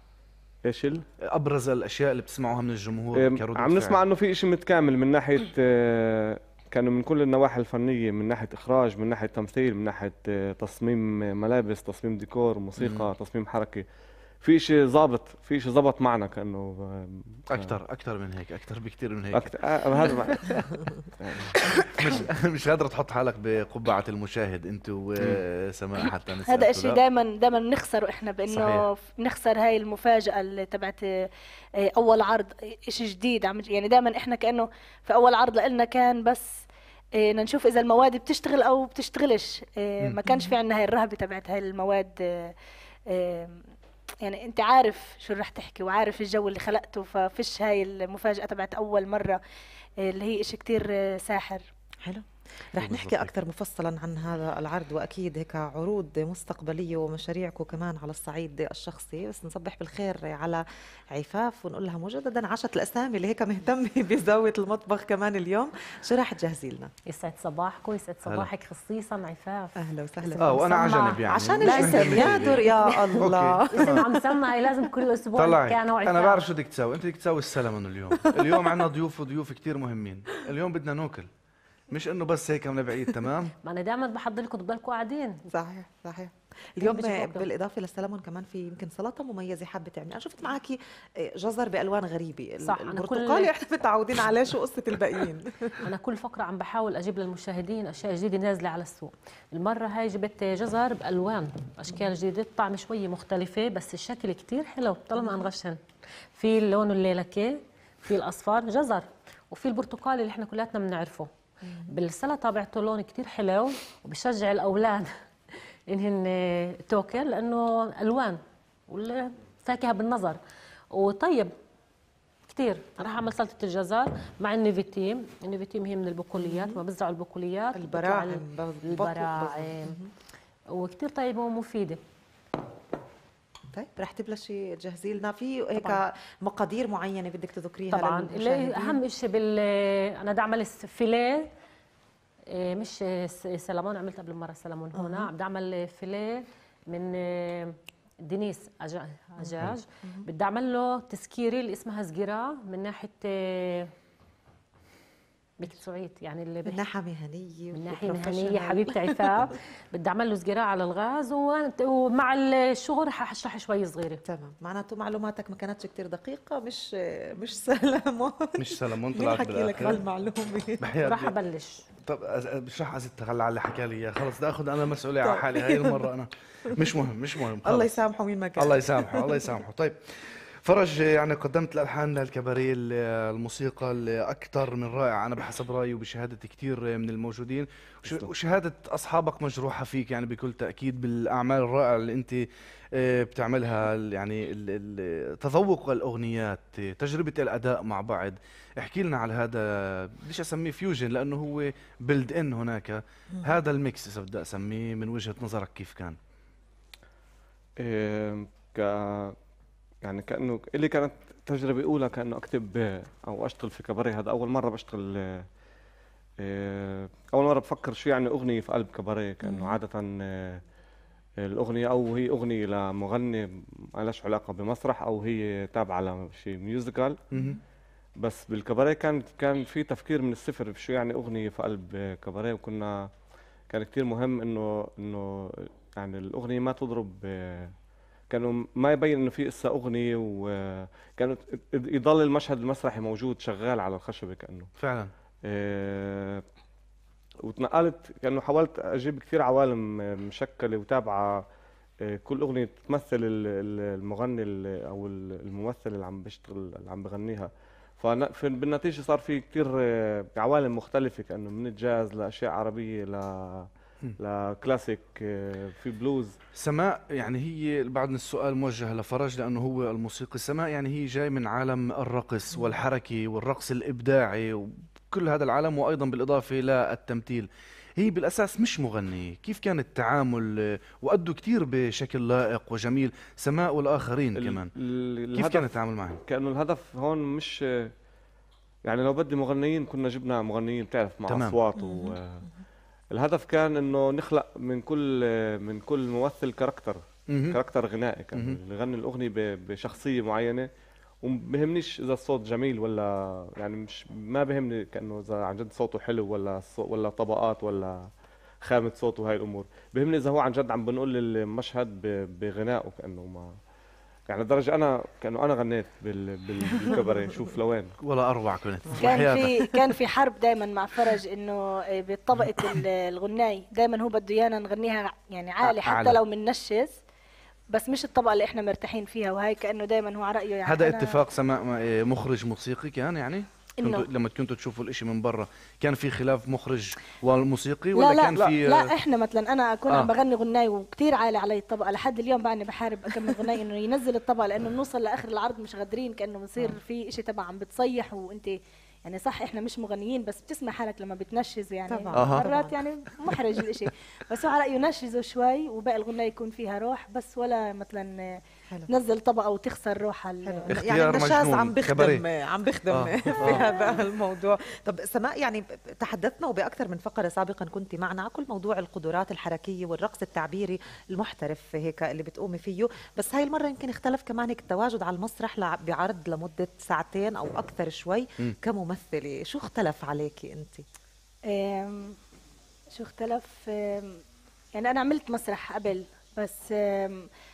ايش ال... ابرز الاشياء اللي بتسمعوها من الجمهور إيه كردود عم نسمع انه في شيء متكامل من ناحيه آه، كانوا من كل النواحي الفنيه من ناحيه اخراج من ناحيه تمثيل من ناحيه آه، تصميم ملابس تصميم ديكور موسيقى تصميم حركه في شيء ظابط في شيء ظبط معنا كانه آه، اكثر اكثر من هيك اكثر بكثير من هيك اكثر آه، هذا مش مش قادره تحط حالك بقبعه المشاهد انت وسماء حتى هذا الشيء دائما دائما بنخسره احنا بانه بنخسر هاي المفاجاه اللي تبعت آه، اول عرض شيء جديد عم يعني دائما احنا كانه في اول عرض لنا كان بس بدنا نشوف اذا المواد بتشتغل او بتشتغلش ما كانش في عندنا هاي الرهبه تبعت هاي المواد يعني انت عارف شو رح تحكي وعارف الجو اللي خلقته ففش هاي المفاجاه تبعت اول مره آه، اللي هي اشي كتير آه، ساحر حلو رح نحكي أكثر مفصلا عن هذا العرض وأكيد هيك عروض مستقبلية ومشاريعكم كمان على الصعيد الشخصي بس نصبح بالخير على عفاف ونقول لها مجددا عشت الأسامي اللي هيك مهتمة بزاوية المطبخ كمان اليوم شو رح تجهزي لنا؟ يسعد صباحكم يسعد صباحك خصيصا عفاف أهلا وسهلا آه وأنا عجنب يعني عشان الاسم يا دور يا الله اسم عم سمع لازم كل أسبوع طلعي أنا بعرف شو بدك تساوي أنت بدك تساوي السلمون اليوم اليوم عندنا ضيوف وضيوف كثير مهمين اليوم بدنا ناكل مش انه بس هيك من بعيد تمام ما انا دائما بحضر لكم تضلكم قاعدين صحيح صحيح اليوم بالاضافه للسلمون كمان في يمكن سلطه مميزه حابه تعمل انا شفت معك آه، جزر بالوان غريبه صح البرتقالي احنا متعودين عليه شو قصه الباقيين انا كل فقره عم بحاول اجيب للمشاهدين اشياء جديده نازله على السوق المره هاي جبت جزر بالوان اشكال جديده الطعم شوي مختلفه بس الشكل كثير حلو طالما انغشن في اللون الليلكي في الاصفر جزر وفي البرتقالي اللي احنا كلياتنا بنعرفه بالسلطه بعته لون كثير حلو وبشجع الاولاد ان هن توكل لانه الوان والفاكهه بالنظر وطيب كثير راح اعمل سلطه الجزر مع النيفيتيم النيفيتيم هي من البقوليات ما بزرعوا البقوليات البراعم البراعم وكثير طيبه ومفيده طيب رح تبلشي تجهزي لنا في هيك مقادير معينه بدك تذكريها طبعا اهم شيء بال انا بدي اعمل فيليه آه، مش سلمون عملت قبل مره سلمون هون عم بدي اعمل فيليه من آه، دينيس اجاج بدي اعمل له تسكيري اللي اسمها زقيره من ناحيه آه، بيت سعيد يعني اللي من ناحيه مهنيه من ناحيه مهنيه حبيبتي عفاف بدي اعمل له سجراء على الغاز ومع الشغل حشرح شوي صغيره تمام معناته معلوماتك ما كانتش كثير دقيقه مش مش سلامون مش سلامون طلعت حكي لك هالمعلومه راح ابلش طب مش راح اتخلى على اللي حكى لي اياه خلص بدي اخذ انا المسؤوليه على طيب. حالي هاي المره انا مش مهم مش مهم خلص. الله يسامحه مين ما كان الله يسامحه الله يسامحه طيب فرج يعني قدمت الالحان للكباريه الموسيقى الاكثر من رائعه انا بحسب رايي وبشهاده كثير من الموجودين وشهاده اصحابك مجروحه فيك يعني بكل تاكيد بالاعمال الرائعه اللي انت آه، بتعملها يعني تذوق الاغنيات تجربه الاداء مع بعض احكي لنا على هذا بديش اسميه فيوجن لانه هو بيلد ان هناك هذا الميكس اذا بدي اسميه من وجهه نظرك كيف كان إيه ك يعني كانه اللي كانت تجربه اولى كانه اكتب آه، او اشتغل في كباريه هذا اول مره بشتغل آه، آه، اول مره بفكر شو يعني اغنيه في قلب كباريه كانه عاده الاغنيه او هي اغنيه لمغني ما لهاش علاقه بمسرح او هي تابعه لشيء ميوزيكال بس بالكباريه كان كان في تفكير من الصفر بشو يعني اغنيه في قلب كباريه وكنا كان كثير مهم انه انه يعني الاغنيه ما تضرب كانوا ما يبين انه في قصه اغنيه وكانوا يضل المشهد المسرحي موجود شغال على الخشبه كانه فعلا إيه وتنقلت كانه حاولت اجيب كثير عوالم آه، مشكله وتابعه آه، كل اغنيه تمثل المغني او الممثل اللي عم بيشتغل اللي عم بغنيها فبالنتيجه صار في كثير آه، عوالم مختلفه كانه من الجاز لاشياء عربيه ل لكلاسيك آه، في بلوز سماء يعني هي بعد السؤال موجه لفرج لانه هو الموسيقي سماء يعني هي جاي من عالم الرقص والحركه والرقص الابداعي وكل هذا العالم وايضا بالاضافه للتمثيل هي بالاساس مش مغنيه كيف كان التعامل وادوا كثير بشكل لائق وجميل سماء والاخرين كمان كيف كان التعامل معهم كانه الهدف هون مش يعني لو بدي مغنيين كنا جبنا مغنيين بتعرف مع تمام. اصوات و الهدف كان انه نخلق من كل من كل ممثل كاركتر كاركتر غنائي كان نغني الاغنيه بشخصيه معينه ومهمنيش اذا الصوت جميل ولا يعني مش ما بهمني كانه اذا عن جد صوته حلو ولا ولا طبقات ولا خامه صوته وهي الامور بهمني اذا هو عن جد عم بنقول المشهد بغنائه كانه ما يعني لدرجه انا كانه انا غنيت بال... بالكباريه شوف لوين ولا اروع كنت كان في كان في حرب دائما مع فرج انه آه، بطبقه الغناي دائما هو بده ايانا نغنيها يعني عالي حتى لو منشز بس مش الطبقه اللي احنا مرتاحين فيها وهي كانه دائما هو على رايه يعني هذا اتفاق سماء آه، مخرج موسيقي كان يعني كنت لما كنتوا تشوفوا الاشي من برا كان في خلاف مخرج والموسيقي ولا لا لا كان في لا, لا احنا مثلا انا كنت آه. بغني غناي وكثير عالي علي الطبقه لحد اليوم بعدني بحارب اكمل غناي انه ينزل الطبقه لانه نوصل لاخر العرض مش قادرين كانه بصير آه. في اشي تبع عم بتصيح وانت يعني صح احنا مش مغنيين بس بتسمع حالك لما بتنشز يعني طبعا. مرات يعني محرج الاشي بس هو على رايي نشزوا شوي وباقي الغنايه يكون فيها روح بس ولا مثلا حلو. نزل طبقه وتخسر روحها يعني النشاز عم بخدم عم بخدم آه. في آه. هذا الموضوع طب سماء يعني تحدثنا وباكثر من فقره سابقا كنت معنا على كل موضوع القدرات الحركيه والرقص التعبيري المحترف هيك اللي بتقومي فيه بس هاي المره يمكن اختلف كمان هيك التواجد على المسرح بعرض لمده ساعتين او اكثر شوي م. كممثله شو اختلف عليكي انت شو اختلف يعني انا عملت مسرح قبل بس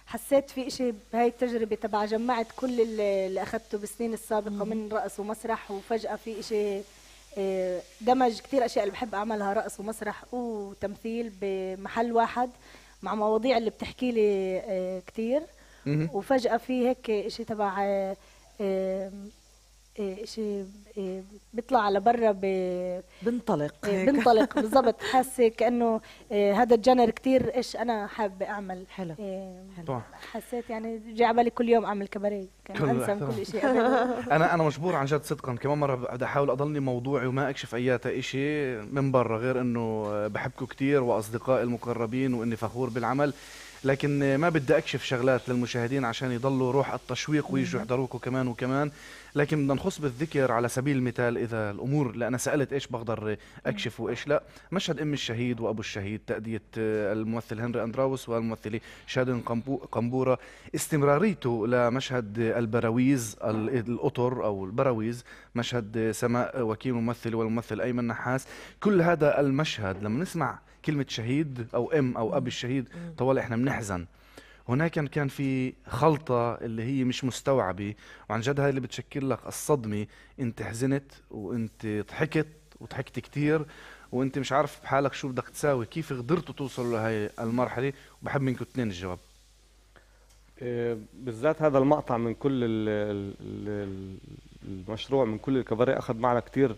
حسيت في شيء بهاي التجربة تبع جمعت كل اللي أخذته بالسنين السابقة من رقص ومسرح وفجأة في شيء آه، دمج كثير أشياء اللي بحب أعملها رقص ومسرح وتمثيل بمحل واحد مع مواضيع اللي بتحكي لي آه، كثير وفجأة في هيك شيء تبع آه، إيه، شيء إيه، بيطلع على برا ب... بنطلق إيه، بنطلق بالضبط حاسه كانه هذا الجنر كثير ايش انا حابه اعمل حلو, حسيت يعني جاي على بالي كل يوم اعمل كباريه كان انسى كل شيء انا انا مجبور عن جد صدقا كمان مره بدي احاول اضلني موضوعي وما اكشف اياتا شيء من برا غير انه آه، بحبكم كثير واصدقائي المقربين واني فخور بالعمل لكن آه، ما بدي اكشف شغلات للمشاهدين عشان يضلوا روح التشويق ويجوا يحضروكم كمان وكمان لكن بدنا نخص بالذكر على سبيل المثال اذا الامور اللي انا سالت ايش بقدر اكشف وايش لا مشهد ام الشهيد وابو الشهيد تاديه الممثل هنري اندراوس والممثله شادن قنبوره استمراريته لمشهد البراويز الاطر او البراويز مشهد سماء وكيل ممثل والممثل ايمن نحاس كل هذا المشهد لما نسمع كلمه شهيد او ام او اب الشهيد طوال احنا بنحزن هناك كان في خلطة اللي هي مش مستوعبة وعن جد هاي اللي بتشكل لك الصدمة انت حزنت وانت ضحكت وضحكت كتير وانت مش عارف بحالك شو بدك تساوي كيف قدرتوا توصلوا لهي المرحلة وبحب منكم اثنين الجواب إيه، بالذات هذا المقطع من كل المشروع من كل الكباري أخذ معنا كتير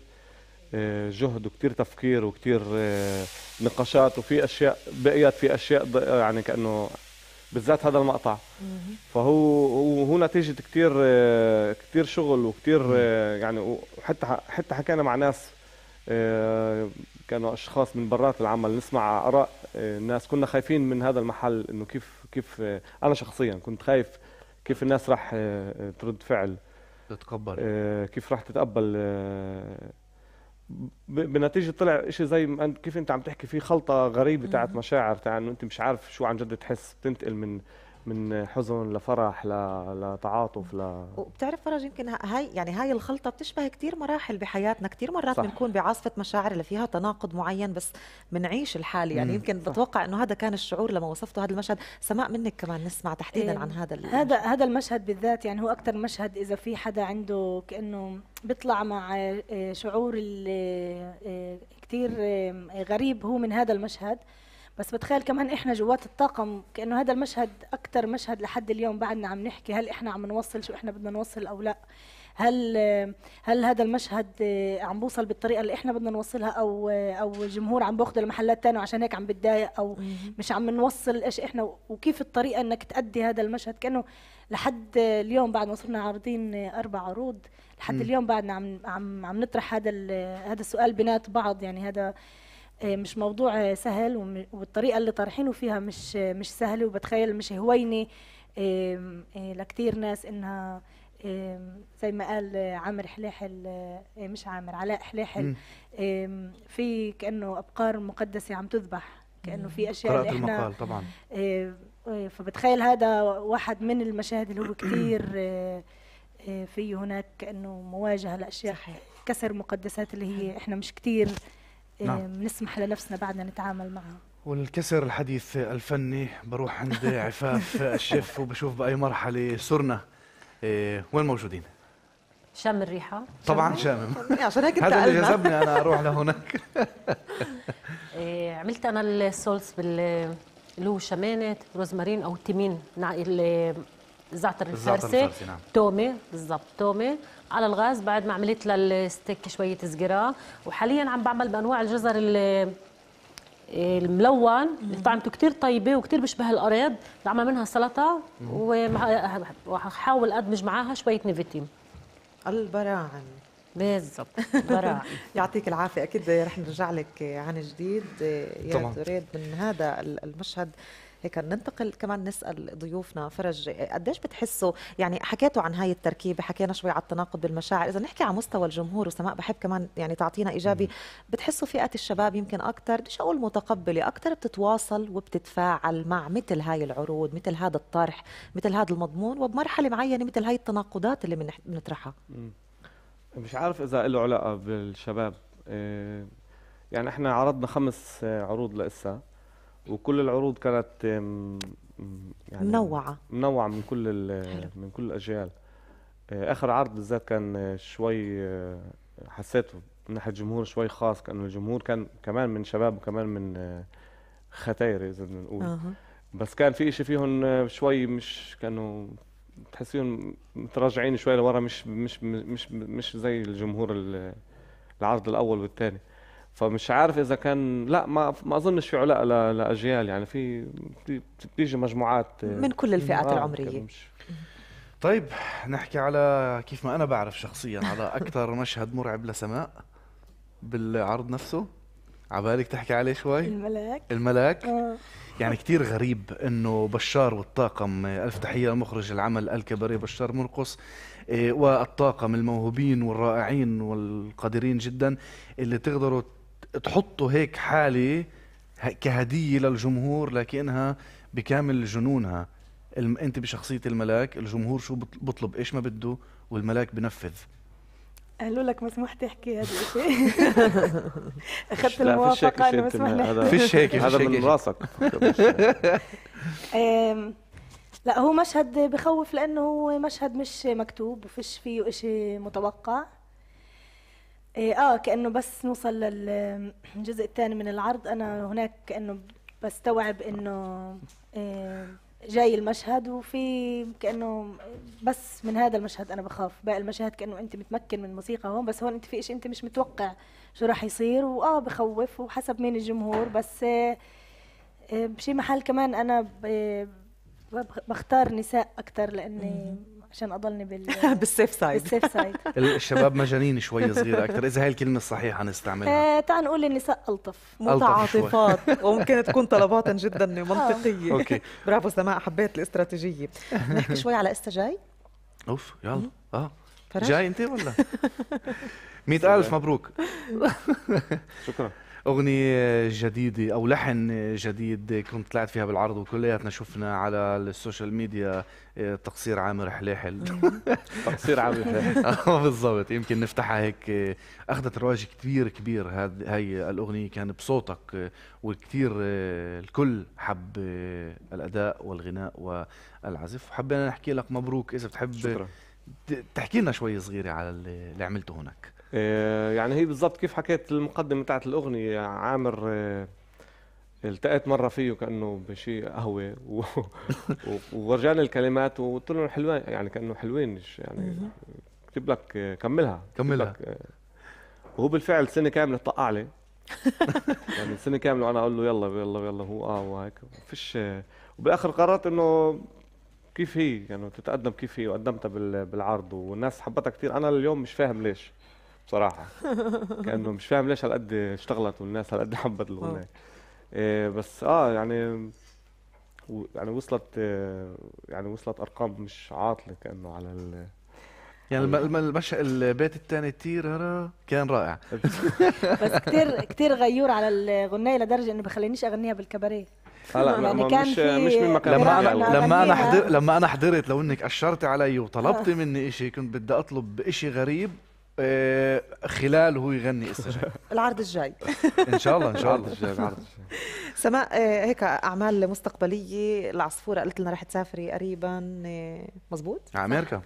إيه، جهد وكتير تفكير وكتير إيه، نقاشات وفي أشياء بقيت في أشياء يعني كأنه بالذات هذا المقطع فهو هو نتيجه كثير كثير شغل وكثير يعني وحتى حتى حكينا مع ناس آه، كانوا اشخاص من برات العمل نسمع اراء آه، الناس كنا خايفين من هذا المحل انه كيف كيف آه، انا شخصيا كنت خايف كيف الناس راح ترد فعل تتقبل كيف راح تتقبل بنتيجه طلع شيء زي ما كيف انت عم تحكي فيه خلطه غريبه تاعت مشاعر تاع انه انت مش عارف شو عن جد تحس بتنتقل من من حزن لفرح لتعاطف ل وبتعرف فرج يمكن هاي يعني هاي الخلطه بتشبه كثير مراحل بحياتنا كثير مرات بنكون بعاصفه مشاعر اللي فيها تناقض معين بس بنعيش الحاله يعني يمكن صح. بتوقع انه هذا كان الشعور لما وصفته هذا المشهد سماء منك كمان نسمع تحديدا إيه عن هذا هذا هذا المشهد بالذات يعني هو اكثر مشهد اذا في حدا عنده كانه بيطلع مع آه، شعور آه، آه، كثير غريب هو من هذا المشهد بس بتخيل كمان احنا جوات الطاقم كانه هذا المشهد اكثر مشهد لحد اليوم بعدنا عم نحكي هل احنا عم نوصل شو احنا بدنا نوصل او لا هل هل هذا المشهد عم بوصل بالطريقه اللي احنا بدنا نوصلها او او الجمهور عم باخذ لمحلات ثانيه وعشان هيك عم بتضايق او مش عم نوصل ايش احنا وكيف الطريقه انك تأدي هذا المشهد كانه لحد اليوم بعد ما صرنا عارضين اربع عروض لحد اليوم بعدنا عم عم عم نطرح هذا هذا السؤال بنات بعض يعني هذا آه، مش موضوع سهل والطريقه اللي طرحينه فيها مش مش سهله وبتخيل مش هوينه آه، لكثير ناس انها زي ما قال عامر حلاحل آه، مش عامر علاء حلاحل في كانه ابقار مقدسه عم تذبح كانه في اشياء قرأت احنا المقال طبعا فبتخيل هذا واحد من المشاهد اللي هو كثير فيه هناك كانه مواجهه لاشياء صحيح. كسر مقدسات اللي هي احنا مش كثير نعم. نسمح لنفسنا بعدنا نتعامل معها والكسر الحديث الفني بروح عند عفاف الشيف وبشوف باي مرحله صرنا إيه وين موجودين؟ شام الريحه طبعا شامم عشان هيك هذا اللي جذبني انا اروح لهناك إيه عملت انا السولس بال اللي هو شمانه روزمارين او تيمين الزعتر الفارسي الزعتر الفارسي نعم تومي بالضبط تومي على الغاز بعد ما عملت للستيك شويه زجرة وحاليا عم بعمل بانواع الجزر الملون اللي طعمته كثير طيبه وكثير بيشبه الأرض بعمل منها سلطه وحاول ادمج معاها شويه نيفيتيم البراعم بالضبط براعم يعطيك العافيه اكيد رح نرجع لك عن جديد يا تريد من هذا المشهد هيك ننتقل كمان نسال ضيوفنا فرج قديش بتحسوا يعني حكيتوا عن هاي التركيبه حكينا شوي على التناقض بالمشاعر اذا نحكي على مستوى الجمهور وسماء بحب كمان يعني تعطينا ايجابي بتحسوا فئه الشباب يمكن اكثر مش اقول متقبله اكثر بتتواصل وبتتفاعل مع مثل هاي العروض مثل هذا الطرح مثل هذا المضمون وبمرحله معينه مثل هاي التناقضات اللي بنطرحها مش عارف اذا له علاقه بالشباب إيه، يعني احنا عرضنا خمس عروض لسه وكل العروض كانت يعني منوعة منوعة من كل من كل الأجيال آه، آخر عرض بالذات كان آه، شوي آه، حسيته من ناحية الجمهور شوي خاص كأنه الجمهور كان كمان من شباب وكمان من ختاير إذا بدنا نقول أه. بس كان في شيء فيهم شوي مش كانوا تحسيهم متراجعين شوي لورا مش مش مش مش زي الجمهور العرض الأول والثاني فمش عارف اذا كان لا ما ما اظنش في علاقه ل... لاجيال يعني في بتيجي مجموعات آه، من كل الفئات آه العمريه مش... طيب نحكي على كيف ما انا بعرف شخصيا على اكثر مشهد مرعب لسماء بالعرض نفسه عبالك تحكي عليه شوي الملاك الملاك آه. يعني كثير غريب انه بشار والطاقم آه، الف تحيه لمخرج العمل الكباري بشار مرقص والطاقم الموهوبين والرائعين والقادرين جدا اللي تقدروا تحطوا هيك حالة كهدية للجمهور لكنها بكامل جنونها الم... انت بشخصية الملاك الجمهور شو بطلب ايش ما بده والملاك بنفذ قالوا لك مسموح تحكي هذا الشيء اخذت الموافقه انه مسموح نحكي فيش هيك هذا من راسك لا هو مشهد بخوف لانه هو مشهد مش مكتوب وفيش فيه شيء متوقع إيه اه كانه بس نوصل للجزء الثاني من العرض انا هناك كانه بستوعب انه إيه جاي المشهد وفي كانه بس من هذا المشهد انا بخاف باقي المشاهد كانه انت متمكن من الموسيقى هون بس هون انت في شيء انت مش متوقع شو راح يصير واه بخوف وحسب مين الجمهور بس إيه بشي محل كمان انا إيه، بختار نساء اكثر لاني عشان اضلني بال بالسيف سايد بالسيف سايد الشباب مجانين شوي صغيره اكثر اذا هاي الكلمه الصحيحه نستعملها آه تعال نقول النساء الطف متعاطفات وممكن تكون طلبات جدا آه. منطقيه اوكي برافو سماء حبيت الاستراتيجيه نحكي شوي على استا جاي اوف يلا اه جاي انت ولا 100000 مبروك شكرا اغنيه جديده او لحن جديد كنت طلعت فيها بالعرض وكلياتنا شفنا على السوشيال ميديا آه، تقصير عامر حليحل أمم. تقصير عامر حليحل آه، بالضبط يمكن نفتحها هيك آه، اخذت رواج كبير كبير هاي الاغنيه كان بصوتك وكثير الكل حب الاداء والغناء والعزف حبينا نحكي لك مبروك اذا بتحب شكرا تحكي لنا شوي صغيره على اللي عملته هناك آه، يعني هي بالضبط كيف حكيت المقدمة بتاعت الأغنية عامر آه، التقيت مرة فيه كأنه بشيء قهوة و... ورجاني الكلمات وقلت له حلوين يعني كأنه حلوين يعني كتب لك آه، كملها كملها وهو بالفعل سنة كاملة طقع لي يعني سنة كاملة وأنا أقول له يلا يلا يلا هو آه وهيك فيش وبالآخر قررت إنه كيف هي يعني تتقدم كيف هي وقدمتها بالعرض والناس حبتها كثير أنا اليوم مش فاهم ليش بصراحه كانه مش فاهم ليش هالقد اشتغلت والناس هالقد حبت الاغنيه إيه بس اه يعني و... يعني وصلت آه، يعني وصلت ارقام مش عاطله كانه على ال يعني الم- البيت الثاني تيرارا كان رائع بس كثير كثير غيور على الاغنيه لدرجه انه بخلينيش اغنيها بالكباريه لا يعني كان مش في مش من مكان لما انا لما انا حضرت لما انا حضرت لو انك اشرتي علي وطلبتي آه. مني شيء كنت بدي اطلب شيء غريب آه، خلال هو يغني استجاب العرض الجاي ان شاء الله ان شاء الله الجاي العرض الجاي سماء آه، هيك اعمال مستقبليه العصفوره قلت لنا رح تسافري قريبا آه، مزبوط على امريكا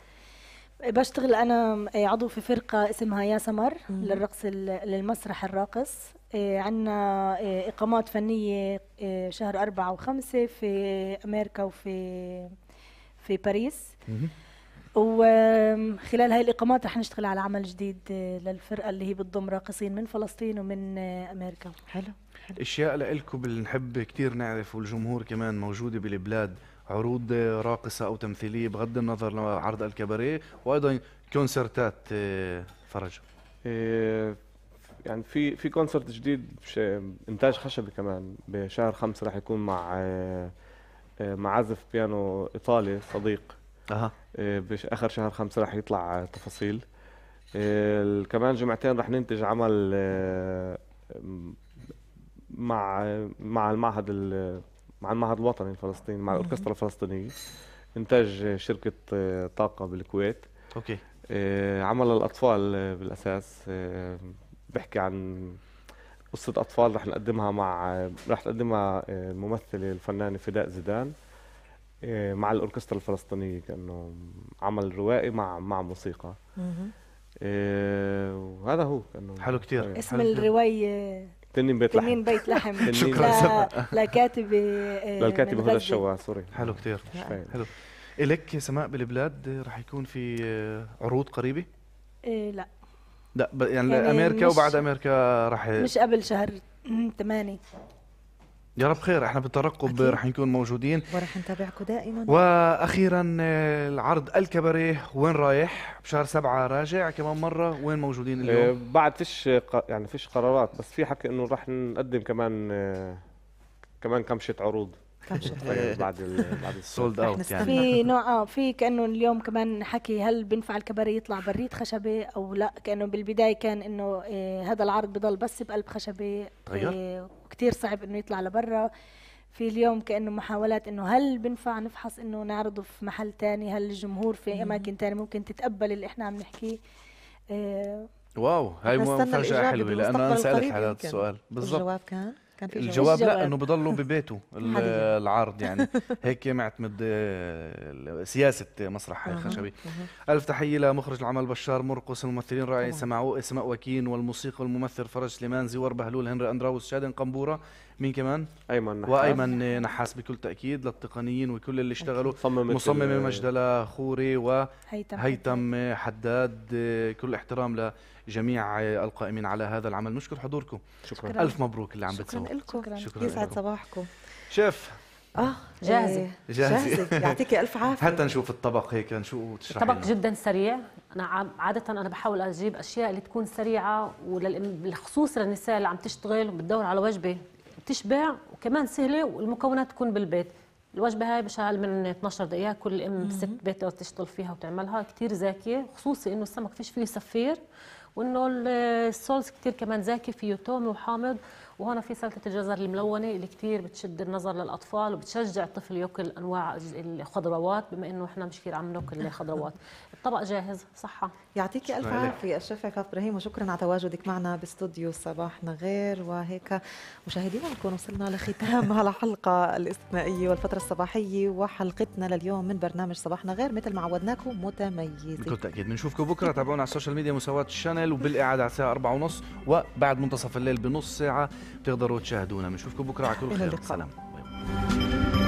بشتغل انا عضو في فرقه اسمها يا سمر للرقص للمسرح الراقص عندنا اقامات فنيه شهر أربعة وخمسة في امريكا وفي في باريس وخلال هاي الإقامات رح نشتغل على عمل جديد آه، للفرقة اللي هي بتضم راقصين من فلسطين ومن آه، أمريكا حلو, حلو. اشياء لإلكم بنحب كثير نعرف والجمهور كمان موجوده بالبلاد عروض راقصه او تمثيليه بغض النظر لعرض الكباريه وايضا كونسرتات آه، فرج يعني في في كونسرت جديد انتاج خشبي كمان بشهر خمسة راح يكون مع معزف بيانو ايطالي صديق اها آه، باخر شهر خمسة رح يطلع تفاصيل آه، كمان جمعتين رح ننتج عمل آه، مع مع المعهد مع المعهد الوطني الفلسطيني مع الاوركسترا الفلسطينيه انتاج شركه طاقه بالكويت اوكي عمل للاطفال بالاساس بحكي عن قصه اطفال رح نقدمها مع رح تقدمها الممثله الفنانه فداء زيدان إيه، مع الاوركسترا الفلسطينيه كانه عمل روائي مع مع موسيقى إيه، وهذا هو كانه حلو كثير إيه. اسم الروايه تنين بيت لحم تنين بيت لحم شكرا لكاتبه للكاتبه هدى الشوا سوري حلو كثير نعم. حلو الك سماء بالبلاد رح يكون في آه، عروض قريبه؟ إيه لا لا يعني, يعني امريكا وبعد امريكا رح مش قبل شهر 8 يا رب خير احنا بالترقب رح نكون موجودين ورح نتابعكم دائما واخيرا العرض الكباريه وين رايح بشهر سبعة راجع كمان مرة وين موجودين آه، اليوم بعد فيش يعني فيش قرارات بس في حكي انه رح نقدم كمان آه، كمان كم عروض كان شرطه طيب، بعد بعد السولد اوت يعني في نوع اه في كانه اليوم كمان حكي هل بينفع الكباري يطلع بريد خشبي او لا كانه بالبدايه كان انه إيه هذا العرض بضل بس بقلب خشبي تغير إيه وكثير صعب انه يطلع لبرا في اليوم كانه محاولات انه هل بنفع نفحص انه نعرضه في محل تاني هل الجمهور في اماكن تانية ممكن تتقبل اللي احنا عم نحكيه إيه واو هاي مفاجاه حلوه لانه انا سالك على هذا السؤال بالضبط الجواب كان كان في الجواب لا انه بضلوا ببيته العرض يعني هيك معتمد سياسه مسرح خشبي الف تحيه لمخرج العمل بشار مرقص الممثلين رائع طبعاً. اسماء وكين والموسيقى والممثل فرج سليمان زوار بهلول هنري اندراوس شادن قنبوره مين كمان؟ ايمن نحاس وايمن نحاس بكل تاكيد للتقنيين وكل اللي اشتغلوا مصممة مصمم مجدله خوري وهيتم هيثم حداد كل احترام لجميع القائمين على هذا العمل نشكر حضوركم شكرا, شكرا. الف مبروك اللي عم بتسووه شكرا لكم شكرا, يسعد صباحكم شيف اه جاهزه إيه. جاهزه يعطيكي الف عافيه حتى نشوف الطبق هيك نشوف تشرح الطبق جدا سريع انا عاده انا بحاول اجيب اشياء اللي تكون سريعه وبالخصوص للنساء اللي عم تشتغل وبتدور على وجبه بتشبع وكمان سهله والمكونات تكون بالبيت الوجبه هاي بشعل من 12 دقيقه كل ام بست بيت لو تشتغل فيها وتعملها كثير زاكيه خصوصي انه السمك فيش فيه صفير وانه الصوص كثير كمان زاكي فيه توم وحامض وهون في سلطه الجزر الملونه اللي كثير بتشد النظر للاطفال وبتشجع الطفل ياكل انواع الخضروات بما انه احنا مش كثير عم ناكل خضروات طبق جاهز صحة يعطيكي ألف عافية الشيف عفاف إبراهيم وشكرا على تواجدك معنا باستوديو صباحنا غير وهيك مشاهدينا نكون وصلنا لختام هالحلقة الاستثنائية والفترة الصباحية وحلقتنا لليوم من برنامج صباحنا غير مثل ما عودناكم متميزة بكل تأكيد بنشوفكم بكرة تابعونا على السوشيال ميديا مساواة الشانل وبالإعادة على الساعة 4 ونص وبعد منتصف الليل بنص ساعة بتقدروا تشاهدونا بنشوفكم بكرة على كل خير سلام